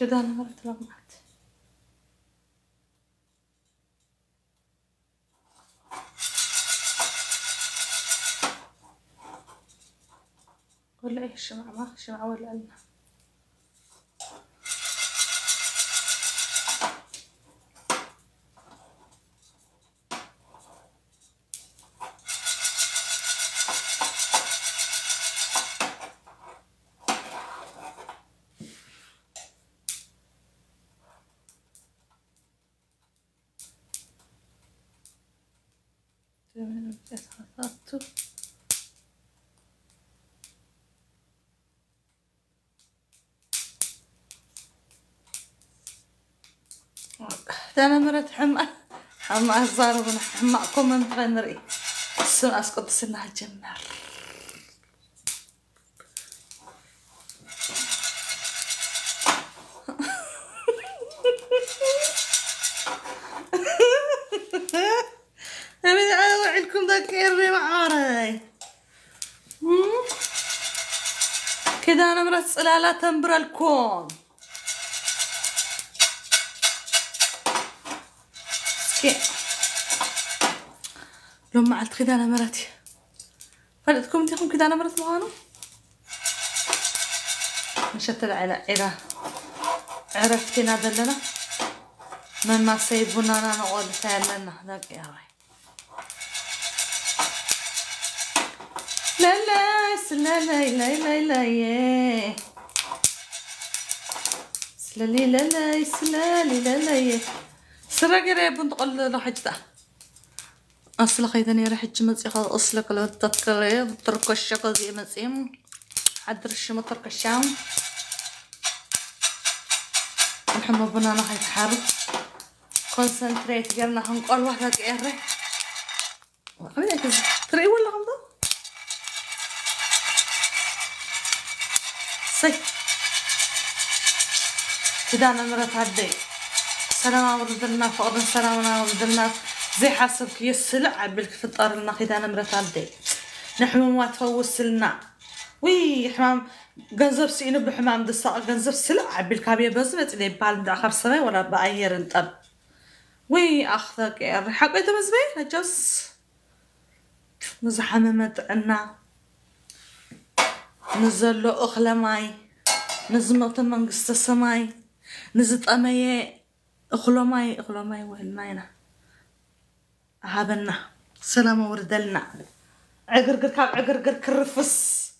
كذا انا مرة لمعت ولا ايه الشمعة ما الشمعة ولا قلنا ازارون معكم من بنري سون اسقط سنها جمر انا على وعدكم ذاك الري معاري كده أنا مرسلة لا تنبر الكون لو ما عاد خذانا مرتي فلتكم تكون تكون كذا انا مرت مغانا مشت على عرا عرفتي هذا لنا من ما سيبونا انا نقول لنا هذاك يا راي لا لا لا لا لا لا لا يا سلالي لا لا سلالي لا لا يا سرقي قريب نقول راح جدا أصل خيذن خيدني راح تجمز إخا أصل كلا تذكري زي ما زيم عدر الشم تركشام الحمى بنانا خيط حرب كونسنتريت قالنا هنقول واحدة كيرة خلينا كذا تري ولا غمضة سي كده أنا مرة تعدي سلام عبد الناف فأضن سلام عبد فأضن زي حاصل كي السلع عبلك في الطار لنا خيت انا مرات عندي ما واتفوس لنا وي حمام كنزف سينو بحمام دسا كنزف سلع عبلك هابي بزمت لي بال اخر سنه ولا باير نطب وي اخذك الرحاق قيت مزبي نجس نزحمه متعنا نزلو اخلى ماي نزمت من قصة سماي نزت امي اخلو ماي اخلو ماي وهل ماينا هابنا سلام وردلنا عقر قر كاب عقر قر كرفس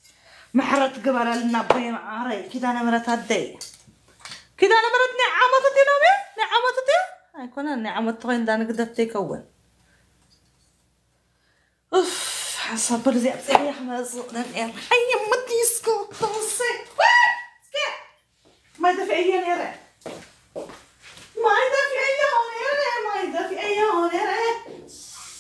محرت قبل لنا بين عري كده مرت هدي كده مرت نعمة تدي نامي نعمة تدي تي كنا نعمة طين ده نقدر تكون اوف صبر زي ابزي يا حماس نعم أي متي سكوت توصي ما يدفع أي نيره ما يدفع أي نيره ما يدفع أي نيره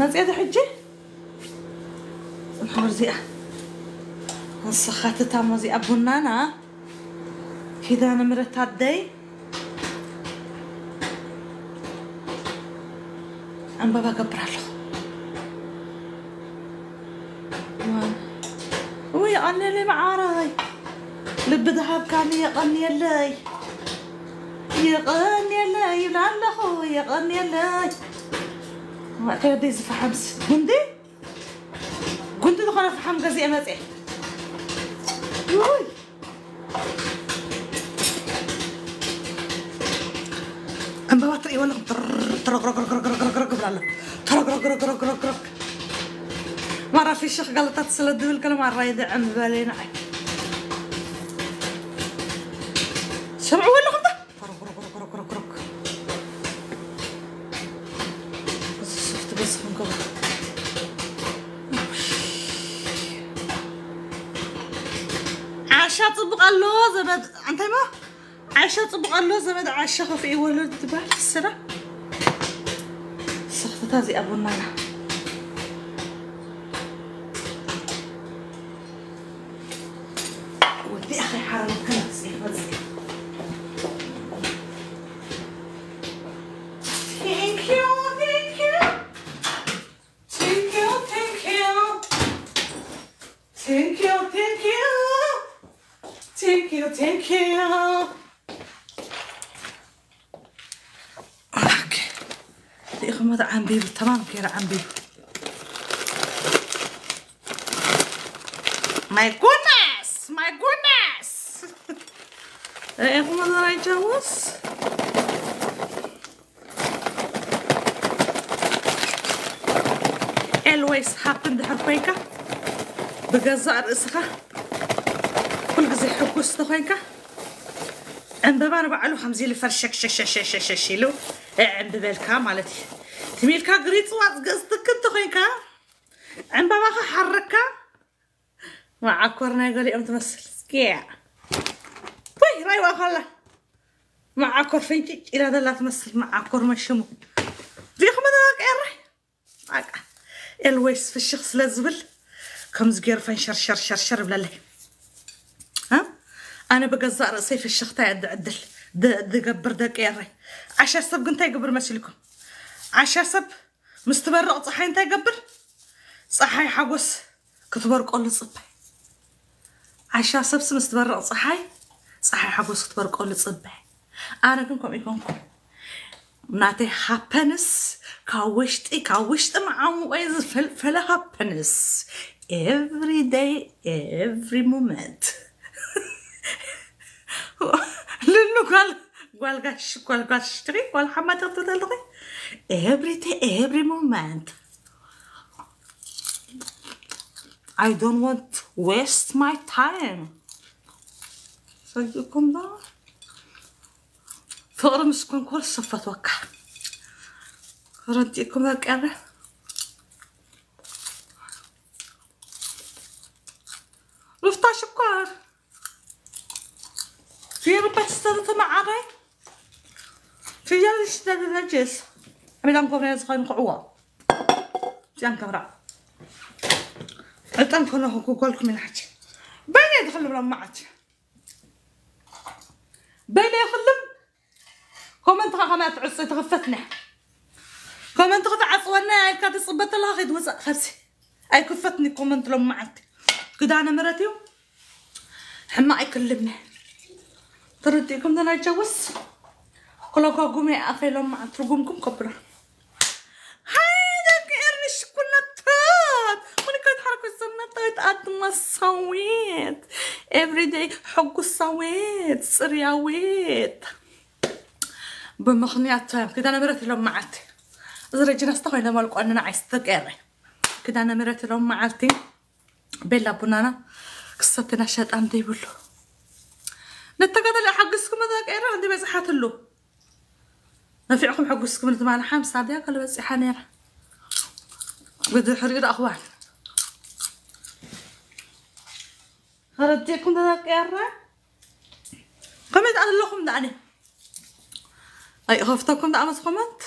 መፅአት ሕጂ እንሓወር እዚኣ ንስኻ ትታሞ እዚኣ ቡናና ኪዳነ ምሕረት ኣደይ ኣንበባ ገብር ኣለኹ ወይ የቐኒለይ መዓራይ ልቢ ዝሃብካኒ የቐኒየለይ የቐኒየለይ ይብላ ኣለኹ የቐኒየለይ عطيها ما راه في شيخ قال تتصل الدول كل مرة يدعم بالي نعي الله زبد انت ما عشان طبق الله زبد عشان خفي ولد تبع السرعه صحتك هذه ابو النانه بقزع رأسها كل قزي حبو ستخوينك عند بابا نبعلو خمزي لفرشك شك شك شك شك شك شيلو إيه، عند بالكا مالتي تميلكا قريت وات قزتك انتخوينك عند بابا خحركا مع كورنا يقولي ام تمثل سكيع وي طيب، راي واخلا مع كور فينتي الى ده لا تمثل مع كور ما شمو ديخ مدهاك ايه راي معاك الويس في الشخص لازبل كم صغير فنشر شر شر شر شر بلا ها انا بقزع راسي في الشخطة عد عدل دقبر دقيري عشا سب كنت يقبر مسلكم عشا سب مستبرق صحي انت قبر صحي حقوس كتبرق قول صبي عشا سبس مستبرق صحي صحي حقوس كتبرق قول صبي انا كنكم يكونكم ناتي ሃፐንስ كاوشتي ውሽጢ معاهم ويز መዓሙቀይ ዝፈልፈለ every day, every moment. every day, every moment. I don't want to waste my time. So you come down. ثورة مسكون كل صفة you come ذاك أنا لفطة شكر هي ربا تستدت معري فيا اللي شداد عمي دام نقوري زغين قعوة جان كبرا أتان كنا هكو قولك من حاجة بين يدخل برام معك بين يخلم كومنت خاما تعصي تغفتنا كومنت غتعصونا هكا صبت الله غيد وزق خبسي اي كفتني كومنت لهم معك قدعنا مراتي حما يكلمنا ترديكم ده انا اتجوز كلها قومي اخيلهم مع ترقومكم كبره هيدك قرش كنتات وانا كنت حركة السنتات قد ما الصويت افري داي حق الصويت سرياويت بمخنيات تايم كده انا مراتي لهم معتي زرجنا استغنى مالك اننا عايز تقري كده انا مراتي لهم معتي بلا بنانا قصتنا شاد أم دي بلو نتقد اللي حقسكم هذا إيرا عندي بس حات له نفعكم حقسكم أنتم على حام صادق ولا بس حنير بدي حرير أخوان هرديكم هذا إيرا قمت على لكم دعني أي خفتكم ده أمس امو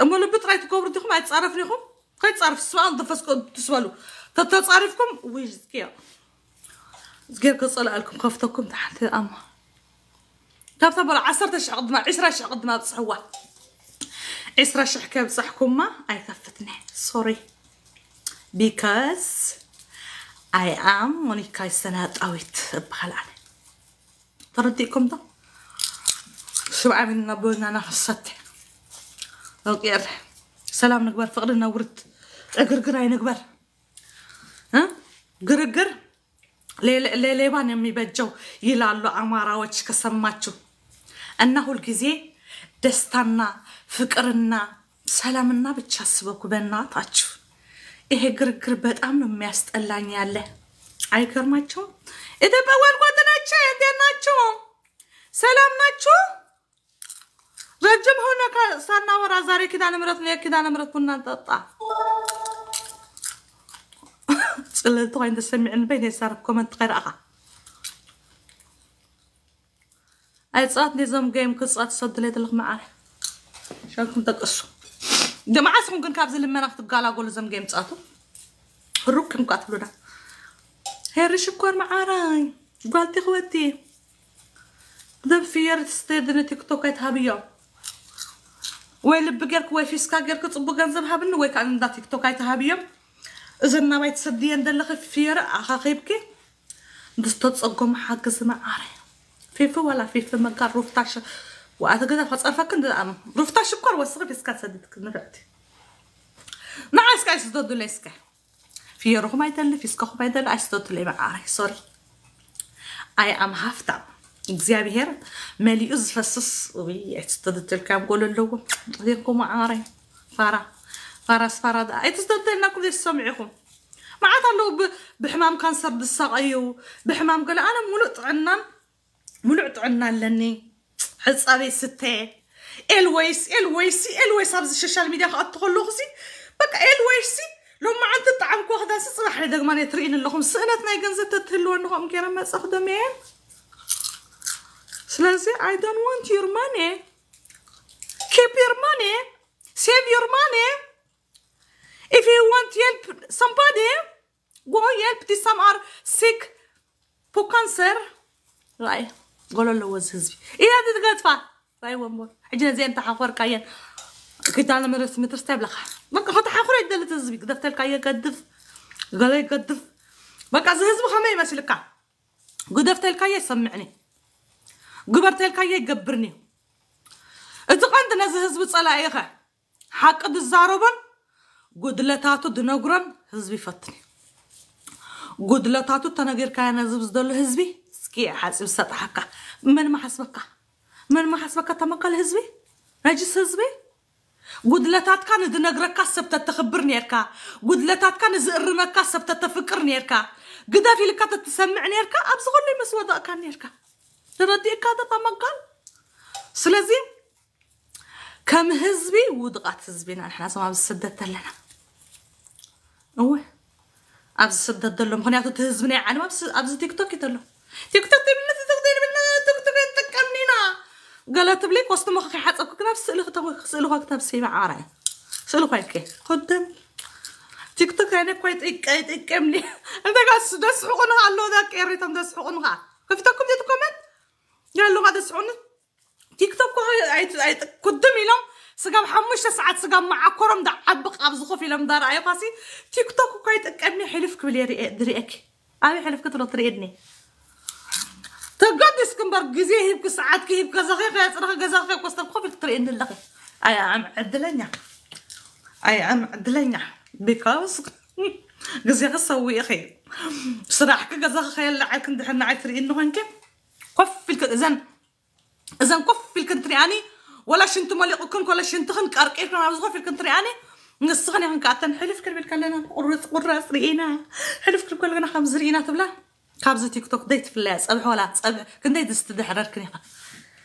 أما لبيت رايت كوبرتكم عايز تعرفنيكم قايت تعرف السؤال ضفسكم تسوالو تتصعرفكم ويش زكيا زكيا كصلاة لكم خفتكم تحت أما كفتة بلا عصرة شح ما عشرة شح ما تصحوا عشرة شحكة بصحكم ما أي كفتني سوري because I am مونيكا السنات قويت بخل أنا ترديكم ده شو عاملنا نبونا أنا حصتي سلام نكبر فقرنا ورد أقرقر نكبر ግርግር ለሌባን የሚበጀው ይላሉ አማራዎች። ከሰማችሁ እና ሁልጊዜ ደስታና ፍቅርና ሰላምና ብቻ አስበኩ በእናታችሁ። ይሄ ግርግር በጣም ነው የሚያስጠላኝ። ያለ አይገርማችሁም? ኢትዮጵያ ወልጎት ናቸው። እንዴት ናችሁ? ሰላም ናችሁ? ረጅም ሆነ ሳናወራ ዛሬ ኪዳነ ምሕረት ነው። የኪዳነ ምሕረት ቡና ጠጣ سألتو عند سمعن بين يسارب كومنت غير أغا أي تصات نظام جيم كتصات صد لي تلغ معاه شاكم تقصو دمعاتكم كن كابز لما ناخد بقالا قول زم جيم تصاتو هروكم كاتبلونا هيري شكور معاراي قالتي خواتي دم فير تستيدن تيك توك هابيو وي لب غيرك وي فيسكا غيرك تصبو غنزب هابن وي كان دا تيك توك هابيو እዘና ባይ ተሰድየን ዘለኺ ፍየር ኣኻኺብኪ ብዝተፀጎም ሓግዝ መዓረ ولا ዋላ ፊፊ መጋር رفتاش وأنت كده فصرفك كنت رفت شكر وصغي في سدي كنا نفعتي نعس كاش ضد ليسك في رغم يدل في سكخ بيدل اش ضد لي عري سوري اي ام مالي እግዚአብሔር መሊኡ ዝፈስስ تلكام እትስተደትልካም ጎለለዎ እዚንኩም عري ፋራ فراس فراد ايتصدر لنا كل ما عاد لو بحمام كانسر بالساقيو بحمام قال انا ملوء عنا ملوء عنا لاني حصابي ستة الويس الويس الويس ابز السوشيال ميديا خاطخلو خسي بقى الويس لو ما عاد تطعم كو خدا صباح داك ماني ترين لهم سنت ناي غنزت تتهلو انهم كيرا ما استخدمين إيه؟ سلازي اي don't want يور ماني كيب يور ماني سيف يور ماني If you want help somebody, go help this some are sick for cancer. راي قولوا له وز هزبي إيه هذا تقدفع راي ومور عجنا زين تحفر كاين كنت أنا مرس متر ستابلخ ما كنت تحفر يدل تزبي قدفت الكاية قدف قال لي قدف ما كان هزب خمي ماشي لك قدفت الكاية سمعني قبرت الكاية يقبرني أتقنت ناس هزب تصلى إيه حق الزاربن قدلتاتو دنوغران هزبي فتني قدلتاتو تنقر كاينة زبز دولو هزبي سكي حاسب سطحكا من ما حسبكا من ما حسبكا تمقى الهزبي نجس هزبي قدلتات كان دنقر كاسب تتخبر نيركا قدلتات كان زئرنا كاسب تتفكر نيركا قدا في لكات تسمع نيركا أبزغل لي مسودة كان نيركا ترديك هذا تمقى سلازي كم هزبي ودغات هزبينا نحنا سما بالسدة لنا اوه ابز سدد دلو مخنياتو تهزبني عالم ابز ابز تيك توك يتلو تيك توك تيمنا تيك توك تيمنا تيك توك يتكمنينا قالت بليك وسط مخك حاطه كوك نفس سئلو تو سئلو وقت نفس سي معاره سئلو كيف خدم تيك توك انا كويت ايك ايك كملي انت قاس دس حقنا الله ذاك اريت ام دس حقنا كفتكم دي كومنت يلا ما دس حقنا تيك توك هاي ايت ايت قدمي لهم سقام حمش ساعات سقام مع كرم دع عبق خوفي لم دار عيا أيوة فاسي تيك توك كايت أكأبني حلف كبلي ري دريك أبي حلف كتر طريدني تقدس كمبر جزيه هيبك ساعات كهيبك زغيق يا صراحة جزاغيق واستبقو خوفي طريدني اللغي أي عم عدلني أي عم عدلني because جزي غصوي أخي صراحة جزاغ خيال لعب كنت حنا عتري إنه هنك قف في الكذن إذا قف في الكنترياني يعني ولا شنت مليقكم ولا شنتو خن كاركيف ما عم في الكنتري أنا نسخن يعني كاتن حلف كربل كلنا قرص قرص رينا حلف كربل كلنا خمس رينا تبلا خمسة تيك توك ديت في الله أبع ولا أبع كنت ديت استدحرر كنيفا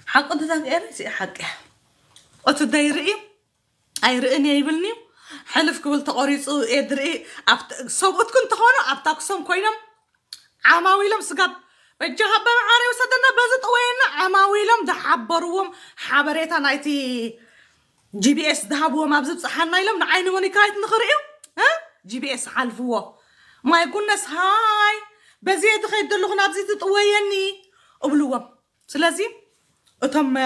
حق أنت ذاك إيرسي إيه حق أتدي رئي أي رئيني يبلني حلف كبل تقريص إدري إيه أبت كنت تخونوا أبتاكسهم كوينم عماويلم سقط الجهاب عاري وسدنا بزت وين عماويلهم دحبروهم حبريتها نايتي جي بي اس ذهبوا ما بزبص حنا لهم نعين ونكايت نخرقوا ها جي بي اس حلفوا ما يقول ناس هاي بزيد خي دلوغنا بزيد تطويني وبلوا سلازي اتم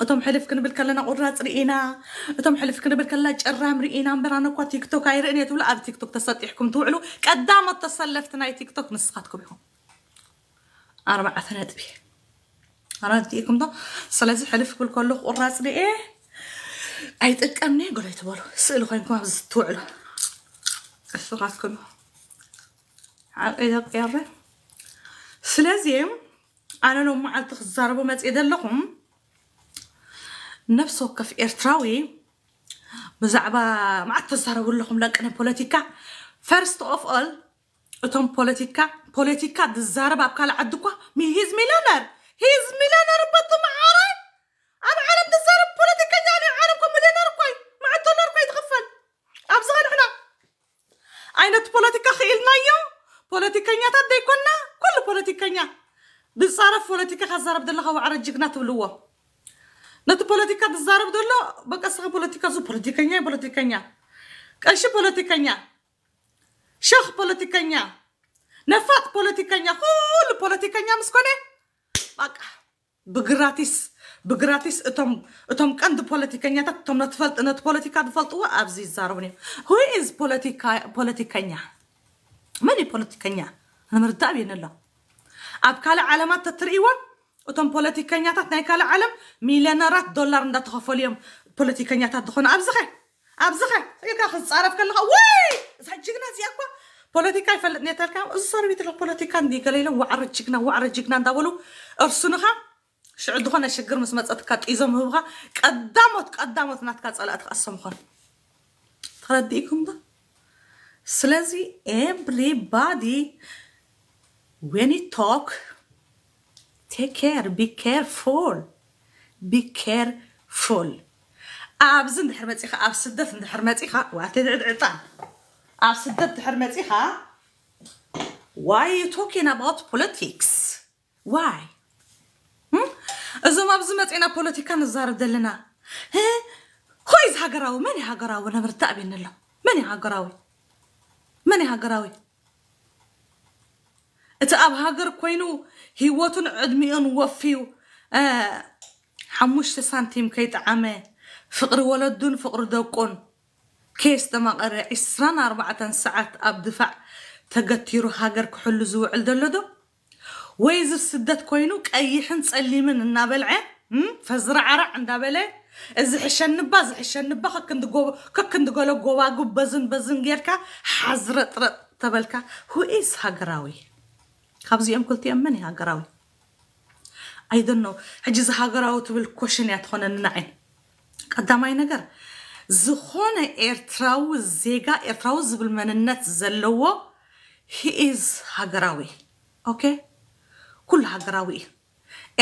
اتم حلف كنا بالكلنا قرات رئينا اتم حلف كنا بالكلنا جرام رئينا مبرانا كوا تيك توك هاي تقول اذ تيك توك تسطيحكم تقولوا قدام التصلفت ناي تيك توك نسخاتكم بهم أربعة فنادبي راديكم ده صلازي حلف كل كله والراس لي إيه عيد أكمني قول لي تبالو سألوا خلينكم عبز توعلو أسو راسكم عم إيدا قيارة صلازي إيه أنا لو ما عاد تخزار ما تقيدا لكم نفسه كفي إرتراوي بزعبا ما عاد تخزار لكم لك أنا بوليتيكا فرست أوف أول أتون بوليتيكا بوليتيكا الزهرة بابكا لعدكوا مي هيز ميلانر هيز ميلانر بطم عرب أب عالم الزهرة بوليتيكا يعني عالمكم مليونير كوي مع الدولار كوي يتغفل أبزغن حنا أين بوليتيكا خيل يو بوليتيكا نيا تدي كنا كل بوليتيكا نيا بالزهرة بوليتيكا خزارة بدلها وعرج جنات ولوه ነቲ ፖለቲካ بوليتيكا زو بوليتيكا نيا بوليتيكا نيا كاشي بوليتيكا نيا شخ بوليتيكا نيا ነፋጥ ፖለቲከኛ ኩሉ ፖለቲከኛ ምስ ኮነ በቃ ብግራቲስ ብግራቲስ እቶም ቀንዲ ፖለቲከኛታት እቶም ነቲ ፖለቲካ ዝፈልጥዎ ኣብዚ ይዛረቡን እዮም ሁይ ኢዝ ፖለቲከኛ መን እዩ ፖለቲከኛ ንምርዳእ ብየን ኣሎ ኣብ ካልእ ዓለማት ተትርእይዎን እቶም ፖለቲከኛታት ናይ ካልእ ዓለም ሚልዮነራት ዶላር እንዳተኸፈሉ እዮም ፖለቲከኛታት ዝኾኑ ኣብዚ ኸ ኣብዚ ኸ ኢልካ ክትፃረፍ ከለኻ ወይ እዛ ጅግና እዚኣ እኳ ፖለቲካ ይፈልጥ ነተልካ እዚ ሰራዊት ለ ፖለቲካ እንዲ ገለኢለ ዋዕረ ጅግና ዋዕረ ጅግና እንዳበሉ እርሱንኻ ሽዑ ዝኾነ ሽግር ምስ መፀትካ ጢዞም ህብኻ ቀዳሞት ቀዳሞት ናትካ ፀላእትካ ኣሶም ኾን ተረዲእኩም ዶ ስለዚ ኤብሪባዲ ዌን ቶክ ቴክ ኬር ቢ ኬርፉል ቢ ኬርፉል ኣብዚ እንድሕር መፂኻ ኣብ ስደት እንድሕር መፂኻ ዋቴ ዕጣን ኣብ ስደት ድሕር መፂኻ ዋይ ዩ ቶኪን ኣባውት ፖለቲክስ ዋይ እዞም ኣብዚ መፂና ፖለቲካ ንዛረብ ዘለና ሆይ እዚ ሃገራዊ መን እዩ ሃገራዊ ነበርታ ኣብየን ኣሎ መን እዩ ሃገራዊ መን እዩ ሃገራዊ እቲ ኣብ ሃገር ኮይኑ ሂወቱን ዕድሚኡን ወፊዩ ሓሙሽተ ሳንቲም ከይጠዓመ ፍቅሪ ወለዱን ፍቅሪ ደቁን كيس دما قرر إسران أربعة ساعات أب دفع تقتيرو هاجر كحل زو عل علدلدو ويزر سدت كوينو أي حنس اللي من النابلعة فزرع رع النابلة إذا حشان نبا إذا حشان نبا كند جو ككند جلو جوا جو بزن بزن غيرك حزر تر تبلك هو إيش هاجراوي خبز يوم كل تيام مني هاجراوي I don't know حجز هاجراوي تبل كوشن يا تخون النعي قدام أي نجر ዝኾነ ኤርትራዊ ዜጋ ኤርትራዊ ዝብል መንነት ዘለዎ ሂኢዝ ሃገራዊ ኦኬ ኩሉ ሃገራዊ እዩ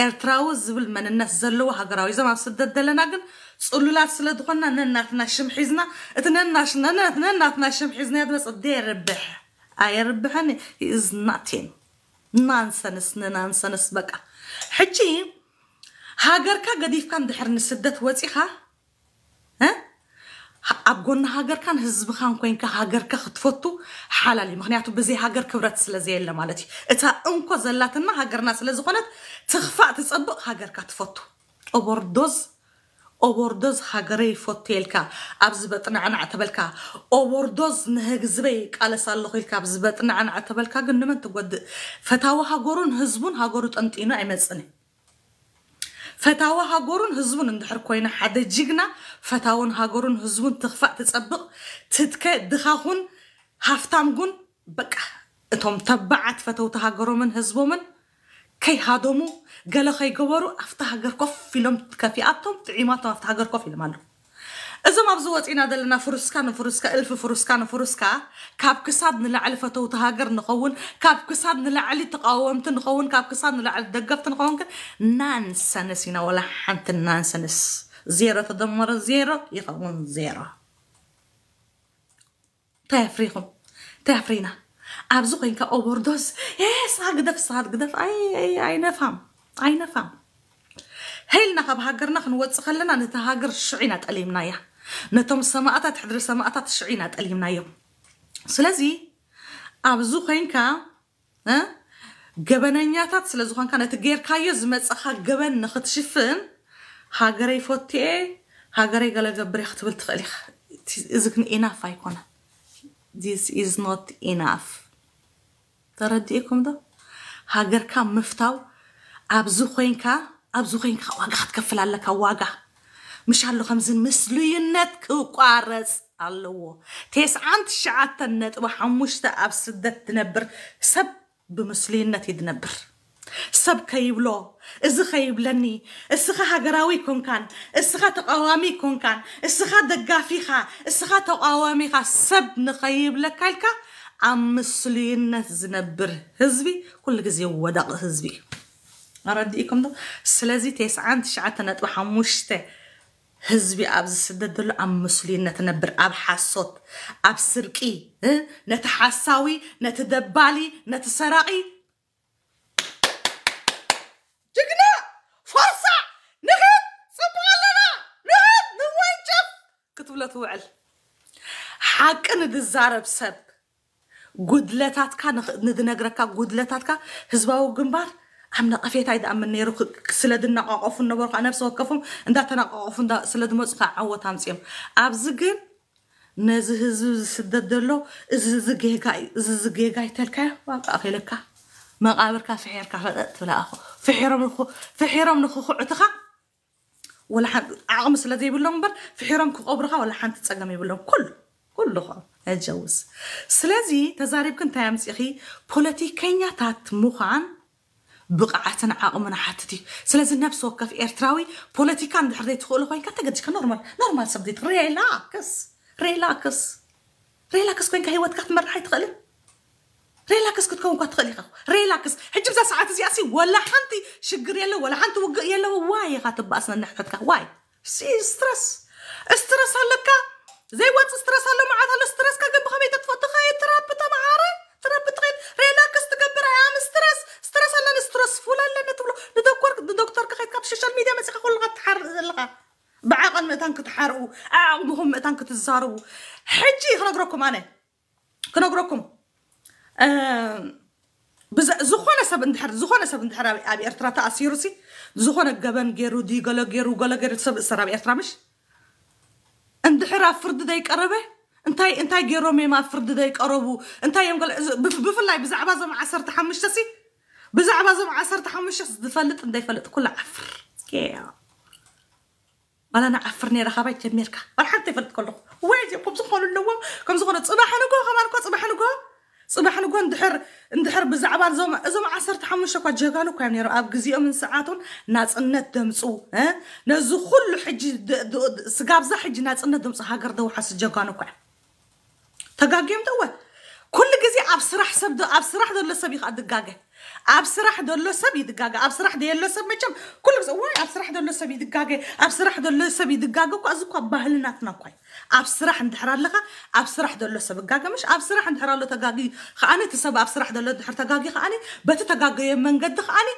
ኤርትራዊ ዝብል መንነት ዘለዎ ሃገራዊ እዞም ኣብ ስደት ዘለና ግን ፅሉላት ስለ ዝኾንና ነናትና ሽም ሒዝና እቲ ነናትና ሽም ሒዝና ድመፅ ደ የርብሕ ኣየርብሐን ኢዝ ናቴን ናንሰንስ ንናንሰንስ በቃ ሕጂ ሃገርካ ገዲፍካ እንድሕር ንስደት ወፂኻ أبغون هاجر كان هزب خان كوين كهاجر كختفتو حلالي مخنياتو بزي هاجر كبرت سلزي إلا مالتي إتا أنكو زلاتنا هاجرنا ناس لزي خانت تخفى تسأبق هاجر كتفتو أوردوز أوردوز هاجري فتي لكا أبزبت نعنع تبلكا أوردوز نهج زبيك على سالوخ لكا أبزبت نعنع تبلكا قنما تقود فتاو هاجرون هزبون هاجروت أنتينا عمزني ፈታዊ ሃገሩን ህዝቡን እንድሕር ኮይና ሓደ ጅግና ፈታውን ሃገሩን ህዝቡን ትኽፋእ ትፀብቕ ትትከ ድኻኹን ሃፍታምጉን በቃ እቶም ተባዓት ፈተውቲ ሃገሮምን ህዝቦምን ከይሃደሙ ገለ ከይገበሩ ኣብቲ ሃገር ኮፍ ኢሎም ከፊኣቶም ጥዒማቶም ኣብቲ ሃገር ኮፍ ኢሎም ኣለዉ إذا ما بزوت إنا دلنا فروسكا نفروسكا ألف فروسكا نفروسكا كاب كساد نلعل فتو تهاجر نقون كاب كساد نلعل تقاومت نقون كاب كساد نلعل دقفت نقون نانسنس إنا ولا حنت نانسنس زيرة تدمر زيرة يقون زيرة تافريخم تافرينا أبزوقين كأوبردوس إيه ساق دف ساق دف أي أي أي نفهم أي نفهم هيلنا خب هاجرنا خنوات سخلنا نتهاجر شعينا تقليمنا يا نتم سماءات حضر سماءات الشعينات اللي منايو سلازي أبزو خينكا جبنانياتات سلازو خينكا نتغير كايز مزقها جبن نختشفن هاقري فوتي هاقري غلق بريخ تبل تغليخ إزكن إناف هايكونا This is not enough ترديكم دو هاقر كام مفتاو أبزو خينكا أبزو خينكا واقعت كفلال لكا واقع مش على خمس مسلي النت كوارز الله تيس عن شعات النت وحموش تقب سدت نبر سب بمسلي النت يدنبر سب كيبلو إذا خيبلني إسخة هجراوي كون كان إسخة تقوامي كون كان إسخة دقافي خا إسخة تقوامي خا سب نخيب لك هلك عم مسلي النت زنبر هزبي كل جزي ودق هزبي أردئكم ده سلازي تيس عن شعات النت وحموش تقب هزبي أبز سدد دل أم مسلين نتنبر أب حسوت أب سرقي أه؟ نتحساوي نتدبالي نتسرقي جقنا فرصة نهد سبق لنا نهد نوين جف كتب له توعل حاك ندزار بسب قد لا تاتكا ندنقرك قد لا تاتكا هزبا وقنبار عمنا قفيت هيدا أمن نيرو سلدنا قعوف النور أنا نفسه وقفهم إندا تنا قعوف إندا سلد موسقع عوت همسيم أبزجن نزه زو سددلو ززجيجاي ززجيجاي تلكا وأخيلكا مقابرك فحيرك فدت ولا أخو فحيرم نخو فحيرم نخو خعتخا ولا حد عقم سلد يبلون بر فحيرم كقبرها ولا حد تتسقم يبلون كله كله خو أتجوز سلازي تزاريب كنت أمس يخي بوليتيكينيا تات مخان بقعتنا عقمنا حتتي سلاز النفس وقف إيرتراوي بوليتيكان دحردي تقوله خوين كانت قدش كان نورمال نورمال صبديت ريلاكس ريلاكس ريلاكس خوين كهي وقت مرة حي تقلم ريلاكس كنت كون قد تقلي خو ريلاكس حجم ساعات زياسي ولا حنتي شجر يلا ولا حنت وقع يلا واي غاتب بأسنا نحتد كه واي سي استرس استرس هلكا زي وات استرس هلو معاد هلو استرس كا قبخة ميتة تفتخة يترابطة معارك تربط غير ريلاكس تكبر عام ستريس ستريس انا نسترس فولا لا نتولو ندوكور ندوكتور كي غيتكاب السوشيال ميديا ما تيقول لغا تحر لغا بعاقا ما تنكتحرقوا اه مهم تنكتزاروا حجي كنقولكم انا كنقولكم آه بز زخونه سب اندحر زخونه سب اندحر ابي ارترا تاسيروسي زخونه جبن جيرو دي غلا جيرو غلا جيرو سب سرابي ارترا اندحر فرد دايك قربه انتي انتي جيرومي ما فرد ذيك قربو انتي يوم قال بفلاي بزعبة زم عصرت حمش تسي بزعبة زم عصرت حمش تسي دفلت انتي فلت كل عفر كيا ولا انا عفرني راه خابيت جميركا ولا حتى فلت كله ويجي بوب زخون النوم كم زخون صباح نقو خمان كو صباح نقو صباح نقو ندحر ندحر بزعبة زم زم عصرت حمش تكو جيغانو كاين يعني راب جزيء من ساعاتهم ناس انت دمصو ها نزو كل حج سقاب زحج ناس انت دمصو هاجر دو حس جيغانو كاين ተጋጊም ተወ ኩሉ ግዜ ኣብ ስራሕ ሰብ ኣብ ስራሕ ዘሎ ሰብ እዩ ከዓ ድጋገ ኣብ ስራሕ ዘሎ ሰብ ይድጋገ ኣብ ስራሕ ደየሎ ሰብ መቸም ኩሉ ግዜ ወይ ኣብ ስራሕ ዘሎ ሰብ ይድጋገ ኣብ ስራሕ ዘሎ ሰብ ይድጋገ እኳ እዚ እኳ ባህልናትና እኳ ኣብ ስራሕ እንድሕር ኣለካ ኣብ ስራሕ ዘሎ ሰብ እጋገምሽ ኣብ ስራሕ እንድሕር ኣሎ ተጋጊ ከዓኒ እቲ ሰብ ኣብ ስራሕ ዘሎ ድሕር ተጋጊ ከዓኒ በቲ ተጋገየ መንገዲ ከዓኒ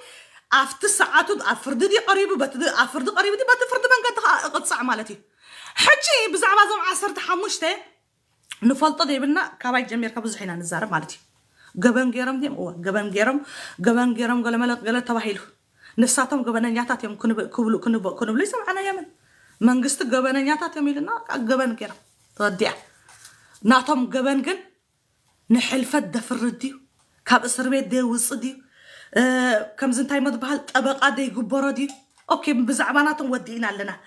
ኣብቲ ሰዓቱ ኣብ ፍርዲ ድ ቀሪቡ ኣብ ፍርዲ ቀሪቡ በቲ ፍርዲ መንገዲ ከዓ እቕፃዕ ማለት እዩ ሕጂ ብዛዕባ እዞም ዓሰርተ ሓሙሽተ ንፈልጦ ዘይብልና ካባይ ጀሚርካ ብዙሕ ኢና ንዛረብ ማለት እዩ ገበን ገይሮም እዮም እዋ ገበን ገይሮም ገበን ገይሮም ገለመለጥ ገለ ተባሂሉ ንሳቶም ገበነኛታት እዮም ክንብሉ ይሰምዓና የምን መንግስቲ ገበነኛታት እዮም ኢሉና ገበን ገይሮም ተወዲያ ናቶም ገበን ግን ንሕልፈት ደፍርድ ድዩ ካብ እስር ቤት ደውፅእ ድዩ ከምዚ እንታይ ሞ ትበሃል ጠበቃ ደይግበሮ ድዩ اوكي بزعباناتهم ودينا لنا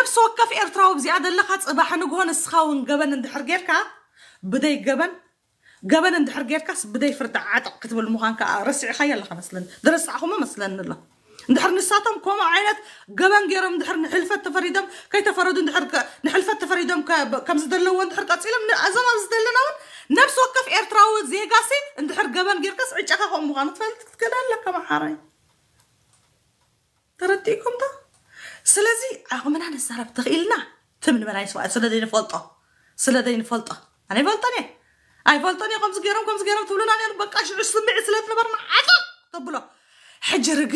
نفس وكف ارتراو بزياده لخط صباح نغون سخاون غبن اندحر غيركا بداي غبن غبن اندحر غيركا بداي فرتع عتق كتبل مخانك رسع خيال لخ مثلا درس اخوما مثلا الله اندحر نساتهم كوما عينت غبن غيرهم اندحر نحلفت تفريدهم كي تفردوا اندحر نحلفت تفريدهم كم زدلوا اندحر قتيل من ازما زدلنا نفس وكف ارتراو زيغاسي اندحر غبن غيركا عجخهم مخان تفلت كدال لك محاري ترديكم تا سلازي عقم انا السهره بتغيلنا تمن ملاي سوا سلازي نفلطه سلازي نفلطه انا فلطني اي فلطني قوم صغيرهم قوم صغيرهم تقولون انا بقى شنو سمعي سلاف نبرنا عطل طبلو حج رق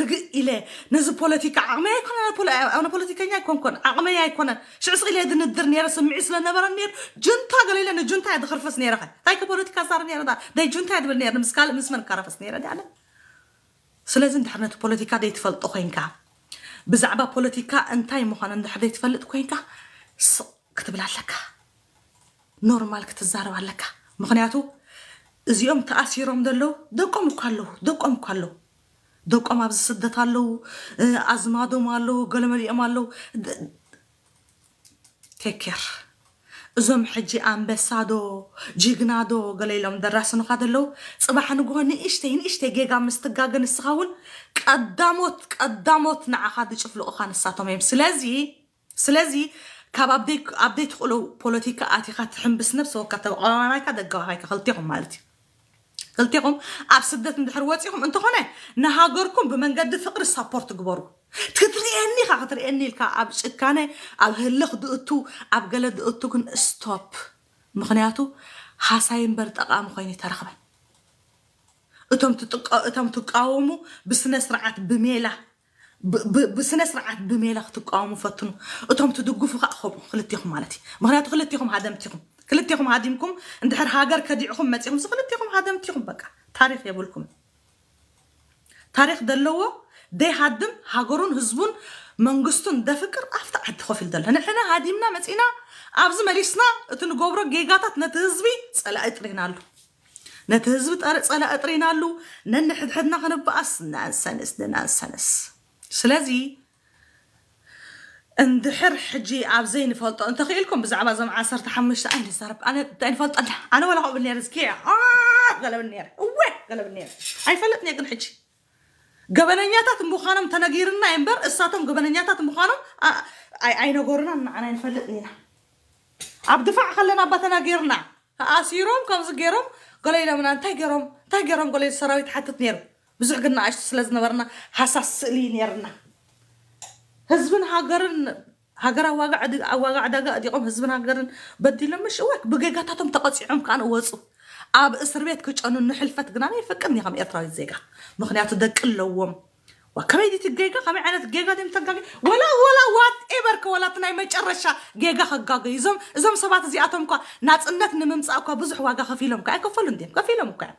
رق الى نز بوليتيكا عقم يكون انا بول انا بوليتيكا يا كون كون عقم يا يكون شو صغير هذا ندرني انا سمعي سلاف نبرنا نير جنتا قال لي انا جنتا دخل هاي بوليتيكا صار نير دا جنتا دبر نير مسكال مسمن كرفسني راه يعني سلازن دحرنت بوليتيكا دي تفلطو خينكا بزعبا بوليتيكا انتاي موخان اندحر دي تفلط خينكا سو كتبلا لكا نورمال كتزارو لكا مخنياتو ازيوم تأسيروم دلو دوكم كالو دوكم كالو دوكم ابز سدتالو ازمادو مالو غلمالي امالو تيكير እዞም ሕጂ ኣንበሳዶ ጅግናዶ ገለ ኢሎም ደራስኑካ ዘለው ፅባሕ ንግሆ ንእሽተይ ንእሽተይ ጌጋ ምስትጋገ ንስኻ እውን ቀዳሞት ቀዳሞት ንዓኻ ዝጭፍልቑካ ንሳቶም እዮም ስለዚ ስለዚ ካብ ኣብደይትኽእሉ ፖለቲካ ኣቲኻ ትሕምብስ ነብሰወካ ተቃዋናይካ ደገባኻይካ ክልቲኹም ማለት እዩ قلتيهم اب سدت ندحر واتيهم انت هنا نهاجركم بمنقد فقر سابورت كبروا تكتري اني خاطر اني الكا اب شكانه اب هلخ دقتو اب قلد دقتو كن ستوب مخنياتو حاساين بر تقام خيني اتم تتقا اتم تقاومو بسنا سرعات بميله بسنا سرعات بميله تقاومو فتنو اتم تدقو فخ خلتيهم مالتي مخنياتو خلتيهم عدمتيهم كلتيهم عادمكم اندحر هاجر كديعهم متيهم سكلتيهم عادمتيهم بقى تاريخ يبلكم تاريخ دلوا دي هادم هاجرون هزبون منغستون فكر أفتح حد خوف الدل هنا حنا هادمنا متينا أبز مليسنا تنقبرو جيجاتات نتهزبي سلا أترينا له نتهزبي تاريخ سلا أترينا له نن حد حدنا غنبقى سنانسنس دنانسنس سلازي اندحر حجي ابزين فلطه انت خيلكم بزعبه زعما 10 تحمش انا سرب انا داين فلطه انا ولا هو بالنير زكي اه غلب النير وي غلب النير اي فلطني اكن حجي غبنياتات مخانم تنغيرنا امبر اساتهم غبنياتات مخانم آه، اي اي نغورنا انا نفلطني عبد فع خلينا با تنغيرنا اسيروم كم زغيروم قولي لهم انا تاغيروم تاغيروم قولي سراوي تحطت نير بزغنا عشت سلاز نبرنا حساس لي نيرنا هزبن هاجرن هاجر واقع واقع دقة أديقهم هزبن هاجرن بدي لما شو وق بقى جاتهم تقطع عم كان وصو عاب إسر بيت كش أنو نحلفة جنامي فكرني هم إطراز زيجا مخنيات ده كلهم وكم يدي تجيجا كم عينت جيجا دم تجيجا ولا ولا وات إبرك ولا تناي ما يشرشة جيجا خجاجا يزم يزم سبات زيعتهم كا ناس إنك نممس أو كا بزح واقع خفيلهم كا كفيلهم ديم كفيلهم كا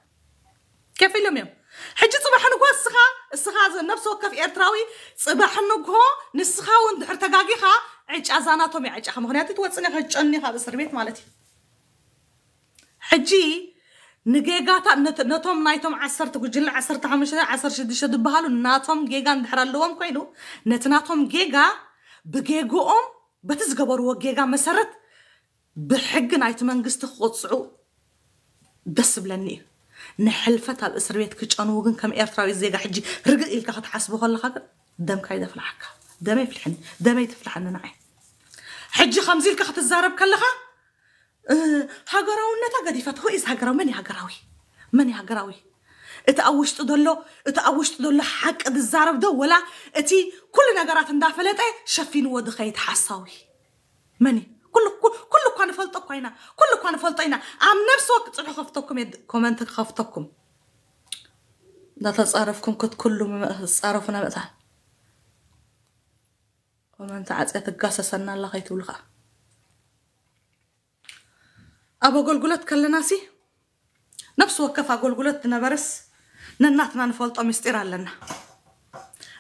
كفيلهم يوم حجي صباح نقوى السخا السخا زي النفس وكف إيرتراوي صباح نقوى نسخا وندحر تقاقي خا عيش أزاناتهم يا عيش أخمغنياتي توتسني خا جأني خا بسر بيت مالتي حجي نقيقاتا نت... نتوم نايتوم عسر تقو جل عسر تحمشنا عسر شدشة دبهالو ناتوم قيقا ندحر اللوام كوينو نتناتوم قيقا بقيقو أم بتزقبر وقيقا مسرت بحق نايتوم انقست خوصعو دس بلنيه نحلفت على إسرائيل كتشان انوغن كم إيرتراوي زيجا حجي رجل إلك خط حسبه الله خجر دم كايدة في الحكة دم في الحن دم يتف الحن نعي حجي خمزيل كخط الزارب كالغا أه هجروا النت قدي فتهو إز هجروا مني هجراوي مني هجراوي اتأوش تدلو اتأوش تدلو حق الزارب دو ولا اتي كل نجارات دافلت ايه شافين ودخيت حصاوي مني كلكم أنا فلطكم هنا كلكم أنا فلطينا عم نفس وقت صلح خفتكم يد كومنت خفتكم لا تصارفكم كنت كله تصارفنا مقطع كومنت عزقت القاسسنا الله خيتوا لغا أبو قلقلت كلناسي نفس وكفى قلقلت نبرس نناتنا نفلطو مستير لنا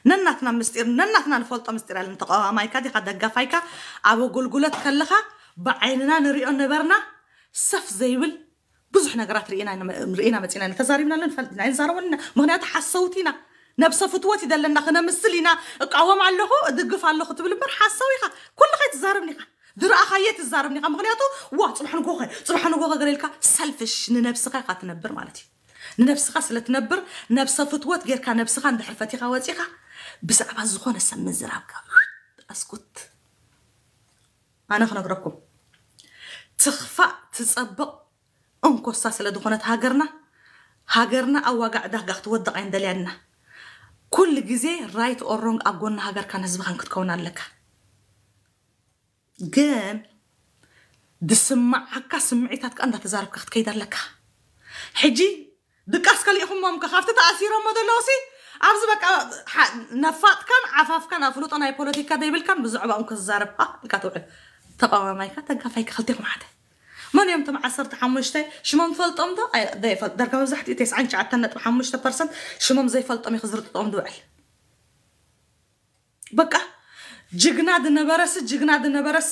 ننتنا مستير ننتنا الفولطة مستير الانتقاء مايكا دي قد دقا فايكا عبو قلقلت كلها بعيننا نريو نبرنا سف زيول بزح نقرات رئينا رئينا متينا نتزاري من الانفل نعين زارو لنا مغنيات حصوتينا نبسا فتواتي دل لنا خنا مسلينا اقعوام عالله دقف عالله خطب المر حصوي خا كل خيت زارو منيخا در اخيات الزارو منيخا مغنياتو واه سبحان قوخي سبحان قوخي غريلكا سلفش ننبسقا قاتنبر مالتي ننفسخا سلتنبر نبسا فتوات غير كان نبسخا ندحر فتيخا واتيخا بزعبا زخونة سمن زرابكا أسكت أنا خنقركم تخفى تسبق أنكو الساسة لدخونة هاقرنا هاقرنا أو واقع ده قاق تودق عند لأننا كل جزي رايت أو رونج أقولنا هاقر كان هزبخان كتكونا لك جان دسمع حكا سمعتك أنت تزارب كاخت كيدر لك حجي دكاسك لي أخو مامك خافت تأثير ما ኣብዚ በቃ ነፋጥካን ዓፋፍካን ኣፍሉጦ ናይ ፖለቲካ ዘይብልካን ብዛዕባ ኡን ክዛረብካ ኢልካ ትውዕል ተቃዋማይካ ተጋፋይካ ክልቲኹም ሓደ መን እዮም ቶም 15 ሽሞም ትፈልጦም ዶ ዳርጋ መብዛሕትኡ 99.5 ፐርሰንት ሽሞም ዘይፈልጦም እዩ ክዝርጥጦም ድውዕል በቃ ጅግና ዝነበረስ ጅግና ዝነበረስ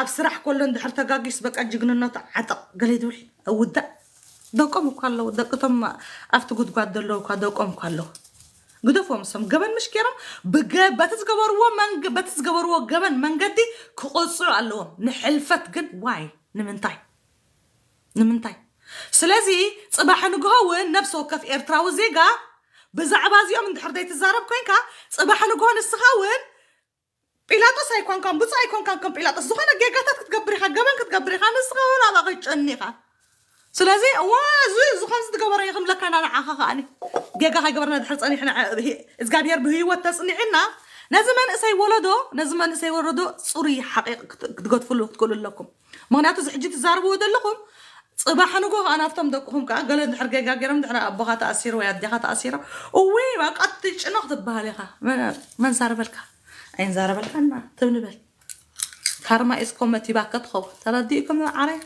ኣብ ስራሕ ከሎ እንድሕር ተጋጊስ በቃ ጅግንነቱ ዓጠቕ ገለ ይብል እውዳእ ደቆም እኳ ኣለው ደቂ ቶም ኣብቲ ጉድጓድ ዘለዉ እኳ ደቆም እኳ ኣለው قدفهم سام جبن مش كرام بق بتسجبروا من بتسجبروا جبن من جدي كقصر علىهم نحلفت جد واي نمنتاي نمنتاي سلازي صباح نجها وين نفسه كف إرترا وزيجا بزعباز يوم من حرديت الزارب كوينكا صباح نجها نسخها وين بيلاتوس هيكون كم بتس هيكون كم بيلاتوس زخنا جيجا تتكبرها جبن تتكبرها نسخها ولا غيتش النيقة سلازي وا زو زو خمس زخم ستقبر يخم لك أنا انا عخاني جاجا هاي قبرنا دحرصني إحنا إزقابير بهي عنا نزما نسي ولدو نزما نسي ولدو صري حقيق كتقد فلو تقول لكم ما مغنياتو زحجي تزاربو لكم صباح نقو انا افتم دقهم كا قال ندحر قا قرم دحر ابغى تاثير ويا دحر تاثير وي ما قطش قطيش نخ تباليها ما نزار بالك عين زار بالك تبني تبنبل كارما اسكم متي باك تخو ترديكم ديكم علي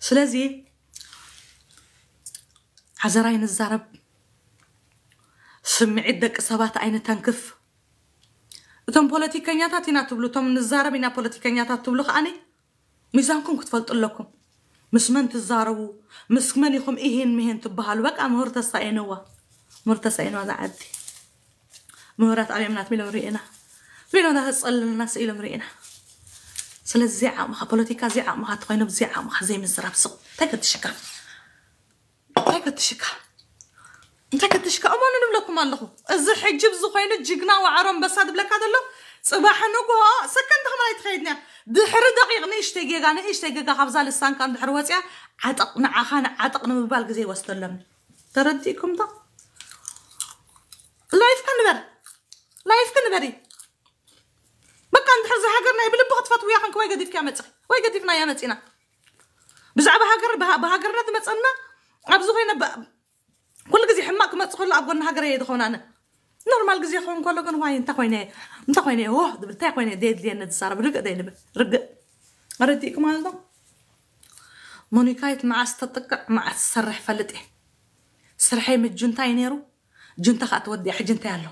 سلازي حجراي نزارب سمعي دك سبات اين تنكف تم بوليتيكانياتا تينا تبلو تم نزارب اينا بوليتيكانياتا تبلو خاني ميزانكم كتفلت لكم مش من تزاربو مش من يخم ايهن مهن تبهال وقع مهورتا ساينوا مهورتا ساينوا ذا عدي مهورات عمي منات ميلو رئينا ميلو ده هسأل الناس ايلو مرئينا سلا الزيعة مخا بوليتيكا زيعة مخا تخينو بزيعة مخا زي مزراب سق تاكد الشكر انتي كتشكا انتي كتشكا اما نلم لكم الله ازي حجي بزخينه جقنا وعرم بساد بلاك هذا لو صباح نوكو سكن دخما يتخيدنا دحر دقيق نيشتيكي انا ايشتيكي حافظ على السان كان دحر وصيا عتق نع خان عتق نبال غزي وستلم ترديكم ده لايف كنبر لايف كنبري كندحر زهاغرنا يبل بغت فات وياك كوي قديف كامتي وي قديفنا يا متينا بزعبه هاغر بهاغرنا أنا عبزو كل غزي حماك ما تقول لعبو نهاجر يد خونا أنا نورمال غزي خون كل غن وين تقوينه تقوينه أوه دبر تقوينه ديد لي أنا تصار برجع دينه برجع أرديك ما هذا مونيكا مع استطق مع السرح فلتي سرحي من جنتا ينيرو جنتا خات ودي حجنتا يالو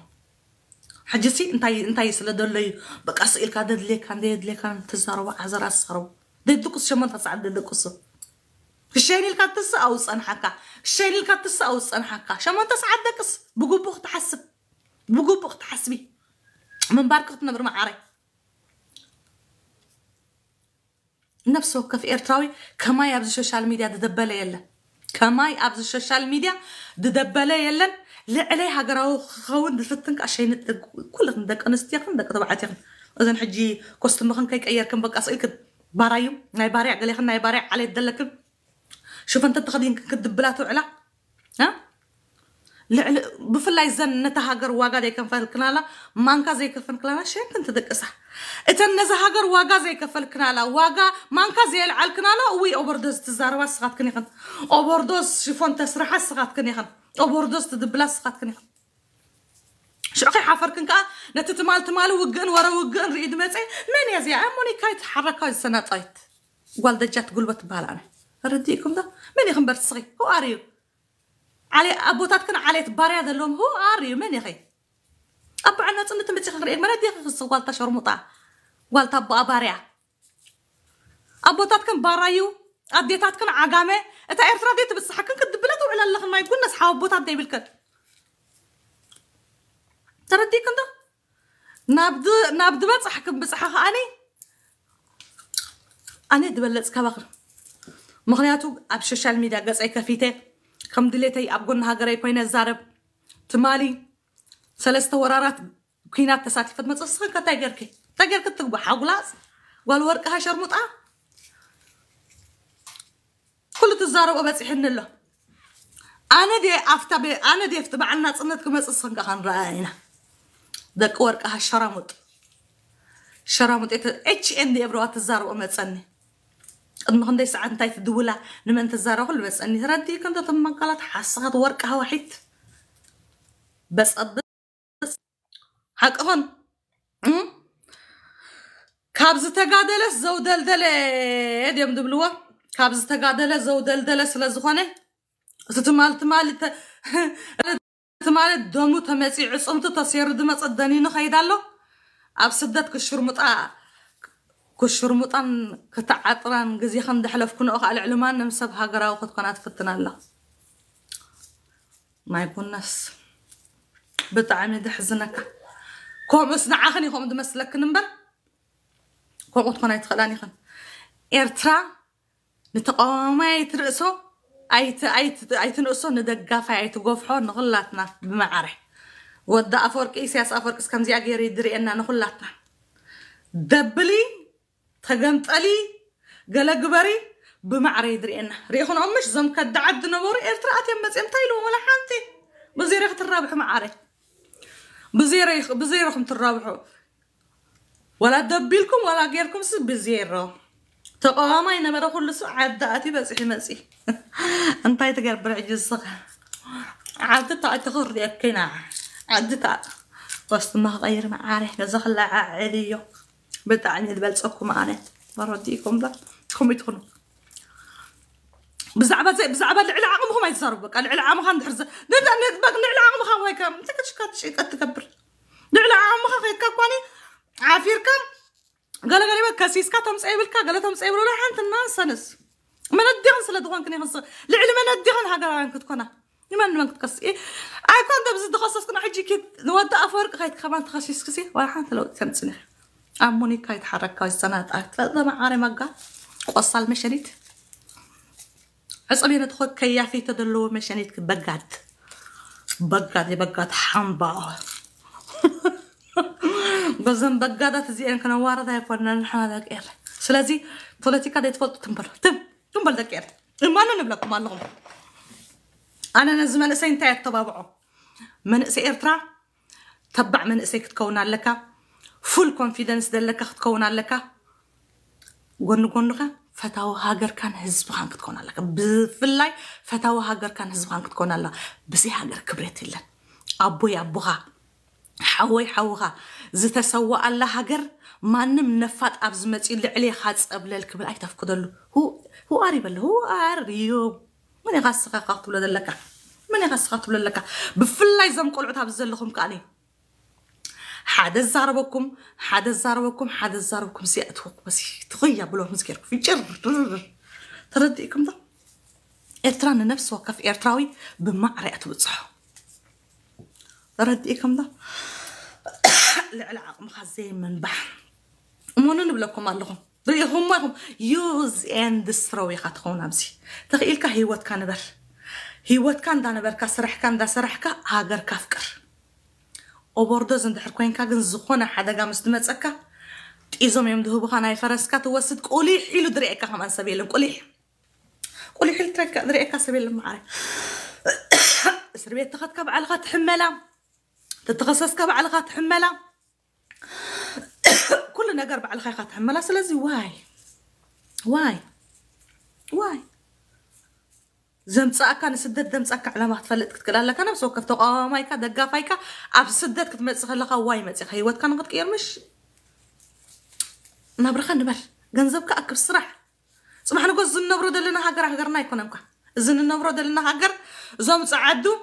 حجسي انتي انتي سلدول لي بقى سئل كادد لي كان ديد لي كان تزارو عزر ديد دكس شمن تصعد ديد دكسو كشيني الكاتس أو صنحكا كشيني الكاتس أو صنحكا شو ما تسعد دكس بقول بخت حسب بقول بخت حسبي من بارك خت نبر معاري نفسه كف إيرتراوي كما يابز السوشيال ميديا تدبلة يلا كما يابز السوشيال ميديا تدبلة يلا لا عليها قراو خون دفتنك عشان كل عندك أنا عندك طبعا تيق إذا نحجي كوستم خن كيك أيار كم بقى أصيلك برايو ناي باري عقلي خن ناي باري على الدلة شوف انت تغادي كدب بلاتو على ها لعل بفلاي زن نتهاجر واقا زي كفل فالكنالا مانكا زي كفل كنالا شين كنت دك اسح اتن نزهاجر واقا زي كفل كنالا واقا مانكا زي على كنالا وي اوبردوز تزاروا سغات كنيخن اوبردوز شيفون تسرحة سغات كنيخن اوبردوز كني خن شو أخي حفر كنكا نتتمال تمال وقن ورا وقن ريد متي من يا زي عموني كايت حركة السنة طايت والدة جات قلبت بالعنا رديكم ده ماني غنبرت صغي هو اريو علي ابو كان علي تباري هذا اللوم هو اريو ماني غي ابو عنا تنت متي خغري ما دير خص والطا شرمطا والطا ابو اباريا ابو كان بارايو ادي كان عقامه اتا ايرترا ديت بصح كان كدبلات وعلى الله ما يقولنا صحاب حاوبو تاع دي ترى تردي كنت نابد نابد بصحكم بصحه اني انا دبلت كبخر مغنياتو اب سوشيال ميديا غس اي كفيته كم دليتي اب قلنا هاغري كوينه زارب تمالي ثلاث ورارات كينات تسات فد متصخ كتاغيرك تاغيرك تغب حغلاص قال ورق ها شرمطا كل تزارب وبصحن له انا دي افتا بي انا دي افتا بعنا صنتك متصخ كان راينا دك ورق ها شرمط شرمط اتش ان دي ابروات الزارب ومصني النهضة عن تايت دولة لما انت بس اني ردي كنت تم قالت حصات ورقها واحد بس أدرس هون كابز تقادلس زو دلدلة يم دبلوا كابز تقادلس زو دلدلة سلازخونه ستمال تمال ت... تمال دمو تمسي عصمت تصير دمت صدني نخيدالو أب سدت كشفر مطاع كشرمطن كتعطران غزي حلف كنا اخ على علمان نمسب هاغرا وخد كنات فتنا الله ما يكونس بطعم دحزنك اسنا نعخني خوم دمسلك نمبر كوم قد كنات خلاني خن ኤርትራ ንተቃዋማይት ርእሶ ኣይትንእሶ نغلاتنا ኣይትጎፍሖ ودا ብመዓረ ወዳ ኣፈወርቂ ኢሳያስ ኣፈወርቂ ከምዚኣ ገይሩ ይድርኤና ንኩላትና دبلي تغنطلي غلغبري بمعري درينا ريحون امش زم كد عد نوري ارترات يمز امتايلو ولا حانتي بزير اخت الرابح معاري بزير يخ... بزير اخت الرابح ولا دبيلكم ولا غيركم سي بزير تقوما اينا مرا كل سو عداتي بس احي مسي انتاي تقربر عجز صغ عدت تا تغر يا كنا عدت تا بس ما غير معاري نزخ لا عليو بتاعني البلصكم انا مرتيكم بلا كم يتخنوا بزعبه زي بزعبه العلاقم هما يتصرف بك العلاقم خان درز نبدا نتبق العلاقم خا ويك انت كتشكات شي كتكبر العلاقم خا غير كاكواني عافيركا قال غريبة كاسيسكا تمصي بالكا قال تمصي بالولا حنت الناس سنس ما ندي غنسل دوان كني غنسل العلم انا ندي غن هكرا كنت كنا ما ما كنت قصي اي كون دابز دخصص كنا حجي كي نودا افورك غيت خبان تخصيص كسي ولا حنت لو كنت አሞኒካ تفضل مع ለዘማ ዓረመጋ وصل مشانيت عصبي ندخل كيا في تدلو مشانيت بقعد بقعد بقعد حمبا بزن بقعد تزي ان كان وارد هاي فنا نحن هذاك اير سلازي بوليتيكا كده تفضل تنبر تم تنبر ذاك اير ما نبلك ما لهم انا نزم سين تعب الطبابعو من سيرترا تبع من سيك تكون لك فول كونفيدنس دل لك خد كون على لك قلنا قلنا فتاو هاجر كان حزب خانك تكون على لك بفلاي فتاو هاجر كان حزب خانك تكون على بس هاجر كبرت إلا أبوي أبوها حوي حوها زت سوى على هاجر ما نم نفات أبزمت إلا عليه خاص قبل الكبر أي تفقد له هو هو قريب له هو قريب من غصقة قاتل دل لك من غصقة قاتل لك بفلاي زم كل عتاب كاني حدث زاربكم حدث زاربكم حدث زاربكم سيأت وقت بس تغيّا بلو مزكيرك في جر ترديكم ده إرتران نفس وقف إرتراوي بمعرئة وصح ترديكم ده العلاق مخزين من بحر ومونو نبلكم اللغم دري هم هم يوز ان دستروي خاتخون امسي تغيّلك هيوات كان بر هيوات كان دانبر كسرح كان دا سرح كا هاجر كافكر أبورده زند حركوين كاجن زخونا حدا جام استمت سكة إذا ما يمده بخانا يفرس كات وسط كولي حلو دريك كمان سبيل كولي كولي حلو دريك دريك سبيل معاي سربية تخد كب تحملا غات حملة تتخصص كب كلنا قرب على الخيخة تحملا سلازي واي واي واي زمتسأك أنا سدد زمتسأك على ما تفلت كتقول الله كان بسوق كفتو آه مايكا دقة فايكا عبس سدد كت متسخ الله خواي متسخ هي وات كان قط كير مش نبرخ نبر جنزبك أكبر سرح سمحنا قص زن نبرد لنا هجر هجرنا يكون أمك زن نبرد لنا هجر زمتس عدو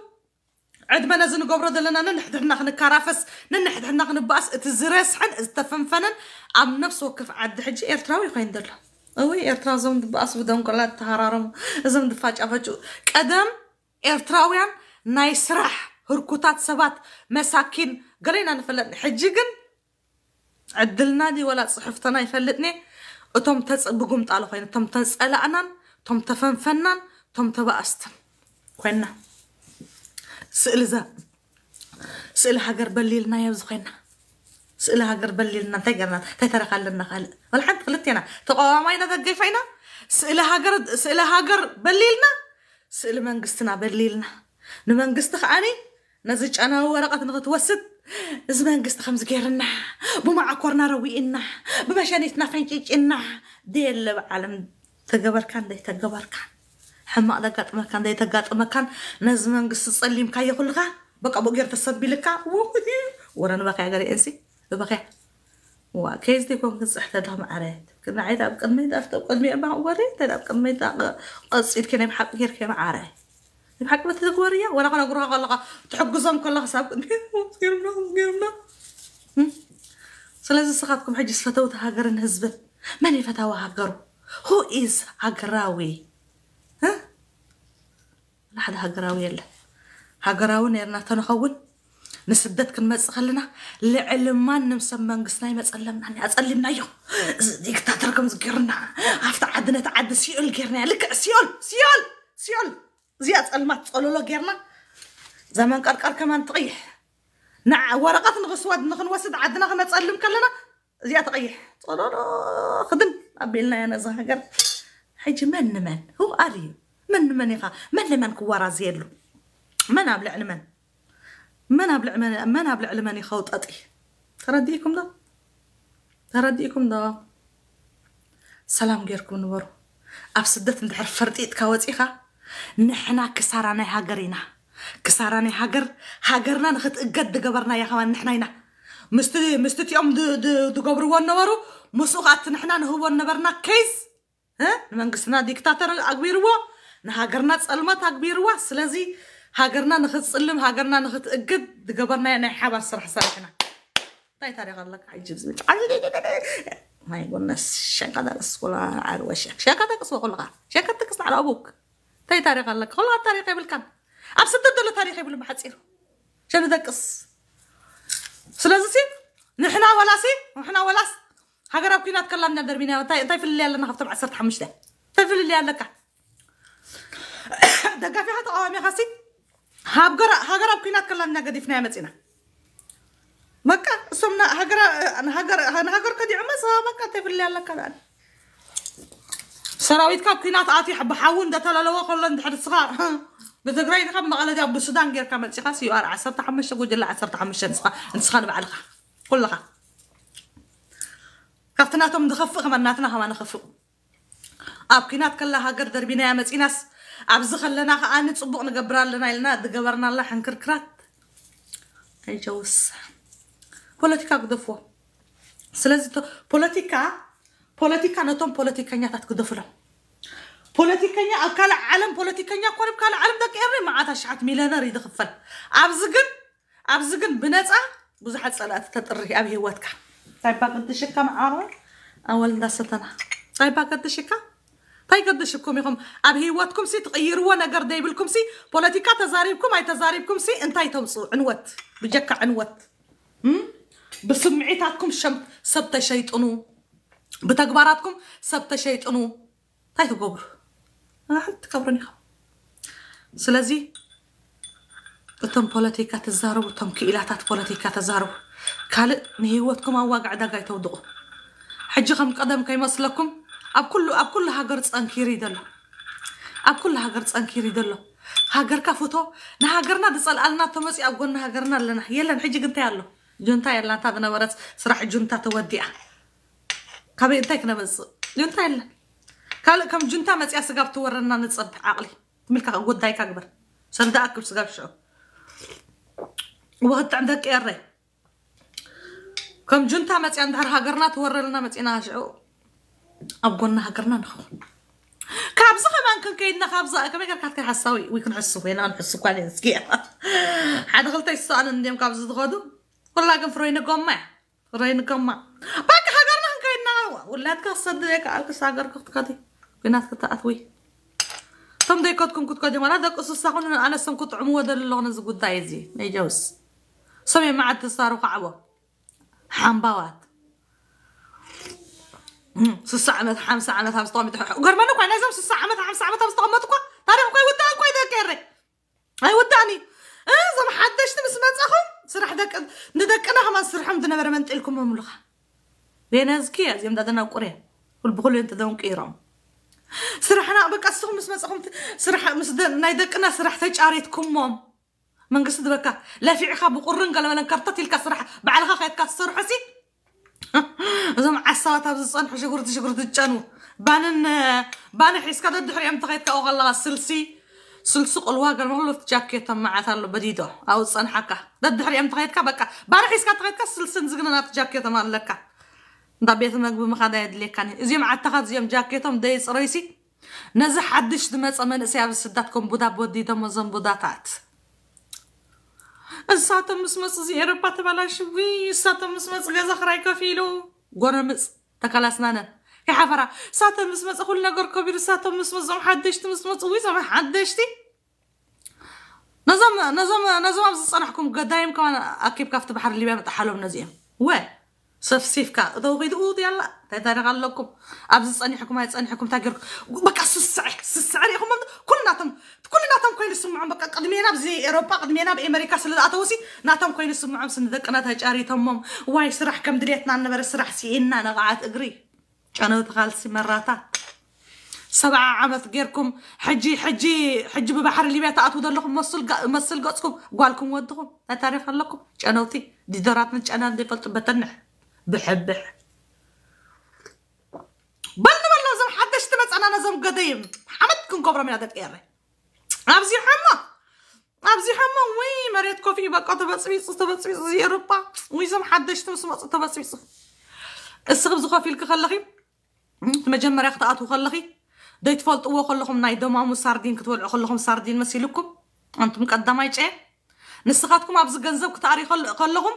عندما نزن قبرد لنا ننحد حنا خن كرافس ننحد حنا خن باس تزرس حن استفن فنن أم نفس وقف عد حج إيرتراوي خين دلهم اوي ارتران زمد باسو دون كلا تهرارم زمد فاج افاجو قدم ارتراويان نايسرح هركوتات سبات مساكين قلينا نفلتني حجيقن عدلنا دي ولا صحفتنا يفلتني وتم تسبقوم طالو خينا تم تسألا انان تم تفنفنان تم تبأستن خينا سئل ذا سئل حقر بليلنا يوز خينا سئلها قرب اللي لنا تقرنا تترى قال لنا قال والحد قلت أنا تقوامينا فينا سئلها قرد سئلها قر بليلنا سئل منقستنا بليلنا قست أني نزج أنا ورقة وسط زمان قست خمس قيرنا بمع كورنا روينا بمشانيتنا إنا ديل عالم تقبر كان دي تقبر كان حماق دا قاط مكان دي تقاط مكان نزمن قست صليم كاي خلقا بقى بقير تصبي لك ورا نبقى غير انسي وكيز دي كون قص احتدهم عريت كنا عيدا بقدمي دافت بقدمي ما وريت انا بقدمي دا قص كنا بحق غير كنا عريت بحق ما تقوريا ولا انا قرها قلقه تحقزم كل حساب غيرنا غيرنا ስለዚ ስኻትኩም ሕጂ ዝፈተውቲ ሃገርን ህዝብን መን ይፈታዊ ሃገሩ ሁ ኢዝ ሃገራዊ ሓደ ሃገራዊ የለን ሃገራዊ نيرنا ተንኸውን نسدت كن مسخلنا لعلم ما نمسم من قصنا يمسلمنا يعني أصلمنا يوم زديك تتركم زقرنا عفت عدنا تعد سيول قرنا لك سيول سيول سيول زيادة ألمات تقولوا له قرنا زمان كار كمان تغيح نع ورقات نغسود نغن وسد عدنا غن تسلم كلنا زيادة تغيح تقولوا له خدم أبيلنا يا نزهقر حيجي من من هو قالي من من يخا من من كوارا زيادلو من أبلع لمن من هاب العلمان من هاب العلماني خوط اطي ترديكم دا ترديكم دا سلام غيركم نورو اب سدت ندحر فرطيت كا وطيخا نحنا كسارانا هاجرينا كسارانا هاجر هاجرنا نخت اجد دغبرنا يا خوان نحناينا مستي مستي ام دو دو دغبروا نورو مسوقات نحنا نهو نبرنا كيس ها منغسنا ديكتاتور اكبيروا نهاجرنا صلمت اكبيروا سلازي هاجرنا نخذ سلم هاجرنا نخذ اجد دقبرنا يعني حبر صرح صرحنا طي تاري غلق عي جبز ما يقول ناس شان قد على السقول على وشك شان قد تقص وقول غار شان قد تقص على أبوك طي تاري غلق خلق الطريقة بالكم أبس تدل تاريخي بلو ما حد سيرو شان تقص سلازسي نحنا ولاسي نحنا ولاس هاجر أبكي نتكلم نقدر بينا طي طي في الليل نخفت مع سرت حمشته طي في الليل لك دقا في حتى قوامي خاسي هاجر هاجر أبكينات كلام نقدي في نعمتنا مكة سمنا هاجر أنا هاجر أنا هاجر كدي عمسة مكة تقول لي الله كلام سراويت كابكينات آتي حب حاون ده تلا لو خلنا ندحر صغار ها بس غير كم على ده بالسودان غير كمل شيء خاص يوار عصر تحمش شو جل عصر تحمش نسخة نسخة بعلقة كلها كفتناتهم دخفق مناتنا هم نخفق أبكينات كلها هاجر دربينا يا مزيناس ኣብዚ ከለና ከዓ ንፅቡቅ ንገብር ኣለና ኢልና ዝገበርናላ ሕንክርክራት ኣይጀውስ ፖለቲካ ግደፍዎ ስለዚ ፖለቲካ ፖለቲካ ነቶም ፖለቲከኛታት ግደፍሎም ፖለቲከኛ ኣብ ካልእ ዓለም ፖለቲከኛ ኮነ ኣብ ካልእ ዓለም ደቂ ኤርኒ መዓታ ሽዓት ሚሊዮነር እዩ ዝኽፈል ኣብዚ ግን ኣብዚ ግን ብነፃ ብዙሓት ፀላእቲ ተጥሪ ኣብ ሂወትካ ታይ ባቀ ትሽካ መዓሮ ኣወል እንዳሰተና ታይ ባቀ ትሽካ طيقد شبكم يغم اب هي واتكم سي تغيروا انا قردي بالكم سي بوليتيكا تزاريبكم اي تزاريبكم سي انتي تمصو عنوت بجك عنوت ام بسمعيتاتكم شم سبتا سبت شيطنو بتكباراتكم سبت شيطنو طيب قبر راح تكبرني خا سلازي تم بوليتيكا تزارو تم كيلاتات بوليتيكا تزارو كال نهيوتكم اواقع دقاي تودقو حجي خم قدم كيمصلكم مصلكم ኣብ ኩሉ ሃገር ፀንኪሩ እዩ ዘሎ ኣብ ኩሉ ሃገር ፀንኪሩ እዩ ዘሎ ሃገርካ ፎቶ ንሃገርና ዝፀልኣልና ተመፂ ኣብ ጎና ሃገርና ኣለና የለን ሕጂ ግ ኣሎ ጁንታ የለና እንታ ዝነበረት ስራሕ ጁንታ ተወዲኣ ካበይ እንታይ ክነበፅእ ጁንታ የለን ካልእ ከም ጁንታ መፅያ ስጋብ ትወረና ንፀብሕ ዓቕሊ ትምልካ ጉዳይካ ግበር ሰብዳ ኣክብ ስጋብ ሽዑ ወክትዕ ንደቂ የረይ ከም ጁንታ መፅያ እንድሕር ሃገርና ትወረልና መፂና ሽዑ أب قلنا هكرنا نخو كابزا ما كان كيدنا كابزا كما كان كاتك حساوي ويكون حسو هنا نحسو كالي نسكي حد غلطة السؤال نديم كابزا تغدو والله كان فروينا قمع فروينا قمع باك هكرنا كيدنا ولا تكسر ديك عالك ساقر كنت كادي بناتك تأثوي تم دي كودكم كنت كادي ولا داك أسو ساقون أنا سم كنت عمو دار اللغنة زقود دايزي نيجوز سمي ما عاد تصارو قعوة حنبوات 6 ዓመት 50 ዓመት ኣብ ዝተቐሚጡ ገርመኒ እኳ ናይዞም 6 ዓመት 50 ዓመት ኣብ ዝተቐመጡ እኳ ታሪክ እኳ ይውዳእ እኳ ይዘከረ ኣይውዳእኒ እዞም ሓደሽቲ ምስ መፀኹም ስራሕ ንደቅና ከማ ዝስርሖም ዝነበረ መንጢልኩም ምሉኻ ቤነዝኪ እዚኦም ዳደናቁር እየ ብኩሉ እንተደንቂሮም ስራሕና በቃ ስኹም ምስ መፅኹም ናይ ደቅና ስራሕ ተጫሬትኩሞም መንግስቲ ድበካ ለፊዕካ ብቁርን ገለመለን ከርተት ኢልካ ስራሕ ባዕልካ ከድካ ትሰርሖ ሲ እዞም ዓሳባት ኣብዚ ዝፀንሑ ሽጉርቲ ሽጉርቲ ጨኑ ባንን ባንን ሒዝካ ደድሕሪኦም ተኸይድካብኡ ከለካ ስልሲ ስልሲ ቁልዋ ገለመክሎት ጃኬቶም መዓት ኣሎ በዲዶ ኣብኡ ዝፀንሐካ ደድሕሪኦም ተኸይድካ በቃ ባን ሒዝካ ተኸይድካ ስልስን ዝግነናት ጃኬቶም ኣለካ እንዳ ቤት መግቢ ምኻዳ የድልየካኒ እዚኦም ዓታኻት እዚኦም ጃኬቶም ደይ ፅረይሲ ነዚ ሓድሽ ዝመፀ መንእሰይ ኣብ ስዳት ከምቡዳ ቦዲዶም እዞም ቡዳታት ساتا مسمس زيرا باتا بلا شوي ساتا مسمس غزا خراي كفيلو قرمز تاكالا سنانا يا حفرة ساتا مسمس أقول نقر كبير ساتا مسمس زم حدشت مسمس وي زم حدشتي نظام نظام نظام أبزا صنحكم قدايم كمان أكيب كافت بحر اللي بيام تحالو بنزيهم وي صف سيف كا دو غيد أوض يلا تايداري غالوكم أبزا صنحكم هاي صنحكم تاقر بكا سسعي سسعي يا خمان كلناتم كلنا تم كاين يسمعون بقى قدمينا بزي اوروبا قدمينا بامريكا سلد اتوسي ناتم كاين يسمعون سندقنا تاع جاري تمم واي صراح كم دريتنا نبر صراح سي انا غات اقري كانوا تغالسي مرات سبعة عام فقيركم حجي حجي حجي ببحر اللي بيتا اتو دلكم مصل مصل قوتكم قوالكم ودكم لا تعرف لكم كانوتي دي دراتنا كان دي فلت بتنح بحبح بل بل لازم حدش تمس انا لازم قديم حمدكم كبره من هذا الايري ኣብዚ ሓማ ኣብዚ ሓማ ወይ መሬት ኮፍ እዩ በቃ ተበፅቢፁ ተበፅቢፁ የርባ ወይ ዞም ሓደሽቲ ምስ መፁ ተበፅቢፁ እስኽብ ዝኸፍ ኢልክ ከለኺ መጀመርያ ክትኣትዉ ከለኺ ደይትፈልጥዎ ከለኹም ናይ ደማሙ ሳርዲን ክትበልዑ ከለኹም ሳርዲን መሲልኩም ኣንቱም ቀዳማይ ጨየ ንስኻትኩም ኣብዚ ገንዘብ ክትኣርዩ ከለኹም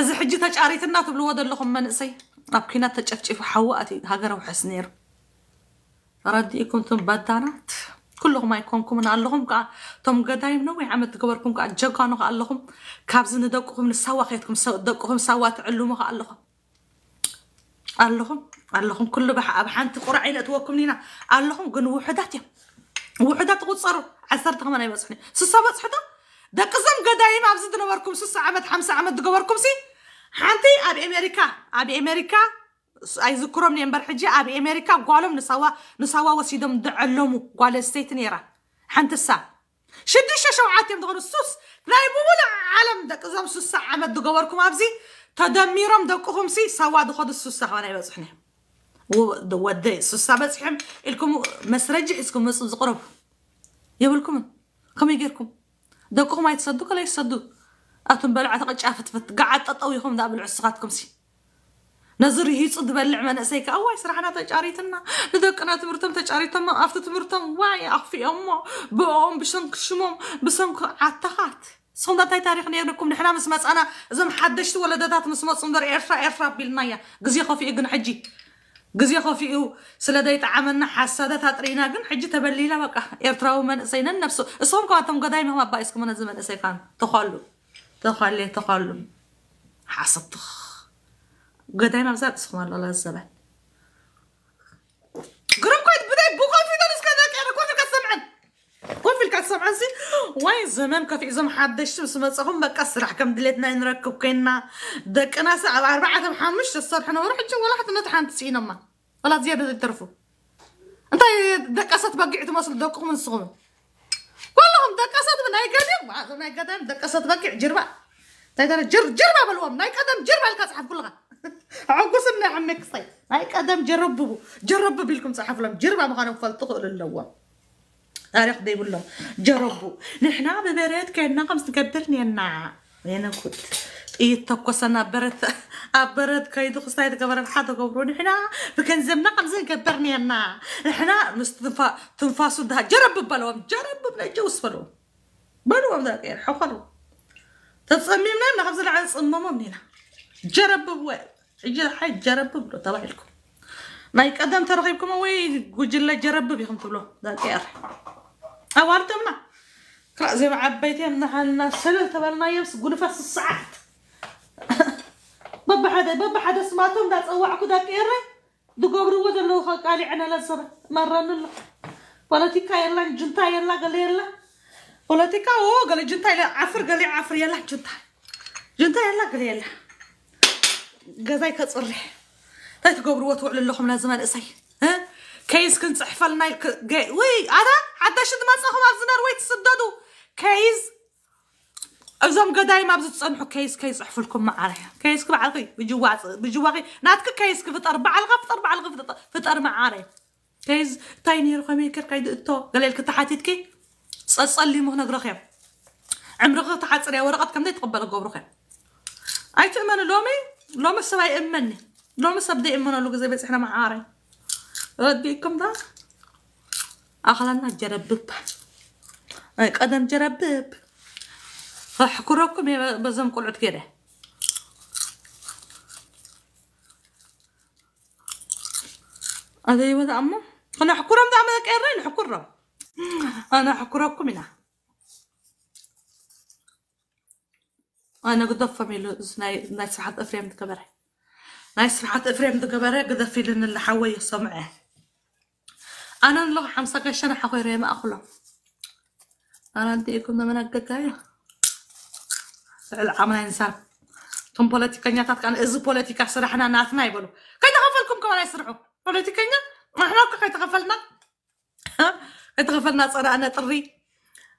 እዚ ሕጂ ተጫሪትና ትብልዎ ዘለኹም መንእሰይ ኣብ ኩናት ተጨፍጪፉ ሓዋእቲ ሃገራዊ ሕስ ነይሩ ረዲኢኩም ቱም ባዳናት كلهم يكون كمان اللهم كا توم قدايم نوي عم تقبركم كا جاكانو اللهم كابزن دقهم نسوا خيتكم دقهم سوا تعلموا كا اللهم اللهم اللهم كل بح بحنت قرع عين أتوكم لنا اللهم جن وحدات يا وحدات قصروا عسرت هم أنا يمسحني سسابت حدا ده قسم قدايم عبزت نوركم سس عمد حمسة عمد تقبركم سي حنتي أبي أمريكا أبي أمريكا ايذكرهم لي امبارح جي ابي امريكا قالوا نسوا نسوا وسيدهم دعلموا قال السيت نيرا حنت الساعة شدي الشاشوعات يم دغون السوس لا يمو لا عالم دك زم سوس عمد دغوركم ابزي تدميرهم دقهم سي سوا دخد السوس هنا يبصحنا ودي السوس بصحم الكم مسرج اسكم مس زقرب يا ولكم كم يجيكم دقهم ما يتصدق لا يتصدق اتم بلعه قد شافت فت قعد تطويهم ذا بالعصغاتكم سي نظر هيتص دبلع من أسيك أوي صراحنا تجاريتنا ندق أنا تمرتم تجاريتنا أفت تمرتم واي أخفي أمه بأم بشنك شموم بشنك عتاقات صندا تاي تاريخ نيركم نحنا مسمس أنا زم حدشت ولا دات مسمس صندر إرفا إرفا بالنية قزي خافي إجن حجي قزي خافي إيو سلدي تعملنا حسادة تطرينا جن حجي تبليلا بقى إرتراو من سين النفس الصومك عتم قداي ما بايسكم أنا زمان أسيكان تخلو تخلي تخلو حسد وقدعين رزاق سخوان الله الزبل قرب كويت بداي بو كونفيدنس كذاك انا كوفي كتسمعن كوفي كتسمعن سي واي زمان كافي اذا محدش بس مصخهم بقى سرح كم دليتنا نركب كينا دقنا ساعه 4 5 الصبح انا ورحت ولا حتى نتحان 90 اما ولا زياده تترفو انت دقصت بقع تمسل دقق من صغم كلهم دقصت من اي قدم ما هاي قدم دقصت بقع جربه تايدر جرب جربه بالوم هاي قدم جربه الكاس حب كلها عقص لنا عمك صيف طيب. هاي قدم جربوا جربوا بلكم صحف لهم جربوا ما مغانا فلطقوا للوا تاريخ بيقول لهم جربوا نحنا ببريت كان نقمس نقدرني النع وين كنت اي يتقصنا برت أبرت كيدو قصايد قبر الحد قبرون نحنا بكن زمنا قمزين كبرني أنا نحنا مستنفا تنفاسو ده جرب بلوم جرب بلا جوس بلوم بلوم ده غير حقرو تصميمنا نقمز العز أمامنا جرب بوال اجي حاج جرب بلو طلع لكم ناي قدم ترغيبكم وي جوجل جرب بيهم تبلو ذاك يا اواردمنا كرا زي ما عبيتي من حالنا سلو تبلنا يبس قنفس الساعات بابا حدا بابا حدا سماتهم دا تصوعكو ذاك يري دقبرو ودلو خالي عنا لزبه مرن الله بوليتيكا يلا جنتا يلا قال يلا بوليتيكا او قال جنتا يلا عفر قال عفر يلا جنتا جنتا يلا قال يلا قزاي كتصرح تاي تقبروا وتوعلوا لهم لازم نسي ها كيس كنت صحفل نايل وي انا حتى شد ما صخم ابزنار وي تسددوا كيس ازم قداي ما بزت صنحوا كيس كيس احفلكم ما عليها كيس كبع علقي بجوا بجوا غي ناتك كيس كفت اربع الغف اربع الغف فت اربع عاري كيس تايني رقمي كر قيد تو قال لك تحاتيتك صلي مو نقرا خيم عمرك تحات ورقتكم دي تقبل قبر خيم اي تامن لومي لو مصب هاي امني لو مصب دي امنا لو زي بس احنا معاري رد بيكم ده اغلنا جربب اي قدم جربب راح يا بزم عد كده هذا يوضع أمه أنا حكرم ده عملك إيرين حكرم أنا حكركم هنا أنا قد فاميلو ناي ناي سحات أفريم دكبره ناي سحات أفريم دكبره قد لنا اللي حوي سمعه أنا لو حمسة كشنا حقي ريما أخله أنا أنتي كنا من الجداية العمل إنسان تم بوليتيكا نياتات كان إزو بوليتيكا سرحنا ما يبلو كي تغفلكم كمان يسرحوا بوليتيكا ما إحنا كي تغفلنا كي تغفلنا أنا طري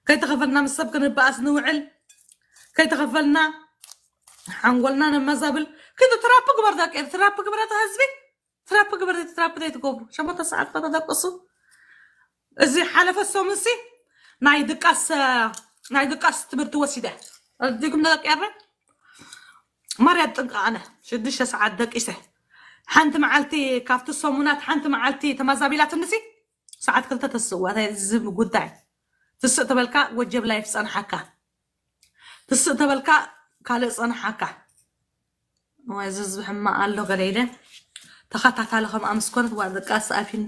كي تغفلنا من السبق نبقى نوعل كيتغفلنا حنقولنا انا ما زابل قبر ترابق بردك قبر برات هزبي قبر برات ترابق ديت قبر شما تسعد فتا داك قصو ازي حالة السومنسي ناي دكاس ناي دكاس تبرت وسيده اديكم داك يابا مريا دقا انا شدش سعد داك اسه حنت معلتي كافت الصومونات حنت معلتي تمازابيلات النسي ساعات كنت تسو هذا الزب قدعي تسو تبلكا وجب لايف صنحكا ትስእ ተበልካ ካልእ ፀንሓካ ወይ እዚ ዝሕማቅ ኣሎ ገለይለ ተኸታታሊ ከም ኣመስኮነት ዋ ድቃስ ኣፊኒ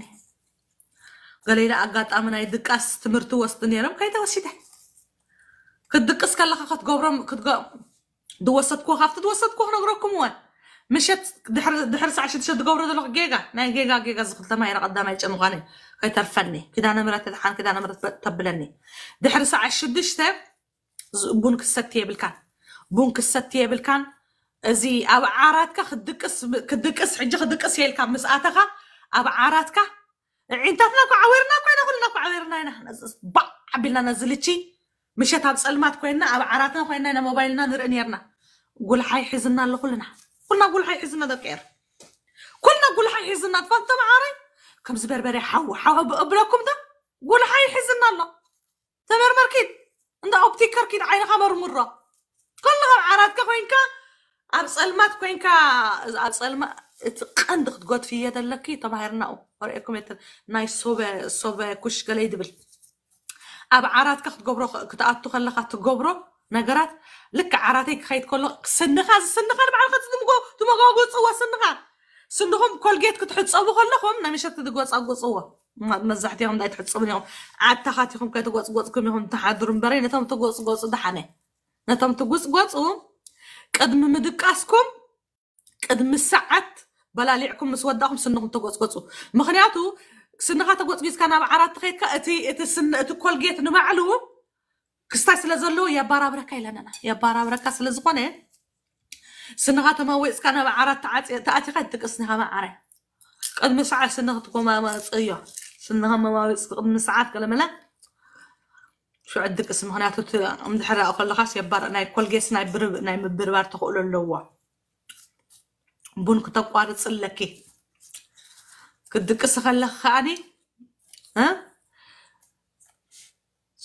ገለይለ ኣጋጣሚ ናይ ድቃስ ትምህርቲ ወስድ ነይሮም ከይተወሲደ ክትድቅስ ከለካ ክትገብሮም ድወሰድክዎ ካብቲ ድወሰድክዎ ክነግረኩም ወ ምሸት ድሕሪ ሰዕ ሽዱሽተ ትገብሮ ዘለኹ ጌጋ ናይ ጌጋ ጌጋ ዝክልተ ማይረ ቀዳማይ ጨምቋኒ ከይተርፈኒ ኪዳነ ምሕረት ተሓን ኪዳነ ምሕረት ተብለኒ ድሕሪ ሰዕ ሽዱሽተ بون كسات يبلكان بون كسات يبلكان زي أب عاراتك خدكس كدكس حج خدكس يلك مسأتك أب عاراتك عند تناك عويرنا كنا كلنا عويرنا نحن نزس با عبلنا نزلتشي مش هتعب سلمات كنا أب عاراتنا كنا نا موبايلنا نرنيرنا قول حي حزننا اللي كلنا كلنا قول حي حزننا ذكر كلنا قول حي حزننا فانت معاري كم زبر بري حو حو بأبلكم ده قول حي حزننا الله تمر مركيد عند اوبتيكر كيد عين غمر مرة كل غم عرادك كوينكا عب سلمات كوينكا عب سلمة قند خدقوت في يد اللكي طبعا هيرناو ورأيكم يتر ناي صوبة صوبة كوش قلي دبل عب عرادك خدقوبرو كتقاتو خلقا تقوبرو نقرات لك عراتيك خايت كل سنخا سنخا مع الخط دمغو دمغو قوت صوا سنخا سنخهم كل جيت كتحط صوا خلقهم نمشت تدقوت صوا صوا መብዛሕትኦም ዳይ ትሕፅቡን እዮም ዓታ ካቲኹም ከይተጎፅጎፅኩም ኢኹም ተሓድሩ እምበረ ነቶም ትጎፅጎፁ ደሓነ ነቶም ትጉፅጎፁ ቅድሚ ምድቃስኩም ቅድሚ ሰዓት በላሊዕኩም ምስ ወዳእኹም ስንኹም ተጎፅጎፁ ምክንያቱ ስንኻ ተጎፅጊዝካ ናብ ዓራት ተኸይድካ እቲ እቲ ስነ እቲ ኮልጌት ንባዕሉ ክስታይ ስለ ዘለዎ የባራብረካ ኢለና የባራብረካ ስለ ዝኾነ ስንኻ ተማዊፅካ ናብ ዓራት ተኣቲኻ ትጥቅስ ንኻ መዓረ ቅድሚ ሰዓት ስንኽትጎማመፅ እዮም سنها ما ساعات قال ملا شو عندك اسم هنا تت ام حرا أقول خاص يبار ناي كل جيس ناي بر ناي مبربار تقول اللوا بون كتب قارد صلكي كدك سخلك خاني ها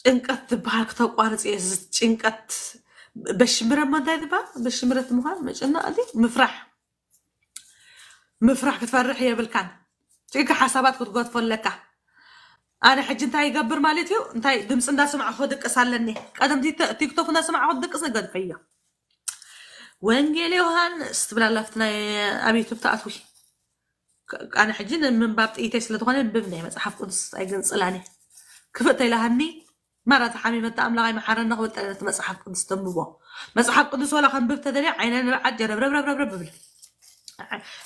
ጭንቀት ትበሃል ክተቋርፅ እየ ጭንቀት በሽምረት መንታይ ትበሃል ادي مفرح مفرح كتفرح يا بلكان የብልካን حسابات ሓሳባት ክትጎትፈለካ أنا حج انتهي يقبر مالتي انتهي دمس اندا سمع خدق أسالني قدم تي تيك توك اندا سمع خدق أسنا قد فيا وانجيل يوهان استبلا لفتنا أبي تبتأتوي أنا حجين من باب إيتي سلطغاني ببني مصحف قدس اي أيقن صلاني كفتي لهني مرة حميمة أملاغي محرنا وتألت مصحف قدس تنبوه መፅሓፍ ቅዱስ ዋላ ከንብብ جرب رب رب رب رب رب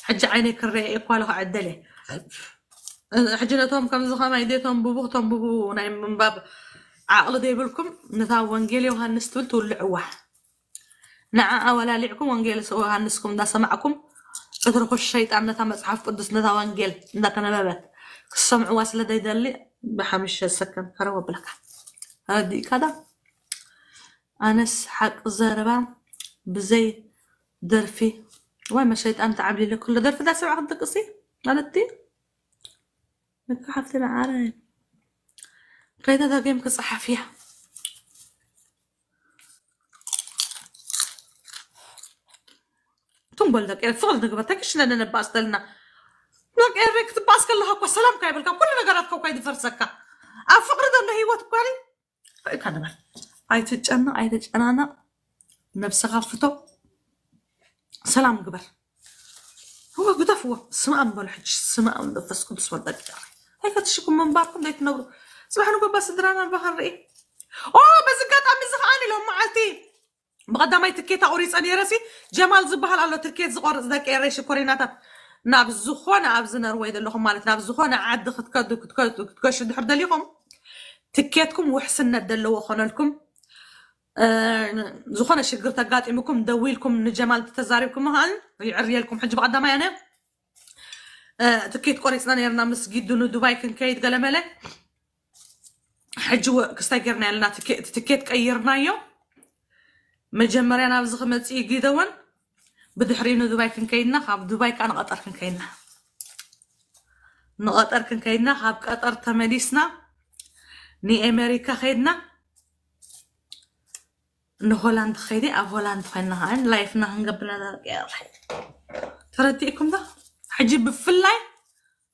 حج ክርአ እኳ ለክዓ ደለ عجلتهم كم زخم عيديتهم ببوغ تم ببو نايم من باب عقل ديبلكم نتا وانجيلي وهنستول تولعوح نعا ولا لعكم وانجيل سوى هنسكم دا سمعكم اتركوا الشيطان نتا مصحف قدس نتا وانجيل نتا نبابات كسمع واسلة ديدالي بحمش السكن كروا بلك هادي كذا أنس حق زربا بزي درفي وين ما شيطان تعبلي لكل درفي دا سمع قدقسي مالتي كحفتي معارن قيدة قيم كصحة فيها تنبل دك إيه فول دك بتكش لنا نباس دلنا نك إيه ريك تباس كل كوا سلام كاي بلكا كل نجارات كوا كاي فرسكا أفقر أه، دلنا هي وتقاري أه، كان بل أي تجأنا أي تجأنا نفس غفتو سلام قبل هو قدف هو سماء بلحج سماء سماء كنت سماء الدكتور هاي فتشكم من بعض بدا يتنوروا سبحان ربي بس درانا البحر رئي اوه بس قاعد عم يزخاني لهم معلتي بغدا ما يتكيتا اوريس اني راسي جمال زبها على تركيت زغور ذاك ريش كوريناتات ناب زخون اب زنرويد لهم مالت ناب زخون عد كد كد كتكش دحر ليهم تكيتكم وحسنا دلو خونلكم أه زخون شقرت قاطعمكم دويلكم نجمال جمال تزاريبكم هان يعريلكم حج بغدا ما يعني تكيت قريصنا يرنا مسجد دونو دبي كن كيد قال ملا حجو كستاجرنا لنا تكيت تكيت قيرنا يو مجمريا ناب زخمتي جيدون بدحرينو دبي كن كيدنا خاب دبي كان قطر كن كيدنا نقطر كن كيدنا خاب قطر تمليسنا ني امريكا خيدنا نهولند خيدي اب هولند خيدنا هاين لايفنا هنقبلنا ترديكم ده حجي بفلاي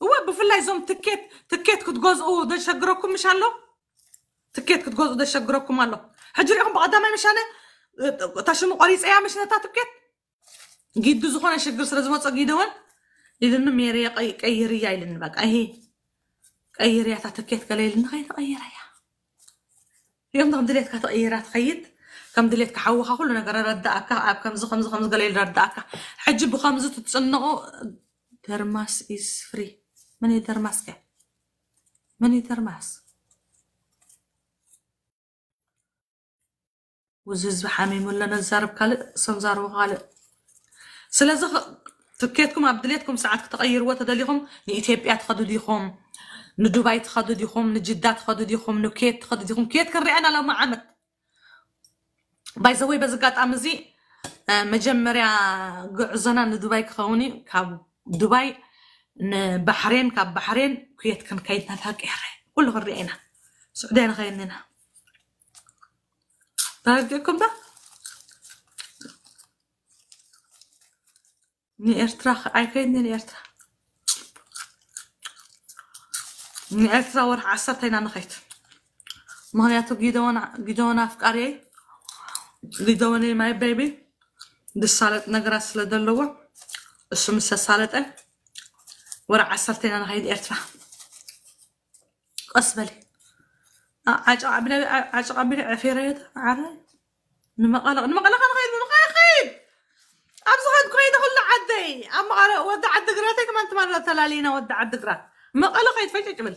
هو بفلاي زوم تكيت تكيت كنت جوز او ده شجركم مش هلو تكيت كنت جوز او ده شجركم هلو حجي رقم بعدا ما مش انا تاشن قريص ايه مش نتا تكيت جيد دو زخون اشجر سرزم اتسا جيد اول اذا انو ميريا قي قي ريا لن باك اهي قي ريا تا تكيت قليل لن خيط قي ريا يوم دغم دليت كاتو قي ريا كم دليت كحوخا خلو نقرر ردا اب كم زو خمز قليل ردا اكا حجي بخمز Dermas is free. Many dermas ke? Many dermas. وزز حميم ولا نزارب كالق سنزار وغال سلازغ تكيتكم عبدليتكم ساعات تغير وتدليهم لإثيوبيا تخدو ديهم ندبي تخدو ديهم نجدات تخدو ديهم نكيت تخدو ديهم كيت كري أنا لو ما عمت باي زوي بزقات أمزي مجمريا قعزنا ندبي كخوني كابو دبي بحرين كاب بحرين كيت كان كيتنا ثاك إحرى كل غرينا سعودين غيرنا تعرف ديكم ده نيرتراخ أي عايكين نيرتراخ نيرتراخ ني عصر تينا نخيت ما هي تو جيدونا جيدونا في قرية جيدونا ماي بيبي دي صالة نقرأ سلة اسم صارت ورا عصرتين أنا هاي الإرتفاع قصبلي آه، عاج آه، عبنا عاج آه، عبنا عفيريد عري نما قلق نما قلق أنا خيد نما قلق خيد أبز خيد قريدة هلا عدي أما أنا ودع الدقرات هيك ما أنت مرة تلالينا ودع الدقرات ما قلق خيد فجأة جبل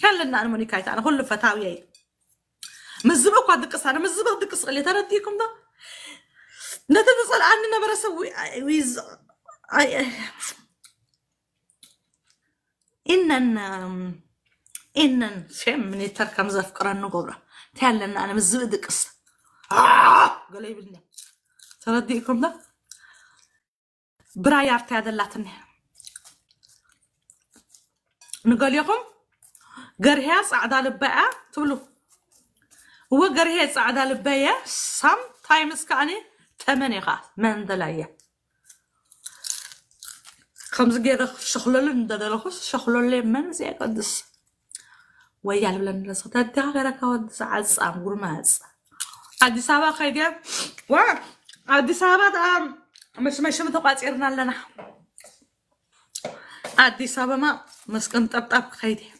كان لنا أنا مونيكايت أنا هلا فتاوي هاي مزبق قد قص أنا مزبق قد قص اللي ترديكم ده نتنصل عننا برا سوي ويز إنن إنن شم من يتركم زفكرة النقرة تعلن أنا مزود قصة آه قلي بنا ترديكم ده برايا في هذا اللاتن نقول لكم قرهاس عدا لبقى تقولوا هو قرهاس عدا لبقى سم تايمز كاني تمني خاص من دلايه خمس غير شغل لهم دار لهم شغل لهم من زي قدس ويا لولا الناس تدي غير كود ساعات ام غرماز ادي سابا خيجا وا ادي سابا ام مش مش متقاطرنا لنا ادي سابا ما مسكن طبطب خيدي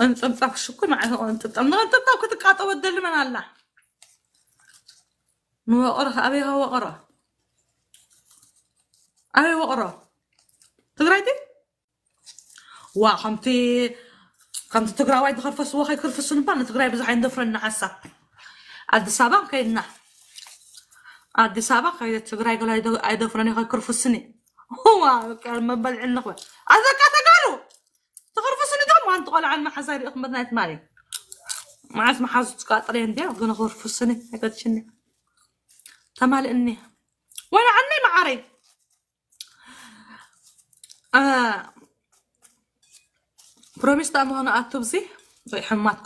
انت طبطب شكون معه انت طبطب انت طبطب كنت قاطو بدل من الله نو اورخ ابي هو اورخ انا واقرا تقراي دي وخمتي كنت تقرا وايد خرفس وخي خرفس نبان تقراي بزح عند فرن عسا عاد سابان كاينه عاد سابا كاين تقراي قال ايدو ايدو فرن خي سني هو ما بلع النخوه عاد كاتقالو تخرفسني دم وانت قال عن ما حزاري اخمدنا مالي ما عاد ما حاز تقاطري عندي سني هكا تشني تمال اني وانا عني ما عارف برومش تاع مهنا اتوبزي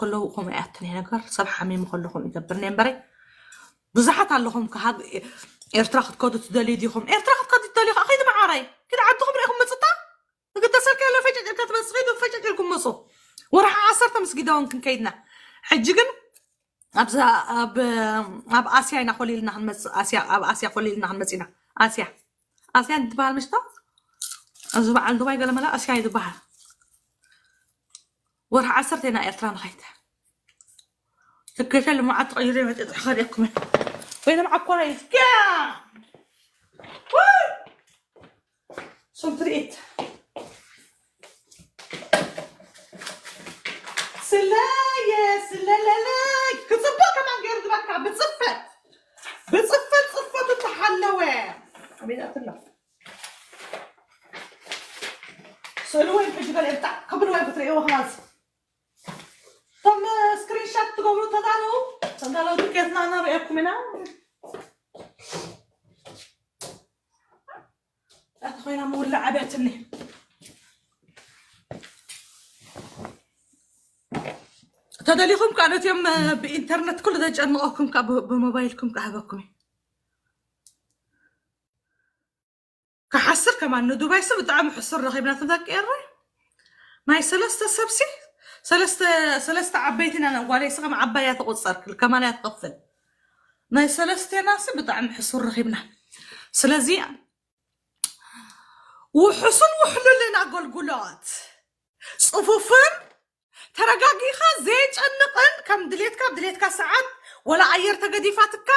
كله وقوم اتن هنا صبح حميم كله قوم يدبر نمبري بزحت على لهم كهاد ارتراخت كود تدلي ديهم ارتراخت كود تدلي اخي ما عاري كده عندهم ريخ مصطا قلت اسال كان لو فجأة كانت مصغيد وفجأة مصو وراح عصرت مسجدة ونكن كيدنا حجقن ابزا اب اب اسيا ينا لنا هنمس اسيا اب اسيا خولي لنا هنمسينا اسيا اسيا انت بها أصبح عن دبي قال ما لا أشكاي دبها ورح عصرتنا إيرتران غيتها تكرت اللي ما عاد تغيري ما تتأخر يقمن وين معك كويس كام شنطريت سلاية سلالالاي كتصفى كمان غير دبكة بتصفت بتصفت صفت التحلوة عميد أتلف سألوه في الجبل بتاع قبل واقف تلاقيه خلاص طب سكرين شوت تقوموا تطلعوا تطلعوا تركيزنا على رأيكم هنا أخوينا مولع عبعتني تدليكم كانت يوم آه، بإنترنت كل ده جأنا كاب بموبايلكم كحبكم كمان انه دبي سبع طعم حصر رهيب إيه انا تذاك ايري ماي سلسته سبسي سلست سلست عبيتين انا وعلي صغم عبايات قصر كل كمان يتقفل ماي سلسته ناس بطعم حصر رهيبنا سلازي وحصن وحلو لنا قول قولات صفوفن ترقاقيخا زيج النقن كم دليت دليتك دليتك ساعات ولا عيرتك قديفاتك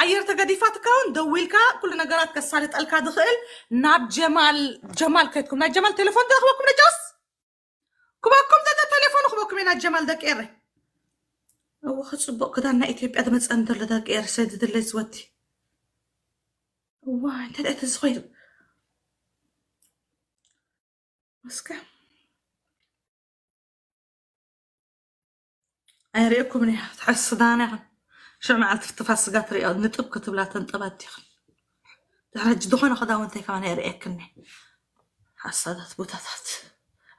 ايرتا قديفات كون دويلكا كل نقرات كسالت الكا دخل ناب جمال جمال كيتكم ناب جمال تليفون ده خبوكم نجاس كباكم ده ده تليفون خبوكم ناب جمال ده كيري او خد صبوك ده انا ايتيب ادم اتسندر لده كيري سيد ده اللي زودي اوه انت ده صغير مسكا ايريكم نيه تحس دانيه شو معناته في تفاس قطري أو نتب كتب لا تنطب أتخل دهنا جدوحنا خدا وانتي كمان يرئيكني حسادات بوتاتات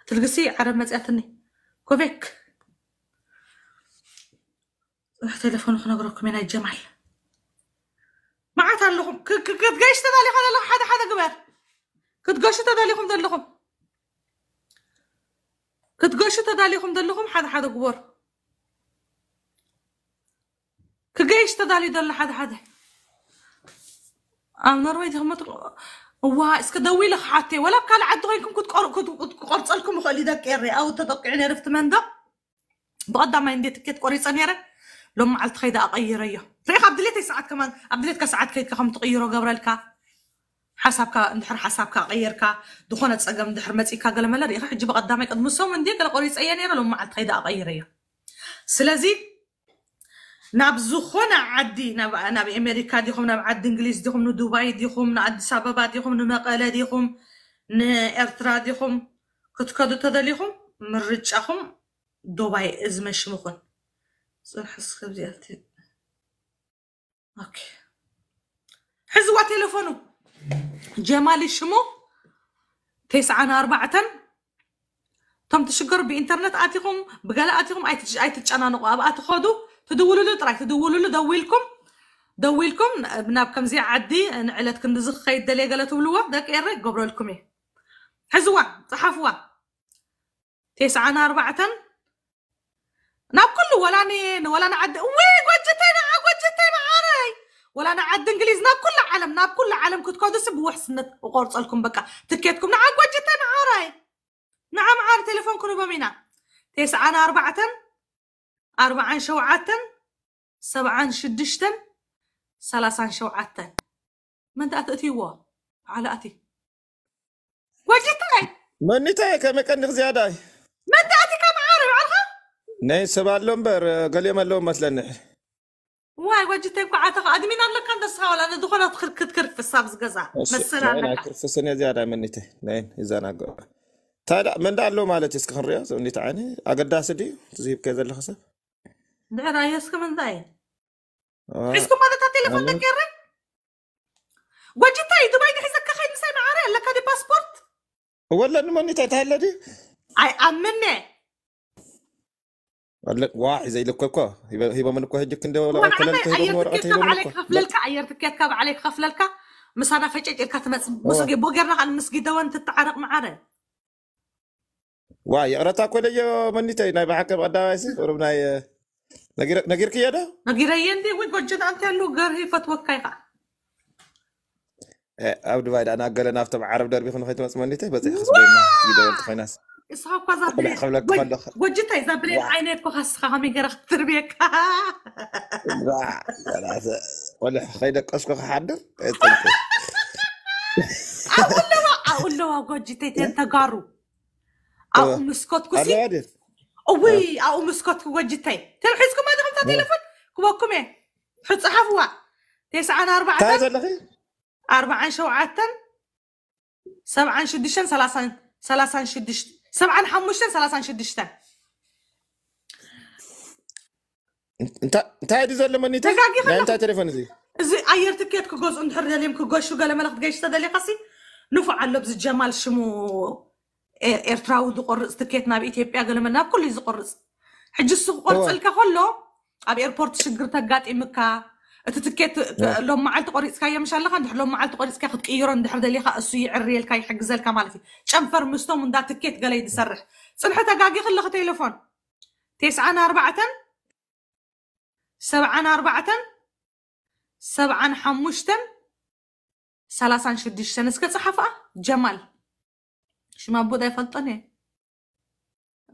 تلقسي عرب مزيئتني كوبيك راح تليفون خنا قرأك من الجمال ما عاد لهم ك ك قد قشت ذا لهم لهم حدا حدا قبر قد قشت ذا لهم ذا لهم قد قشت ذا لهم ذا لهم حدا حدا قبر كجيش تدالي دل حد حد آه، النرويد هم تق وا اسك دوي لك حتى ولا قال عد غيكم كنت قر كنت قرص لكم خلي ذاك يري او تدقعني عرفت من ده بقدا ما عندي تكت قريص انا لما على تخيد اغير اياه ريخ عبد الله ساعات كمان عبد الله كساعات كيد كم تغيره قبرلك حسابك اندحر حسابك غيرك دخونه تصقم دحر مزيكا قال ملا ريخ حجي بقدامك قد مسوم عندي قال قريص ايا نيره لما على تخيد اغير اياه سلازي ناب زخون عدي ناب ناب أمريكا ديهم ناب عد إنجليز ديهم ندبي ديهم نأديس أبابا ديهم نمقالة ديهم نإرترا ديهم كتكادو تدليهم من رجعهم دبي إزمة شمخون صح سخب زيادتي أوكي حزوا تلفونه جمالي شمو تسعة أربعة تم تشجر بإنترنت آتيكم بقال آتيكم أي تج أي تج أنا نقاب آتخذوا تدولوا له طراك تدولوا له دوي لكم دوي لكم بنابكم زي عدي علات كندز خيد دلي قالت ولوا داك ايري قبروا لكم ايه حزوا صحفوا تسعة أربعة ناب كله ولا نين ولا نعد وي قوجتين آه قوجتين عراي ولا نعد انجليز ناب كل عالم ناب كل عالم كنت كودس بوحسنت وقرص لكم بكا تكيتكم نعم قوجتين عراي نعم عار تليفون تليفونكم بمينا تسعة أربعة أربعا شوعة سبعا شدشتا ثلاثا شوعة من تأتي هو على أتي وجدتني من نتاي كم كان زيادة من تأتي كم عارف عارفها نين سبع لومبر قال يوم اللوم مثلا واي وجدتك بعتك أدمين كان دس حاول أنا دخل أدخل كتكر في الصابز قزع مثلا أنا في سنة زيادة من نتاي نين إذا أنا تا تادا من دار لو مالتي سكن رياض نتعاني أقدر دي تزيب كذا اللي خسر دعرا ياسكم نضاي حسكم هذا تاع التليفون تاع كيري واجي تاي دبي حسك خاي مساي معاري لك هذه باسبورت ولا نمني تاع دي اي امني قال لك واحد زي لك كوكا هيبا هيبا منك واحد جك ولا ولا كلام عليك خفللك عيرتك يركب عليك خفللك مس انا فجأة كتمس مسقي بوغرنا على المسقي دوان تتعرق معاري واي انا تاكل يا منيتي نايبا حكم ادايس ربنا ነጊርክ እያደ ነጊረየ እንዴ ወይ ጎጀን አንተ ያለው ገርህ ፈትወካ ይቃ ኣብ ድባይ ዳ ናገለ ናብቶም ዓረብ ደርቢ ኮይኑ ከይትመፅ መኒተ በፂሕ ክስበና ይደወልቲ ኮይናስ እስኻ እኳ ዛብለጎጅታይ ዛብለን ዓይነት ኮ ካስኻ ከመይ ገረ ክትርብየካ ቆልሕ ከይደቀስኮ ክሓድር ኣብኡ ኣለዋ ኣብኡ ኣለዋ ጎጅታይ ተንተጋሩ ኣብኡ ምስኮት ኩሲ وي او مسكوت وجتي تلحسكم هذا دخلت تليفون كوكم إيه؟ حط صحفوا تسعة أربعة أربعة شوعة سبعة شدشتن ثلاثة ثلاثة شدشت سبعة حمشن ثلاثة شدشتن انت انت عادي زول لما نيت انت تليفون زي زي اير تكيت كوز انحر يليم كوز شو قال ملخ قيش تدلي قصي نفع اللبز الجمال شمو ኤርትራዊ ዝቆርፅ ትኬትና ብኢትዮጵያ ገለመና ኩሉ እዩ ዝቆርፅ ሕጂ ንሱ ክቆርፅልካ ከሎ ኣብ ኤርፖርት ሽግር ተጋጢምካ እቲ ትኬት ሎም መዓልቲ ቆሪፅካ እየምሻ ኣለካ እንድሕር ሎም መዓልቲ ቆሪፅካ ክትቅይሮ እንድሕር ደሊካ እሱ ይዕርየልካ ይሕግዘልካ ማለት እዩ ጨንፈር ምስቶም እንዳ ትኬት ገለ ይትሰርሕ ፅንሑ ተጋጊ ክለክ ቴሌፎን تسعان أربعتن سبعان أربعتن سبعان حموشتن سلاسان شدشتن اسكت صحفة جمال شما بو ضيف الطني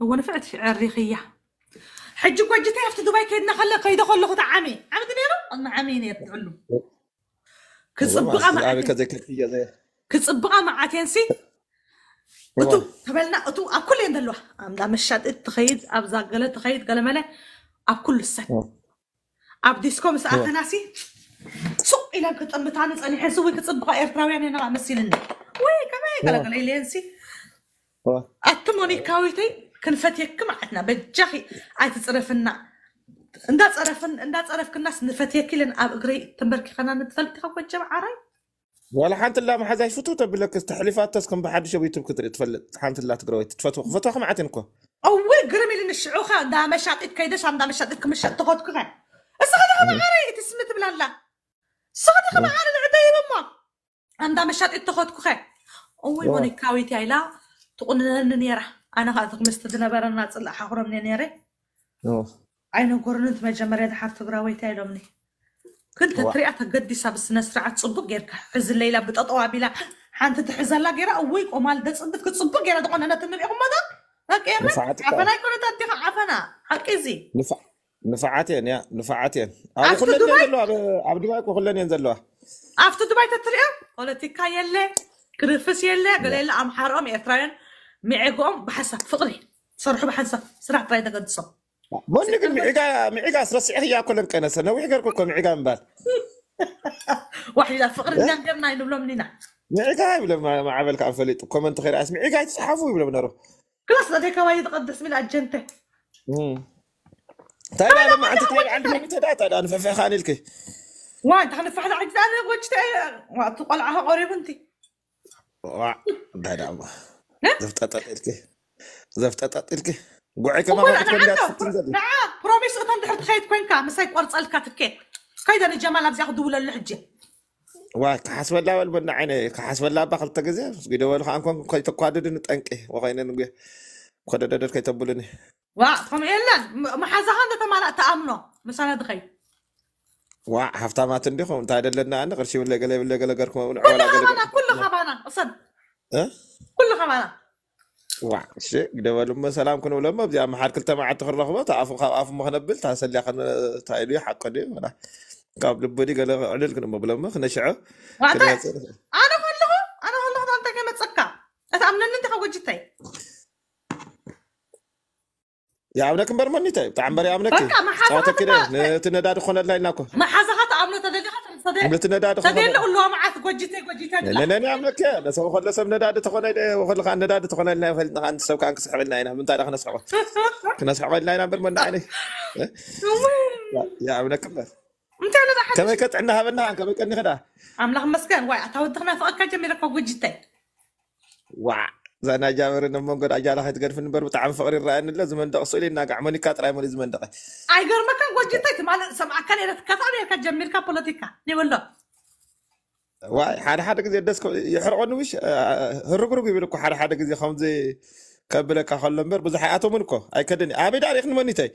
هو نفعت شعر ريخية حج وجتي في دبي كي نخلي قيد اخو اللغة عمي عم دنيرو انا عمين يتعلو كتصبقا معاك كتصبقا معاك ينسي اتو تبالنا اتو اب كل يندلو ام لا مشات اتخيد اب زاقلة تخيد قلة ملا اب كل السك اب ديسكو مسأل تناسي سو الى كنت نسأل يحسو وي كتصبقا ارتراوي يعني انا مسيل وي كمان قلة قلة ينسي ኣተሞኒካዊተይ ክንፈትየክም ዓለትና በጃኺ ኣይትፅረፍና እንዳፀረፍክናስ ንፈትየኪ ኢለን ኣብ እግሪ ተንበርኪኸና ንትፈልቲኻ ኮጀም ዓራይ ዋላ ሓንትላ መሓዛይ ፍቱ ተብለክ ተሕሊፋተስ ከም ብሓድሽ ኣብ ዩቱብ ክትርኢ ትፈልጥ ሓንትላ ትግረወይቲ ትፈትዎ ክፈትዋ ከመዓት ንኮ እዊ ግርም ኢሉ ንሽዑኸ እንዳ መሻጢት ከይደሻ እንዳ መሻጢት ክምሸጥ ተኸትኩኸ እስኻ ዲኸም ዓራይ እቲ ስሚ ትብላላ እስኻ ዲኸም ዓረ ንዕደይብ እሞ እንዳ መሻጢት ተኸትኩኸ እወይ ሞኒካዊት ያኢላ تقول لنا نيرة أنا هذا قمست دنا برا الناس اللي حاقرة مني نيرة أنا قرن أنت ما جمر هذا حرف تقرأ ويتعلم مني كنت تريقة تقدي سابس نسرعة تصبق غيرك حز الليلة بتطوع بلا حانت تحز الله غيرا أويك ومال دس أنت كنت تصبق غيرا تقول أنا تنمي أخو ماذا هكي يا رأي عفنا يكون تأتيها عفنا هكيزي نفع نفعاتين يا نفعاتين أنا كلنا ينزلوا عبد الله يكون كلنا ينزلوا أفتو دبي تتريقة ولا تكاي يلي كرفس يلي قال لي لا أم حرام يا ترين ميعقوم بحسا فقري صرح بحسا صرح بيدا قد صب مون نقول ميعقا ميعقا سرسي اهي اكل انك انا سنة ويقر كوكو ميعقا مبال واحد فقري نان نعم قرنا ينبلو منينا ميعقا يبلا ما عملك عن فليت كومنت خير اسمي ميعقا يتصحفو يبلا من اروح كلاس لديك وايد قد اسمي لأجنته طيب انا ما انت تلعب عندي ميتة داتا انا ففي خاني لكي وانت خلنا فحد عجزاني وجتي وانت قلعها قريب انتي واه ده ده ዘፍጣጣጢልክ ዘፍጣጣጢልክ ጉዕ ከማንዓ ፕሮሚስ እቶም ድሕር ትኸይድ ኮንካ ምሳይ ቆርፀልካ ትኬት ከይደን ጀማል ኣብዚኣ ክድውለሉ ሕጂ ዋ ክሓስበላ በልበና ዓይነ ክሓስበላ ባ ክልተ ግዜ ይደበሉ ከዓ እንኳን ከይተኳድድኒ ጠንቂ ወኮይነን ጉ ኮደደደድ ከይተብሉኒ ዋ ከምኡ የለን መሓዛኻ እንደተማላእ ተኣምኖ ምሳና ድኸይ ዋ ሃፍታማት እንዲኹም እንታይ ደለና ኣነ ቅርሺ ብለገለ ብለገለ ገርኩም ኩሉ ከባና ኩሉ ከባና እሰን أه؟ كلكم انا وعشي قدوا لما سلامكم ولما بزي ما حد كلتا معت خرخبه تعرفوا عارف ما خنبل تحسلي خن تايلي حق قديم انا قبل بدي قال علل كنا بلما خنشعه انا كله انا كله انت كما تسكع اتامن انت حوجتاي يا عمرك برمني طيب تعمري عمرك بكا ما حزغت تنادى خنا لا ينكو ما حزغت عمرو تدل صديق عملت النداد خلاص صديق نقول لهم عاد قوجيتي قوجيتي لا لا لا عملت كي بس هو خلص النداد تخونا وخذ لك النداد تخونا لنا فلنا عند السوق عند سحب لنا هنا من تاع خلاص سحب كنا سحب لنا هنا بالمن عليه يا عملك كمل انت انا ضحك كم كنت عندنا هذا النهار كم كنت نخدع عملك مسكين واي اتو دخلنا فوق كاجي ميرك قوجيتي واه زعنا جامر انه من قد اجاله حيت قد فنبر وطعم فقري الراي ان لازم ندق سؤالي ناقع موني كاتر اي موني زمن دقي اي غير ما كان وجيت طيت مال سمع كان اذا كاتر اي كان جميل كابولاتيكا ني ولا واي حد حد كذي الناس يحرقون وش آه، آه، هرق رق يقول لك حد حد كذي خمزي كبل كحل نمبر بس حياته منكو اي كدني ابي داري خن موني تاي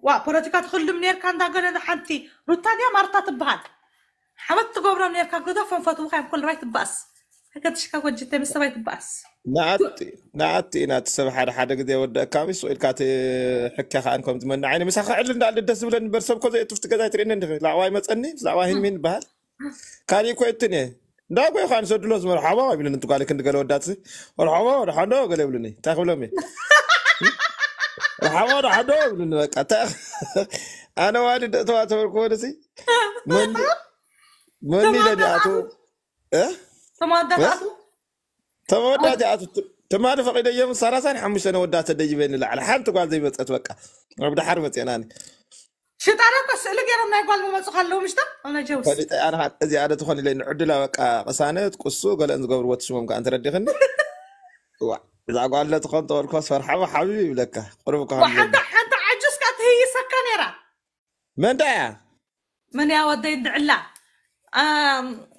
وا بولاتيكا تخلو منير كان داقل انا حنتي روتانيا مرتا تبعد حمدت قبرا منير كان قدا فنفاتو مخيم كل رايت باس هكتشكاكو جيتي بس بايت باس نعت نعت إنات سبحان حدا قد يود كاميس وإل كات حكي خان كم تمنى عيني مسخ علن على الدس بلن برسم كذا تفت كذا ترين ندخل لعواي ما تسني لعواي هين مين بهال كاري كويتني دا كوي خان سود لوز مرحبا ما بيلن تو قالك ندقل ودات مرحبا مرحبا قال يبلني تاخذ لهم مرحبا مرحبا بيلن بقى أنا واحد تواتر كونسي من من اللي دعته إيه ተማዳታት ተማዳታት ተማዳ ፈቂደ እዮም 30 ሓሙሽተ ወዳተ ደይበን ንላዕሊ ሓንቲ ጓል ዘይመፀት በቃ ኣብ ድሓር መፅና ኒ ሽጣና እኮ ስእሊ ገይሮም ናይ ጓል መመፁ ካለዉ ምሽታ ኣነጀውስ እዚኣ ደ ትኾን ኢለ ንዕድላ በቃ ቅሳነት ቁሱ ገለአን ዝገብርዎ ትሽሞም ከዓ እንተረዲኽኒ እዛ ጓል ለ ትኾን ተወልኮ ስፈርሓቦ ሓቢብ ይብለካ ቁርብ ሓንቲ ዓጁስካ ትህይሰካ ነይራ መንዳ እያ መን ያ ወደይ ንድዕላ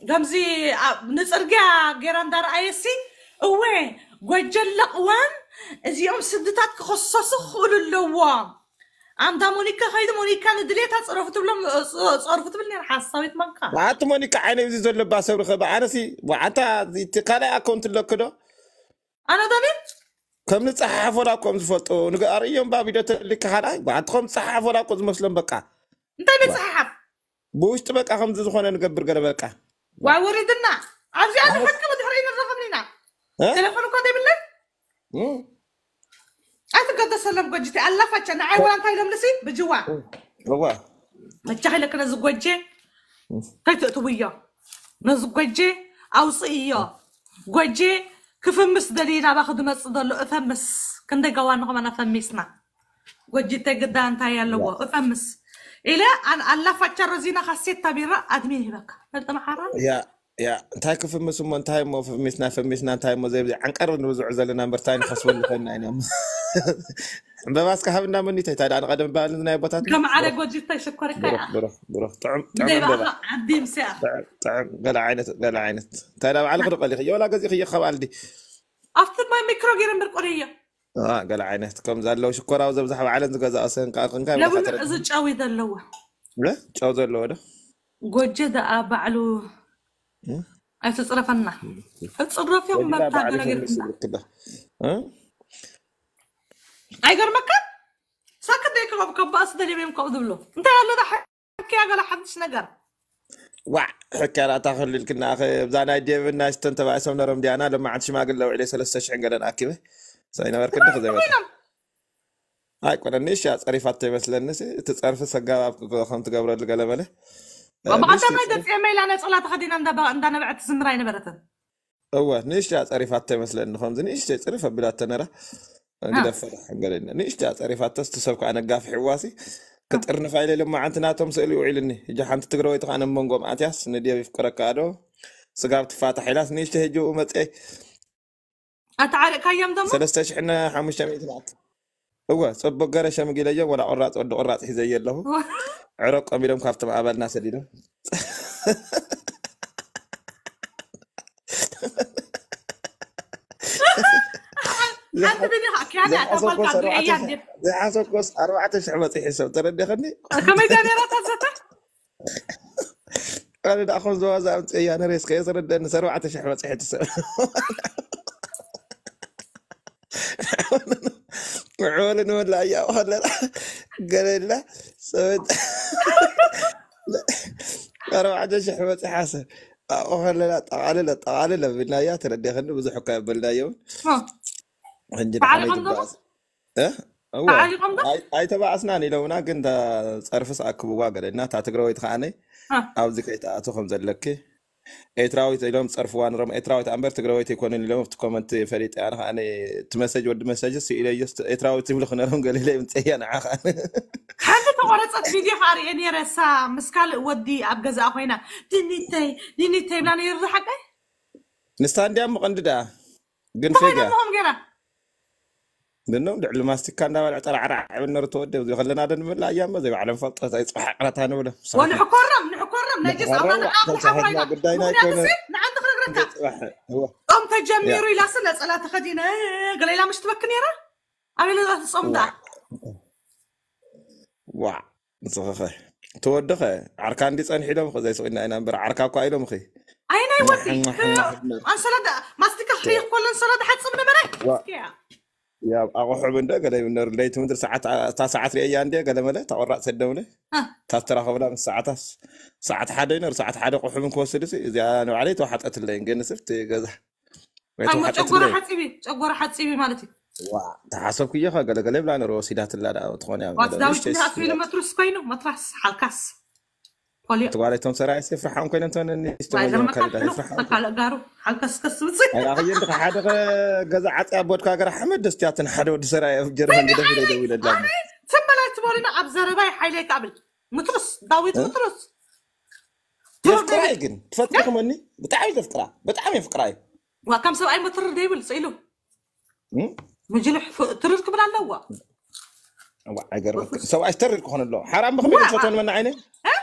قمزي نصرقا غيران دار ايسي اوه وجل لقوان ازيوم سدتات كخصصو خولو اللوام عندها مونيكا خايد مونيكا ندليتا صرفت بلا صرفت بلا نرحاس صويت مكا وعات مونيكا عيني بزي زول لباسة برخبا انا سي وعاتا اتقالا اكونت لك دو انا دانين كم نتصحف ولا كم زفلتو نقول اريهم بابي دو تلك حالا وعاتكم تصحف ولا كم زمسلم بقا انت نتصحف ብውሽጢ በቃ ከምዚ ዝኾነ ንገብር ገለ በቃ ዋ ወሪድና ኣብዚ ኣሉ ሕክም ድሕሪኢና ዝረኸብኒና ቴሌፎን እኳ ዘይብለን ኣይትገደሰለን ጎጅቲ ኣላፋቸ ንዓይ ወላ እንታይ ኢሎምንሲ ብጅዋ ዋ መቻ ኸይለክ ነዚ ጎጀ ከይትእትውዮ ነዚ ጎጀ ኣውፅእዮ ጎጀ ክፍምስ ደሊና ባክ ዝመፅእ ዘሎ እፈምስ ክንደይ ገዋንኹም ኣና ፈሚስና ጎጅ ተግዳ እንታይ ኣለዎ እፈምስ الى ان الله فتشر زينا خاصيت طبيرا ادمي هبك هذا ما حرام يا يا انتي كيف مس من تاي مو في مسنا في مسنا تاي مو زي عن قرب نوزع زلنا مرتين خصوا اللي فينا يعني بماسك حبنا مني تاي تاي انا قدم بال زنا بوتات كم على جوجي تاي شكرك يا بروح بروح طعم طعم عندي مساء طعم قال عينت قال عينت تاي على الغرب قال لا يلا قزي خي خوالدي افتر ماي ميكرو غير مرقريه اه قال عينتكم زالو شكرا وزبزح على انت غزا اسن قا قنكا لا بنا از تشاوي زالو لا تشاو زالو ده غوجد ا بعلو اي تصرفنا تصرف يوم ما بتعرف كده ها اي غرمك ساكت ديك ما بكباس ده اللي بيمكو دبلو انت يلا ده حكي على حدش نقر وا حكي على تاخر لي اخي بزانا يديب الناس تنتبع اسم نرم ديانا لما عاد شي ما قل لو عليه ثلاث اشهر قال ሳይነበርከ ደፈዘበ አይ ቆነንሽ አጸሪፋቶ ይመስለንስ እትጸርፍ ሰጋብ ከም ትገብረሉ ገለመለ ብኣታማይ ገፂ መኢላ ነፀላ ተኸዲና እንዳነብዐት ዝምራ ኣይነበረትን እወ ንእሽተይ ኣፀሪፋቶ ይመስለኒ ከምዚ ንእሽተይ ፅርፍ ኣቢላቶ ነራ ግደፈር ሓንገለኒ ንእሽተይ ኣፀሪፋቶ ዝተሰብኩ ኣነ ጋፍሕዋሲ ክጥርንፋ ኢለለ መዓንቲ ናቶም ስእሊ ውዒልኒ እጃ ሓንቲ ትግረወይቲ ከዓ ነመንጎም ኣትያስ ንድየ ይፍቅረካ ዶ ስጋብ ትፋታሕ ኢላስ ንእሽተይ ህጅኡ መፅአይ أتعرق كيام دمو ሰለስተ ሽሕና ሓሙሽተ ሚእቲ ናዓት እወ ፅቡቅ ገረ ሸምጊለዮም ወላ ቁራፅ ወዲ ቁራፅ ሒዘየ ኣለኹ ዕረቆም ኢሎም ካብቶም ኣባልና ሰዲዶም ዝሓሰኮስ ኣርባዕተ ሽሕ በፂሒ ሰብ ተረዲኸኒ ከመይ ገበረታ ዘተ ኣነ ዳኣኹን ዘዋዛ ኣምፅአ እያ ንሬስከየ ዝረደኒ ኣርባዕተ ሽሕ በፂሒ ትሰብ لا ولا يا ولا قال لا سويت انا لا لا لا لا لا تعال لا تعال لا بالنايات لا خلنا لا لا بالنايون تعالي غمضة اه هو غمضة اي تبع اسناني لو هناك انت صرف ساكبوا قال انها تعتقروا يتخاني ابزك اتاخم زلكي ኤርትራዊት ኢሎም ዝፀርፍዋ ንሮም ኤርትራዊት እምበር ትግራወይቲ ይኮኑን ኢሎም ኣብቲ ኮመንት ፈሊጠ ያ ከዓ እቲ መሰጅ ወዲ መሰጅ ስኢለዮስ ኤርትራዊት ይብሉ ክነሮም ገሊለ ምፀያ ንዓኻ ሓንቲ ተቆረፀት ቪድዮ ከዓ ርእየ ነረ ሳ ምስ ካልእ ወዲ ኣብ ገዛእ ኮይና ድንተይ ድንተይ ብላ ነይሩ ዝሓቀ ንስታ እንዲያ ምቐንዲዳ ግን ፌጋ ምንም ልዕሊ ማስቲካ እንዳበልዕ ጥራዕራዕ ብነሩ ተወደብ እዚ ከለና ደንብላ እያሞ ዘይባዕሎም ፈልጦት ኣይፅሓቅረታ ንብሎ ወንሕኮሮም كورم نجس أنا أخذ حبرينا منافسين نعم دخل ركع قوم تجميرو سنة صلاة خدينا إيه، قال إلا مش تبكني را أنا لا تصوم دع وا صخخة تودخة عركان دي صنحي لهم خزي سوينا أنا برا عركا كو أيلهم خي أين أي وفي أنسلا دا ماستيك حريق كل أنسلا دا حتصمنا ኣብ ኣቑሑ ብንደ ገለ ለይቲ ምድሪ እታ ሰዓት ሪአያ እንደ ገለ መለ ተቆራፅ ሰደም ለ እታ ዝተራኸብላ ምስ ሰዓታት ሰዓት ሓደ ይነር ሰዓት ሓደ ቁሑ ምን ክወስድ ሲ እዚኣ ንባዕለ ተዋሓጠትለይ ግን ስብቲ ገዛ ጨጎራ ሓፂቢ ማለት እዩ ተሓሰብኩ እየኸ ገለገለ ይብላ ንሮ ወሲዳትላ ትኾን እያ ዳዊት ሓፂቢ ንመትሩስ ኮይኑ መትራስ ሓልካስ تقالي تون سرا سي فرحان كاين تون نيستون كاين داي فرحان قال غارو حلكس كس اي اخي آه، انت حدا غزا عطي ابوت كاغر احمد دستياتن حدا ود سرا جرهن دي دي دي ولد دام تبلا تبولنا اب زرباي حيلي تعبل مترس داويت أه؟ مترس يفقرا يقن تفكر كمني بتعمي تفقرا بتعمي فقراي وكم سبعي متر ديبل سيلو مجلح ترر كبر على لوا سبعي ترر كون الله حرام بخمي تفوتون من عيني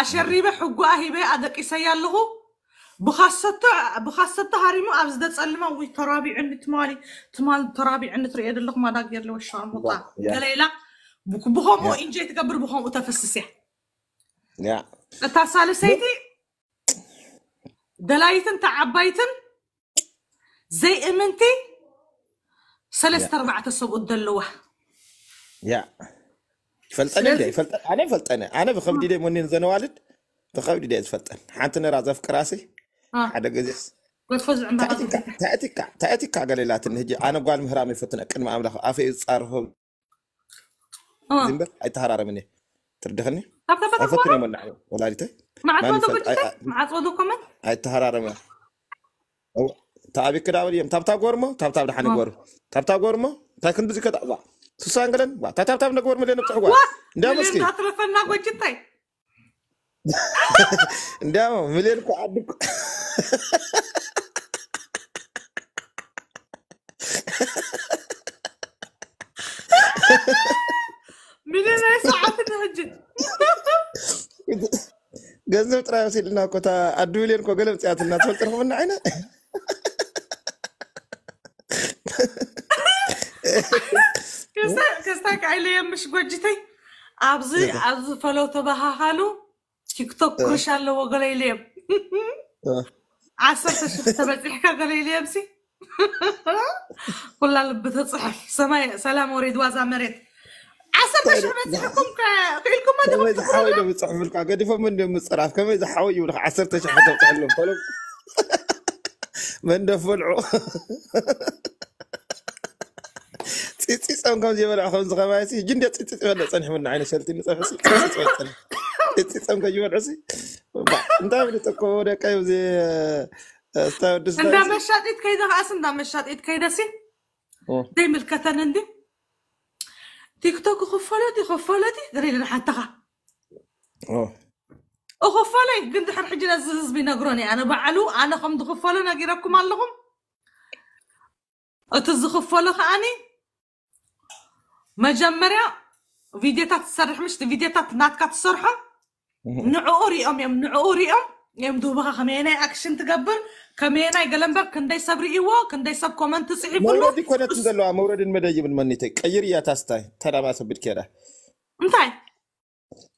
ኣሸሪበ ሕጉ ኣሂበ ኣደቂሰይ ኣለኹ ብኻሰተ ሃሪሙ ኣብ ዝደፀልማ ወይ ተራቢዕኒ ትማሊ ትማል ተራቢዕኒ ትሪኦ ዘለኹ ማዳ ገርለ ወሻ ሞጣ ገለኢላ ብከምኡ እንጀይ ትገብር ብከምኡ ተፈስስ እያ እታ ሳልሰይቲ ደላይትን ተዓባይትን ዘይእምንቲ ሰለስተ ኣርባዕተ ሰብኡት ዘለዋ ይፈልጠን ይፈልጠን ኣነ ይፈልጠነ ኣነ ብከብዲ ደ መኒ ንዘነዋልድ ብከብዲ ደ ዝፈልጠን ሓንቲ ነራ ዘፍቅራ ሲ ሓደ ገዜስ ታእቲካ ገሌላትን ህጂ ኣነ ጓል ምህራም ይፈትነ ቅድሚ ኣምላኽ ኣፈ ዝፃርሆ ዝምበር ኣይተሃራረምን እየ ትርድኽኒ ኣይፈትነ መናዕዮ ወላዲተይ ኣይተሃራረመ ታኣቢ ክዳበል እዮም ታብታ ጎርሞ ታብታብ ድሓኒ ጎር ታብታ ጎርሞ እንታይ ክንዲዚ ከጣዕዛዕ ሱሳንግለን ታታብታብ ነግበር ምለን ጥሕዋ እንዲያም እስኪ ታትረፈና ጎጭታይ እንዲያም ምለን እኮ ዓዲ ምለን ገንዘብ ጥራይ ወሲድና ኮታ ዓዲ ምለን ኮ ገለብ ፅያትና ትፈልጥ ረኽብና ዓይነ ከስታይ የምሽ ጎጅተይ ኣብዚ ኣብ ዝፈለው ተባሃሃሉ ቲክቶክ ኩርሽ ኣለዎ ገለይልዮም ዓሰርተ ሽሕ ተበፂሕካ ገለይልዮም ሲ ኩላ ልቢ ተፅሕፍ ሰማይ ሰላም ወሬድ ዋዛ መሬት ዓሰርተ ሽሕ በፂሕኩም ክኢልኩም ከመይ ዝሓወይ ዶ ምፅሕፍልካ ገዲፎም እንዲኦም ምፅራፍ ከመይ ዝሓወይ ይብልካ ዓሰርተ ሽሕ ተብፅሕሎም ፈሎም መንደፈልዑ ፅፅፆም ከም ዝየበልዕ ከም ዝኸባሲ ጅንደ ፅፅፅ ይበልዕ ፀኒሕምና ዓይነ ሸልቲ ንፀፈሲ ፅፅፆም ከም ዝበልዕሲ እንታይ ብሉ ጠቆ ደቃ ዚ ስታወድስ እንዳ መሻጢት ከይደ ከዓስ እንዳ መሻጢት ከይደሲ ዘይምልከተን እንዲ ቲክቶክ ክኸፈለት ይኸፈለት ዝሪኢልና ሓንተኻ እኸፈለይ ግን ድሕር ሕጂ ነዚ ህዝቢ ይነግሮን እየ ኣነ በዓሉ ኣነ ከም ዝኽፈሎ ነጊረኩም ኣለኹም እቲ ዝኽፈሎ ከዓኒ መጀመርያ ቪድዮታት ትሰርሕ ምሽ ቪድዮታት ናትካ ትሰርሖ ንዕኡ ሪኦም እዮም ንዕኡ ሪኦም እዮም ድህቡካ ናይ ኣክሽን ትገብር ከመየ ከመየናይ ገለንበር ክንደይ ሰብ ርእዎ ክንደይ ሰብ ኮመንት ፅሒፉሉ መውረዲ ኮነትን ዘለዋ መውረድን መደይብን መኒተ ቀይር እያ ታስታይ ተዳማ ሰብድ ከዳ እንታይ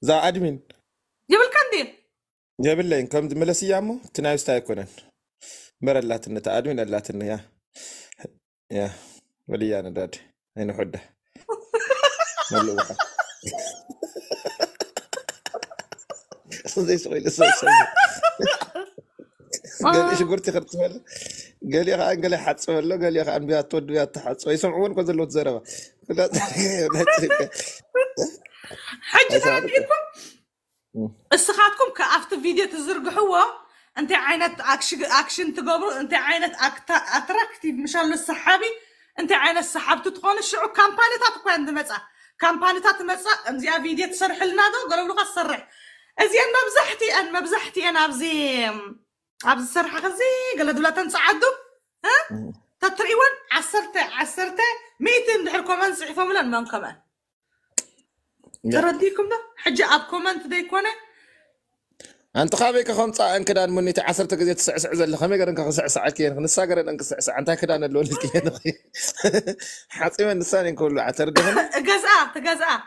እዛ ኣድሚን የብልካ እንዴ የብለይን ከም መለስ እያ ሞ እሞ ውስታ ኣይኮነን መረላትነ ኣድሚን ኣላትኒ ያ ያ ወልያ ነዳድ ኣይንሑዳ اصلا زي آه. قال ايش قلت خرت قال لي قال لي حاتس قال لي عن بيات تود بيات حاتس يسمعون كذا لو تزربا حجي تعرفيكم السخاتكم كافت فيديو تزرق هو انت عينت اكشن تقبر انت عينت اتراكتيف مشان للسحابي انت عينت سحابتو تدخل الشعوب كامباني تاتكو عند مزح كامبانيتات تمسأ أمزيا فيديو تسرح لنا دو قولوا لغة تسرح أزيان مبزحتي أن مبزحتي أنا أبزي أبزي سرحة غزي قلت دولة تنسعدو ها تطريون عسرت عسرت ميتين دحر كومنت سعفو ملان من كمان ترديكم ده حجة أب كومنت دي كوني أنت خابيك خمسة أنك دان مني تعسر تجزي تسع سع زل خمي قرن كخمسة ساعات كين خنسا قرن أنك سع سع أنت أنا اللون كين حاطي من الثاني كل عتر دهن جزاء جزاء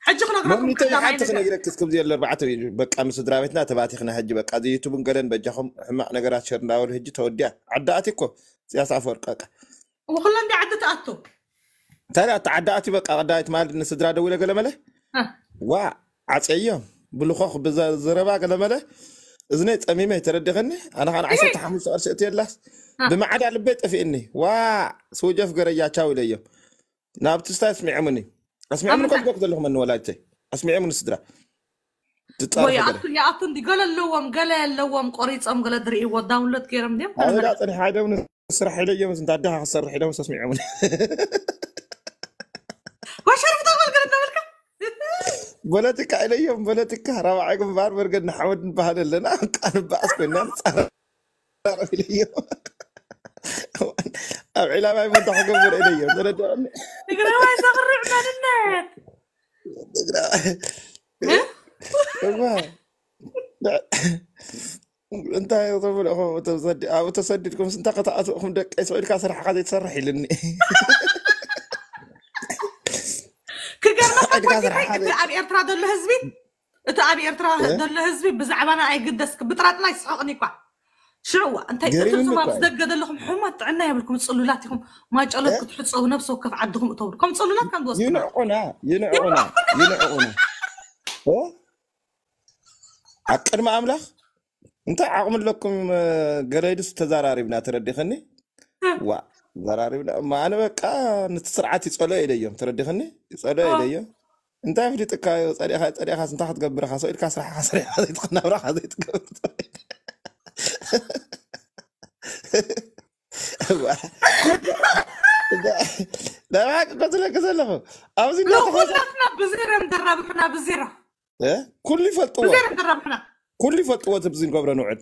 حج خنا قرن مني تبي حتى خنا جرك كسكم زي الأربعة تبي بق أمس درامتنا تبعتي خنا حج بق أدي يوتيوب قرن بجهم هم أنا قرأت شر نقرات شرنا والهج عدأتي كو سياسة فرقة وخلنا دي عدت أتو ترى تعداتي بق عدأت مال الناس درا دويلة قلمله وا عصيهم بلوخوخ بزربا كذا ماله زنيت أميمة تردغني أنا كان عايز تحمل سؤال شئتي الله بمعاد على البيت في إني وا سوجف قري يا تاوي ليهم ناب تستاي اسمع مني اسمع مني كل لهم من ولادتي اسمع مني سدرا ويا يا أطن دي قال اللوم قال اللوم قريت أم قال دري إيوه داونلود كيرم ديم أنا لا حاجة من السرح إليه بس أنت عدها أسرح إليه بس اسمع مني واش عرفت أقول قال أنت بولاتك عليهم بولاتك كهرباء عقب بار برقد نحاول نبهل لنا كان بأس بنا نصار اليوم أبعي لا ما يمون تحقق من إليهم تقرا ما يصغر رعبان النات تقرا انت يا طفل اخو متصدد متصددكم سنتقطعتكم دق اسوي لك اسرح قاعد يتسرح لني كقال ما تقولي انا ارتراد له حزبي انت انا ارتراد له حزبي بزعبه انا قدس بطرات لا يسحقني كوا شو انت انت زما بتدق لهم حمه تعنا يا بكم تصلولاتكم ما تشلوك تحصوا نفسه كف عندهم طوركم تصلولات كان دوس ينعقنا ينعقنا ينعقنا عقر ما املخ انت عقم لكم قريدس تزاراري بنا تردخني واه ضراري ولا ما انا بقى نتسرعات يصلوا الى يوم تردي خني يصلوا آه. الى يوم انت في تكاي وصري خا صري خا انت حتكبر خا صري كاس راح صري خا تقنا راح خا لا ما قلت لك سلفه عاوز لا خلصنا بزيره مدرب حنا بزيره ايه كل فطوه بزيره مدرب حنا كل فطوه تبزين قبره نوعد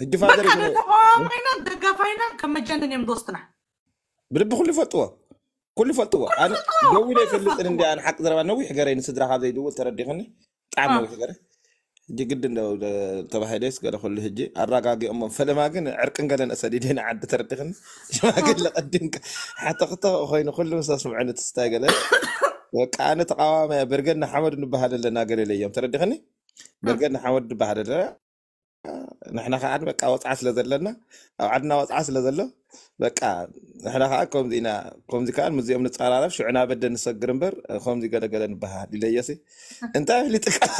الدفاع دري ما كان تقوم هنا الدقه فاينل كم مجنن يمضوا بلب كل فتوه كل فتوه انا دوي لي فلت ان دي انا حق درا نوي حجرين سدرا هذا يدول تردخني طعم آه. نوي حجر جي قد ان تبهدس قال كل هجي اراقاقي ام فلما كن عرق ان قال اسد دين عد تردخني ايش ما آه. قلت لك قدنك حتى خطا اخوين كل مساس معنا تستاقل وكانت قوامه برغن حمد نبهل لنا قال لي يوم تردخني آه. برغن حمد نبهل نحنا خاعد بقى عسل لزلنا أو عدنا وصعة لزلو بقى نحنا خاعد كوم دينا كوم دي كان مزيوم نتقال عرف شو عنا بدا نسق رمبر كوم دي قد قد نبها للي يسي انت اللي تقال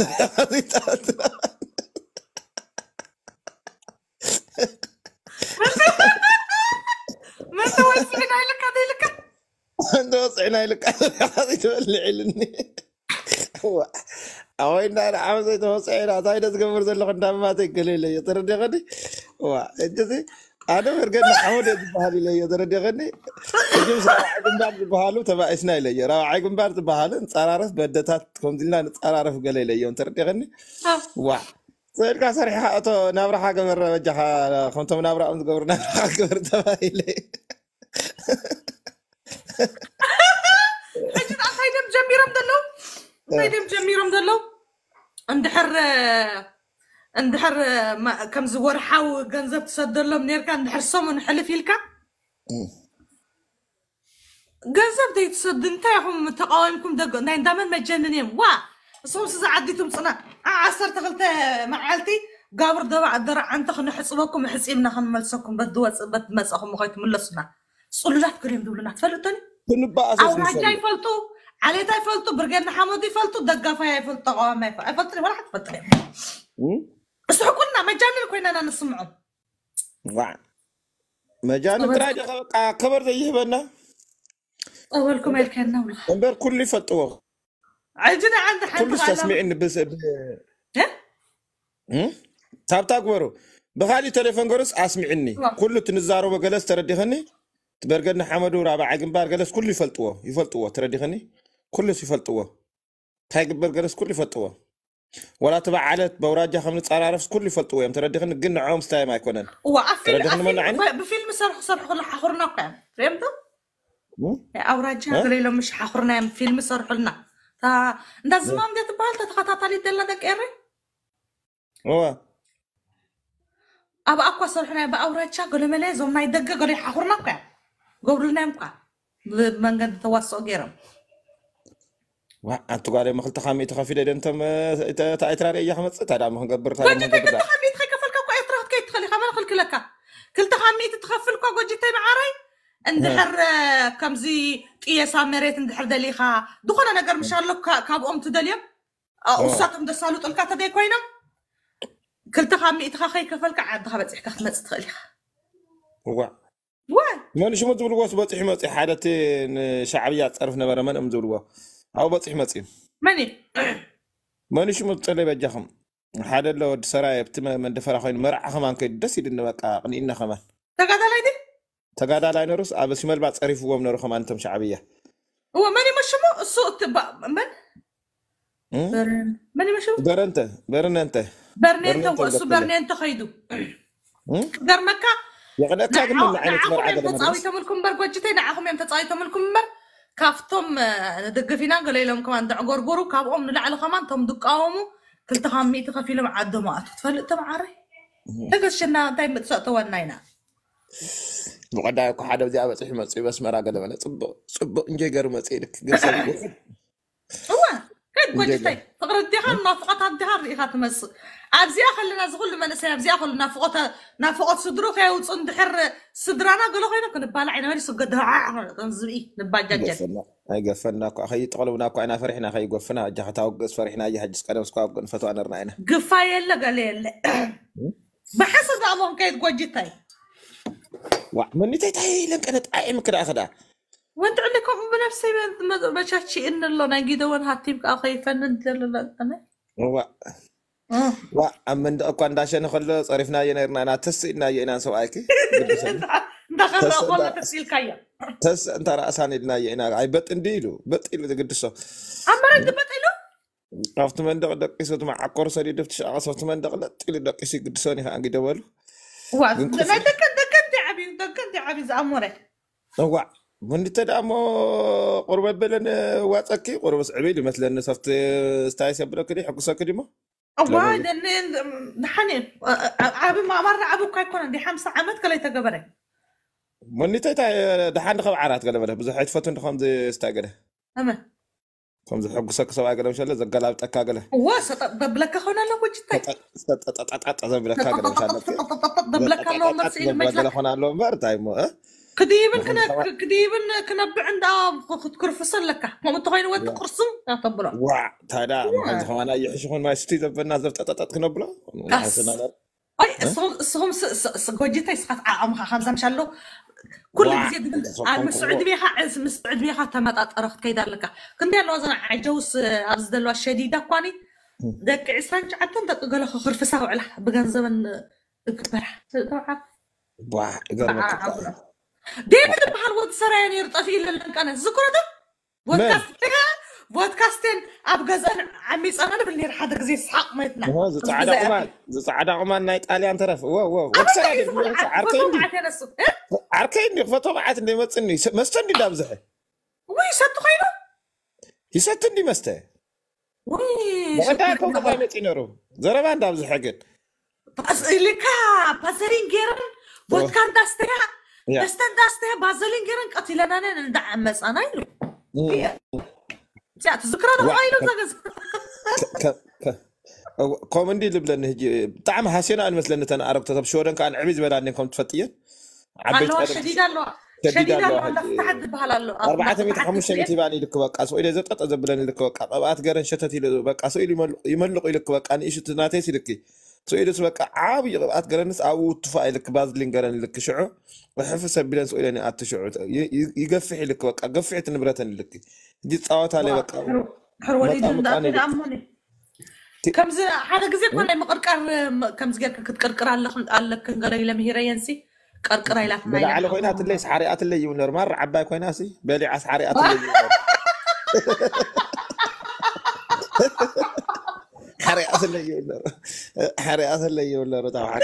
ما سويت لك عيلك هذه لك انت وصعنا عيلك هذه تولي عيلني ኣወይና ንዓመፀ ኢና እንታይ ደ ዝገብር ዘለኹ እንዳማተ ገለለ እዩ ተረዲኸኒ እዚ ኣነ መርገድ ዓመደ ዝበሃል ኢለዮ ተረዲኸኒ እጂ ራብዓይ ግንባር ዝበሃሉ ተባኢስና ኢለዮ ራብዓይ ግንባር ዝበሃሉ ንፀራረፍ በደታት ከምዚ ኢልና ንፀራረፍ ገለ ኢለዮም ተረዲኸኒ ዋ ፅኢልካ ሰሪሕካ እቶ ናብራኻ ገበር በጃኻ ከምቶም ናብራኦም ዝገብሩ ናብራኻ ገበር ተባኢለ ሕጂ ደም ጀሚሮም ዘለዉ مايدم طيب، جميرهم دلو اندحر اندحر ما كم زوار حاو غنزب تصدر لهم نيركا اندحر صوم ونحلف يلكا غنزب دي تصد انت يا هم تقاومكم دقو نين دامن مجننين وا صوم سزا عديتم صنع عصر تغلت مع عالتي قابر دوا عدرا عنتخ نحصبكم حسيمنا خن ملسكم بدو بدمس اخو مخيت ملسنا صلو لا تقريم دولنا تفلتني كنبا اساس او ما جاي فلتو علي تاي فلتو برجان حمودي فلتو دقة فاي فلتو قام فاي فلتو ولا حد فلتو بس حكونا مجانا كنا أنا نسمعه وع مجانا تراجع قبر آه، ذي بنا أولكم هل كان نولا أمبر كل فلتو عجنا عند حد كل تسمعين بس ب ها إيه؟ تاب تاكبرو بخالي تليفون قرص أسمعني كل تنزارو بجلس تردي خني تبرجنا حمدو رابع عجنبار جلس كل يفلتوه يفلتوه تردي خني كلس يفلطوه تاي قبر قرس كل يفلطوه ولا تبعلت بوراجة خمنة صار عرفس كل يفلطوه يوم تردخن قلنا عوم ستاي ما يكونن وعفل عفل بفيلم صار خصر حخرنا قيم فهمتو؟ أوراجة قلي لو مش حخرنا فيلم صار حلنا تا دا زمان دي تبالت تخطط علي دلا دك إيري وا أبا أقوى صار حنا أبا أوراجة قلي ملي زمان يدق قلي حخرنا قيم قولنا مقا بمنغن تواصل غيرم وانت قاعد ما خلت خامي تخفي لي انت تاع اتراري يا حمص تاع دام هنقبر تاع دام كنت كنت خامي تخك فلك كو اتراه كي تخلي خامي نقول لك كنت خامي تتخفل كو جي تاع عري اندحر كمزي قياسا مريت اندحر دليخا دخل انا غير مشان لك كاب ام تدليم وساكم دسالو تلقى تدي كوينا كنت خامي تخخي كفلك عاد خبت تحك خمس تخلي وا وا ماني شو مدبلوا سبات حمص حالتين شعبيه تعرف نبره او بصح مصي ماني ماني شو مطلب بجخم حدا لو ود سراي بتما من دفر اخوين مرع خما انك دس يدنا بقى قنينا خما تقاد على يدي تقاد على نروس اه بس مال بعد صريف هو منو خما انتم شعبيه هو ماني ما شمو صوت بقى. من ماني ما شمو برنت برن انت برن انت وسو برن انت خيدو در مكه يا غنا كاد من عينك مرعده مصاوي تملكم برك وجتي نعاهم يم تصايتهم لكم مر ካብቶም ደገፊና ገለ ኢሎም ከማን ዳዕጎርጎሩ ካብኦም ንላዕሊ ከማን ቶም ዝቃወሙ ክልተ ካብ ሚእቲ ከፍ ኢሎም ዓዶም ኣቱ ትፈልጥ ተምዓረ ተገሸና እንታይ መፅእ ተወና ኢና ብቀዳይ እኳ ሓደ እዚኣ በፂሑ መፅኡ በስመራ ገለመለ ፅቡቅ ፅቡቅ እንጀይ ገሩ መፅእ ልክ ገሰ እዋ گوجتای فقط دیگر نافقت هم دیگر ایخات مس ابزی آخر نزغل من سر ابزی آخر نافقت نافقت صدرو که اوت اون دیگر صدرانا قلو خیلی کنه بالا عین ولی سوق ده عهر تنزوی نباد جد قفلنا قفلنا خي تقلوا ناكو انا فرحنا خي قفنا جهة توقف فرحنا جهة جس قدام سكوا نفتو انا رنا قفا يلا قال يلا بحسب بعضهم كيد قوجتاي وعمني تاي لك انا تعيم كده اخذها وانت عندكم بنفسي ما شافتش ان الله نجي دون هاتي بقى خايفه ننزل للقناة وا وا اما انت اكو عندها شنو خلو صرفنا يا نيرنا انا تسئلنا يا ناس وايكي دخل والله تسئل كايا تس انت راسا ندنا يا نا اي بط انديلو بط الى تقدسو اما انت بط الى عرفت من دق دق قصه مع عقر سري دفت شعر صوت من دق لط الى دق قصه قدسوني ها انجي دولو وا ما دك انت عبي دك انت عبي زامورك وا ጉንዲ እንተደኣ እሞ ቁርበ በለን ዋፀኪ ቁርበ ስዕብ ኢሉ ይመስለኒ ሰብቲ ስታይስ የብለክ ዲ ሕጉሰክ ዲሞ ዋይ ድሓኒ ዓብ ማማር ዓብ እኳ ኣይኮነ ዲ ሓምሳ ዓመት ከለይ ተገበረ ሞኒተይ ድሓን ድኸብ ዓራት ገለ በለ ብዙሕ ኣይትፈቱ ንድከምዚ ስታይ ገለ እመ ከምዚ ሕጉሰክ ሰብኣይ ገለ ምሸለ ዘገላብጠካ ገለ ዎ ዘብለካ ኮነ ኣሎ ጉጅታይ ዘብለካ ገለ ምሻለ ዘብለካ ኣለዎ መርሲ ኢሉ መጅላ ኮነ ኣለዎ እምበር እንታይ ሞ قديما كنا قديما كنا عند كرفصن لك متغين ود قرصم تبلا وا تادا مانز خوانا يحشون ما ستي تبنا زفت تات كنبلا اي اسهم اسهم سغوجيتا يسقط عام آه، خمسه مشالو كل ግዜ ምስዑድ ቢኻ ምስዑድ ቢኻ ተመጣጠረ ክትከይድ ኣለካ ክንደይ ኣለዋ ዘና ዓጀውስ ኣብዚ ዘለዋ ሸዲዳ እኳኒ ደቂ ዕስራን ሸዓተን ደቂ ገለ ክክርፍሳ ውዕላ ብገንዘበን እግበራ ተብዓ ديفيد بحال ود سراني يرطفي الا لنكان زكرته بودكاست بودكاستين اب غزان عمي صنان بلني راح داك زي صحاق ميتنا هو زعاد عمان زعاد عمان ناي طاليان ترف و و عرفتيني عرفتيني فتو بعث اللي مصني مستني دابزه وي سات خينا يساتني مسته وي وانت كون كاين تينرو زربا دابزه حقت بس اللي كا باسرين غيرن بودكاستين بس تنداستها بازلين غير انقتل انا ندعمس انا ايلو تيات تذكر انا ايلو كوميدي لبلا نهجي طعم حسين انا مثل انا عربت طب شو رنك انا عميز بلا انكم تفطيت عبيت الله شديد الله شديد الله تحد بهالالو 400 500 يباني لك بقى سو الى زطط زبلني لك بقى ابات غير شتت لك بقى سو يملق يملق لك بقى انا ايش تناتي لكي سويدس بقى عابي قبعات قرنس او تفاي لك بازلين قرن لك شعو وحفة سبيلان سويداني قات شعو يقفح لك بقى قفح تنبرات لك دي تصاوت علي بقى حروا لي جندا في دعموني كم زي حدا كزي قال لي مقرقر كم زي قال كتقرقر على لك لك قال لي لمهيرا ينسي قرقر على لك بلا على خوينات اللي سحاريات اللي يونر مر عباي خويناسي بلي عسحاريات اللي حري اصل لي ولا حري اصل لي ولا رتاو حك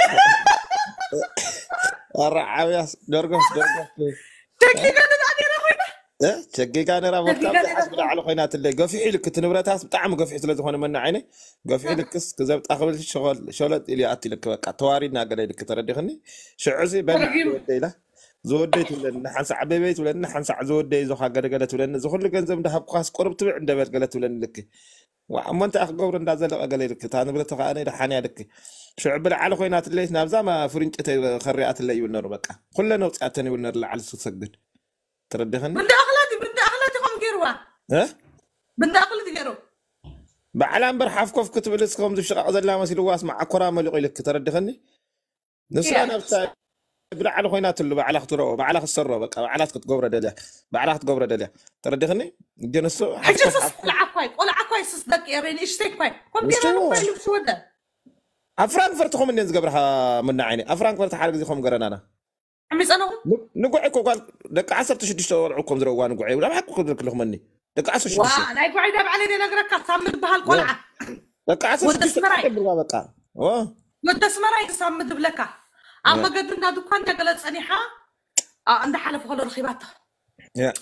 دورغوف دورغوف تشكي كان راه مو كتاب على الخينات اللي قفي حيلك كنت نبرات هاس بطعم قفي حيلك زخون من عيني قفي حيلك آه. كس كذا بتاخذ الشغل شغلت اللي عطي لك بقى تواري ناقل لك تردي خني شعزي بن طيب، ديلا زوديت ولا نحن سع بيت ولا نحن سع زوديت زخا قد قالت ولا زخون لك زم ذهب خاص قرب تبع عند بيت قالت ولا لك وأمنت أخ قبر نازل قال لك تاني بدأت أنا إذا حاني لك شعب العل خوينات اللي نابزا ما فرنج تي خريات اللي يونر بقى كل نوت أتني ونر العل سجد تردهن بند أخلاتي بند أخلاتي خم جروا ها بند أخلاتي جروا بعلام برحاف كوف كتب لسكم دش أذل لا ما سيلو واسمع أكرام اللي قلت تردهني نسأنا بتاعي على خوينات اللي على خطرو على خسرو بقى على خط قبر دده على خط قبر دده تردخني جنسو حجسس العقاي ولا عقاي صدق يرين ايش تكوي كم بيرو شو ده افرانكفورت خوم ندز قبرها من عيني افرانكفورت حال زي خوم قرنا انا عميس انا نقعي كو قال دك 10 شدشت ورعكم زروا نقعي ولا حق كلكم مني دك 10 شدشت واه انا قعي داب علي نقرك تامد بهالقلعه دك 10 شدشت بقى اه وتسمري صمد بلكه أما قد عند دكان قالت سنيحة آه، عند حلف خلو الخيبات يا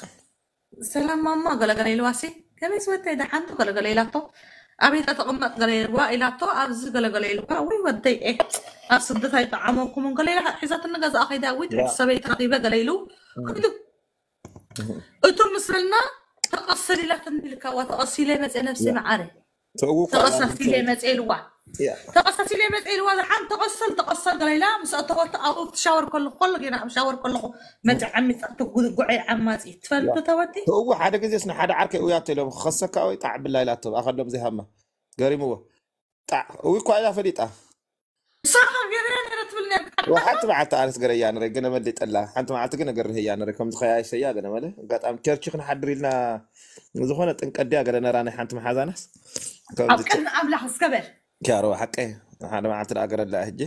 سلام ماما قال قال الواسي كم يسوي تي ده عنده قال قال إلاتو أبي ده تقوم قال الوا إلاتو أبز قال قال الوا وين ودي إيه أصدق هاي طعمه كم قال إلها حزات النجاز أخي ده ويد سبي تقريبا قال إلو كده mm-hmm. mm-hmm. أتوم مثلنا تقصي لا تنبلك وتقصي لا بس نفسي معاري ተቐሰልቲ ኢለ መፅአ ኢልዋ ተቐሰልቲ ኢለ መፅአ ኢልዋ ዝሓም ተቐሰል ተቐሰል ገለላ ምስ እተወተ ኣብኡ ትሻወር ከለኹ ከሎ ገና ሻወር ከለኹ መፅእ ዓሚፅ ትጉዕይ ዓማፂ ትፈልጡ ተወቲ እዎ ሓደ ግዜ ስነ ሓደ ዓርከ እውያ እተኢሎም ክኸሰካ ወይ ጣዕ ብላ ኢላ ትብ ኣኸሎም ዘይሃማ ገሪምዎ ጣዕ እው እኳ እያ ፈሊጣ ንስኻትኩም ገረ ነረ ትብል ነርካ ሓንቲ መዓልቲ ኣነት ገረ እያ ንረ ገነ መሊጠላ ሓንቲ መዓልቲ ግን ገርህ እያ ንረ ከምዚ ከያሸያ ገነ መለ ኣጋጣሚ ቸርቺ ክንሓድር ኢልና ዝኾነ ጥንቀድያ ገረ ነራ ናይ ሓንቲ መሓዛናስ ኣብ ቀን ኣብላሕ ዝከበል ክያሮ ሓቀ ሓደ መዓልቲ ንኣገረላ ሕጂ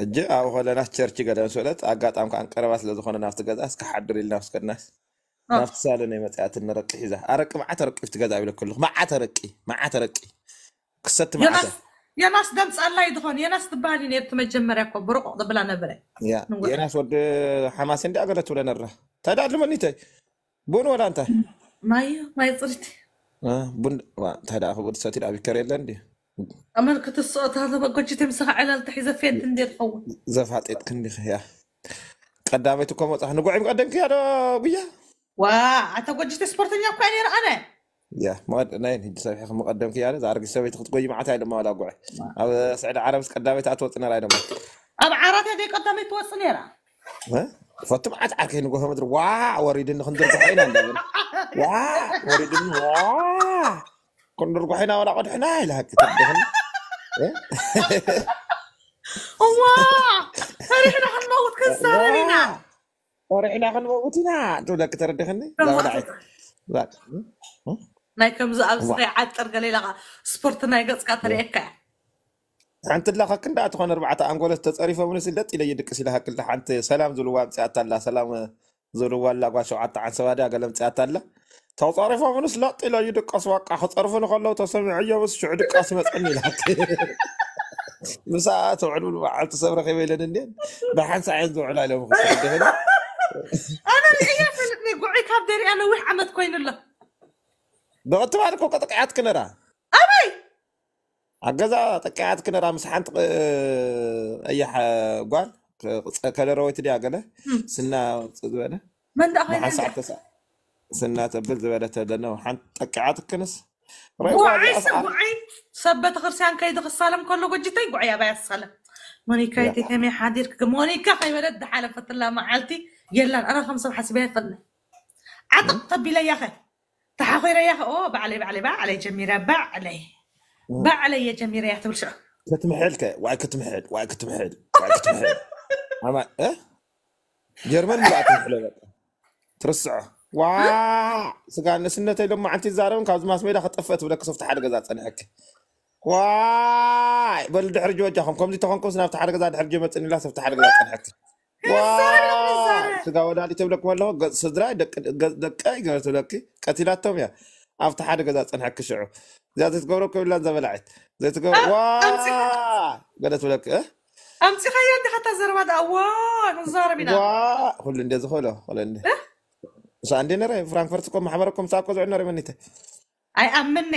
ሕጂ ኣብኡ ከለናስ ቸርች ገደን ስእለት ኣጋጣሚ ከዓ ቀረባ ስለዝኮነ ናብቲ ገዛ እስካሓድር ኢልና ስከድናስ ናብቲ ሳሎነ መፅያት ንረቂ ሒዛ ኣረቂ መዓት ረቂ ቲ ገዛ ይብለ ከለኩ መዓት ረቂ መዓት ረቂ ክሰቲ መዓተ የናስ ደምፅ ኣላይ ዝኾነ የናስ ትበሃል እዩ ነርቲ መጀመርያ ኮ ብርቁቕ ዝብላ ነበረ የናስ ወዲ ሓማሴ እንዲ ኣገለ ትብለ ነራ ታይዳ ልመኒተይ ቡን ወላ እንታይ ማዮ ማይ ፅርት بن هذا اخو قد ساتي لعبي كاري لاندي اما كنت الصوت هذا ما قلت تمسح على التحيزه فين تندير قوه زفات ايد كندي خيا قدامي تكون مطرح نقعي مقدم كي هذا بيا وا انت قلت جيت سبورتنيا كاني انا يا ما نين هي سوي حق مقدم كي هذا زارق سوي تقوي معناتها ما ولا قعي سعد عربس قدامي تعطوا تنا راي ما ابو عرفت هذه قدامي توصلي راه فطبعا عاركين نقول مدر وا وريد انه خندر قحينا وا وريد انه وا خندر قحينا ولا قد حنا الى هكا تبدهن إيه؟ الله ريحنا حنموت كسارينا وريحنا حنموتنا تقول لك تردخني لا ولا لا ናይ ከምዚ ኣብ ዝናይ ዓጠር ገሌለኻ ስፖርት ናይ ገፅካ ተሪእካ ሓንቲ ድላ ከክንዳ ትኾነ ኣርባዕተ ኣንጎሎ ተፀሪፈ ውን ስለጥ ኢለ ይድቅስ ኢላ ክላ ሓንቲ ሰላም ዝልዋ ምፅያት ኣላ ሰላም ዝልዋ ኣላ ጓል ሸውዓተ ዓንሰባ ድያ ገለ ምፅያት ኣላ ተፀሪፎ ውን ስለጥ ኢለ ይድቀስ ዋቃ ክፀርፉ ንከለዉ ተሰሚዑ እዮ ምስ ሽዑ ድቃስ ይመፀኒ ኢላ ምሳ ተውዕል ብል በዓልቲ ሰብ ረኪበ ኢለን እኒአን ብሓንሳ ዓይን ዝውዕላ ኢሎም ክፍደበለ ኣነ ንእያ ፈልጥኒ ጉዒ ካብ ደሪያ ነዊሕ ዓመት ኮይኑሎ ብቅትባልኮ ቀጥቅዓት ክነራ ኣበይ عجزا تكعت كنا رامس حنت أي حا قال كلا رويت لي عجلة سنة تزبنا من ده هاي ساعة تسعة سنة سبت غير سان كيد غير مونيكا يا تيمي حاضر مونيكا هاي ولد حالة فطلة مع عالتي يلا انا خمسة وحاسبين فضل عطق طبي لي يا اخي تحاخير يا اخي اوه بعلي بعلي بعلي جميلة بعلي باع علي جميع رياته وش كنت محل وعاد كنت محل وعاد كنت محل وعاد كنت محل انا ايه جرمان ما كنت محل ترسع وا سقال نسنت لما عندي زارون كاز ما سميت اخذ بدك صفت حد قزا صنعك وا بل دحرج وجهكم كم دي تخنكم سنا فتح حلقه زاد حرجه متني لا فتح حلقه صنعك وا سقال ودا لي تبلك ولا صدرا دق دق دق قاي قلت لك قتلاتهم يا ኣብቲ ሓደ ገዛ ፀንሐ ክሽዑ እዚኣ ዘይትገብሮ ክብላን ዘበላዓት ዘይትገብሮ ገለ ትብለክ ኣምፂኻዮ እንዲኻ ተዘረባ ዋ ንዛረብ ኢና ኩሉ እንደ ዝኽእሎ ክእለ እንደ ንሳ እንዴ ነረ ፍራንክፈርት ኮ ማሕበረኩም ሳኮ ዝዕ ነረ መኒተ ኣይ ኣምነ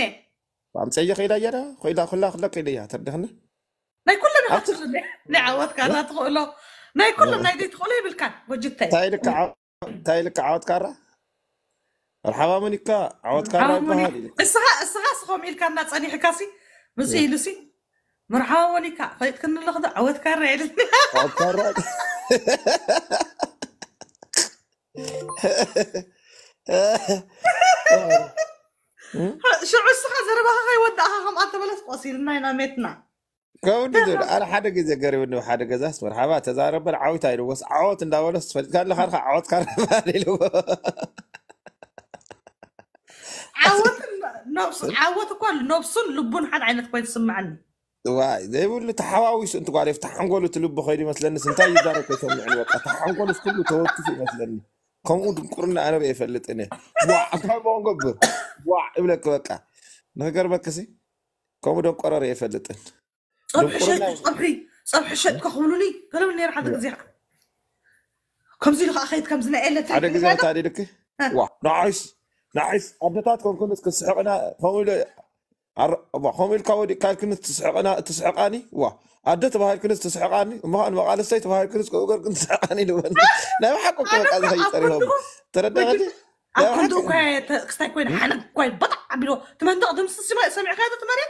ኣምፀየ ኸይዳ እያ ኮይዳ ኩላ ክለ ከይደ እያ ተርድኽኒ ናይ ኩለን ናይ ዓወትካ ና ትኽእሎ ናይ ኩሎም ናይ ዘይትኽእሎ ይብልካን ወጅተ እንታይ ልካ ዓወትካ ራ مرحبا مونيكا عوضك على هذه الصغا الصغا صغا ميل كان ناتاني حكاسي مزي إيه. لوسي مرحبا مونيكا فايت طيب كنا نلخض عوضك على الريل عوضك على الريل شعو الصغا زربها هاي ودعها هم انت بلس قاسي لنا هنا ميتنا كون دول انا حدا جزء قريب انه حدا جزء مرحبا تزارب العوت هاي لو بس عوت ان دا ولس فقال لك عوت كان ريل عاود كل نوبسون لبون حد عينت كوين سمعني واي ده يقول تحواويش انتوا قاعد يفتحون قولوا تلب خيري مثلا سنتاي دارك يسمعني وقت تحون قولوا في كله توتفي مثلا ከምኡ ድንቁርና ኣነ ርአ ይፈልጥ እነ ካብኦም ገብር ዋዕ ይብለክ በቃ ንክገር በክሲ ከምኡ ደንቆረ ርአ ይፈልጥን ፀብሒ ሸጥካ ክብሉኒ ገለም ነር ሓደ ግዜ ከምዚ ኢሉ ከዓ ከይድ ከምዝናኤለ ሓደ ግዜ عليك ዋ نايس نعيس أبنتات كون كنت كسحقنا فهمي فهمي القوي كان كنت تسحقنا تسحقاني وا أدت بها الكنس تسحقاني وما أنا ما قال سيت بها الكنس كوكر كنت تسحقاني لو أنا لا ما حقك كوكر كان هاي ترى هم ترى ده غادي أكون دوك كستان كوين حنا كوين بطع عبلو تما أنت أدم سمع سمع هذا تماري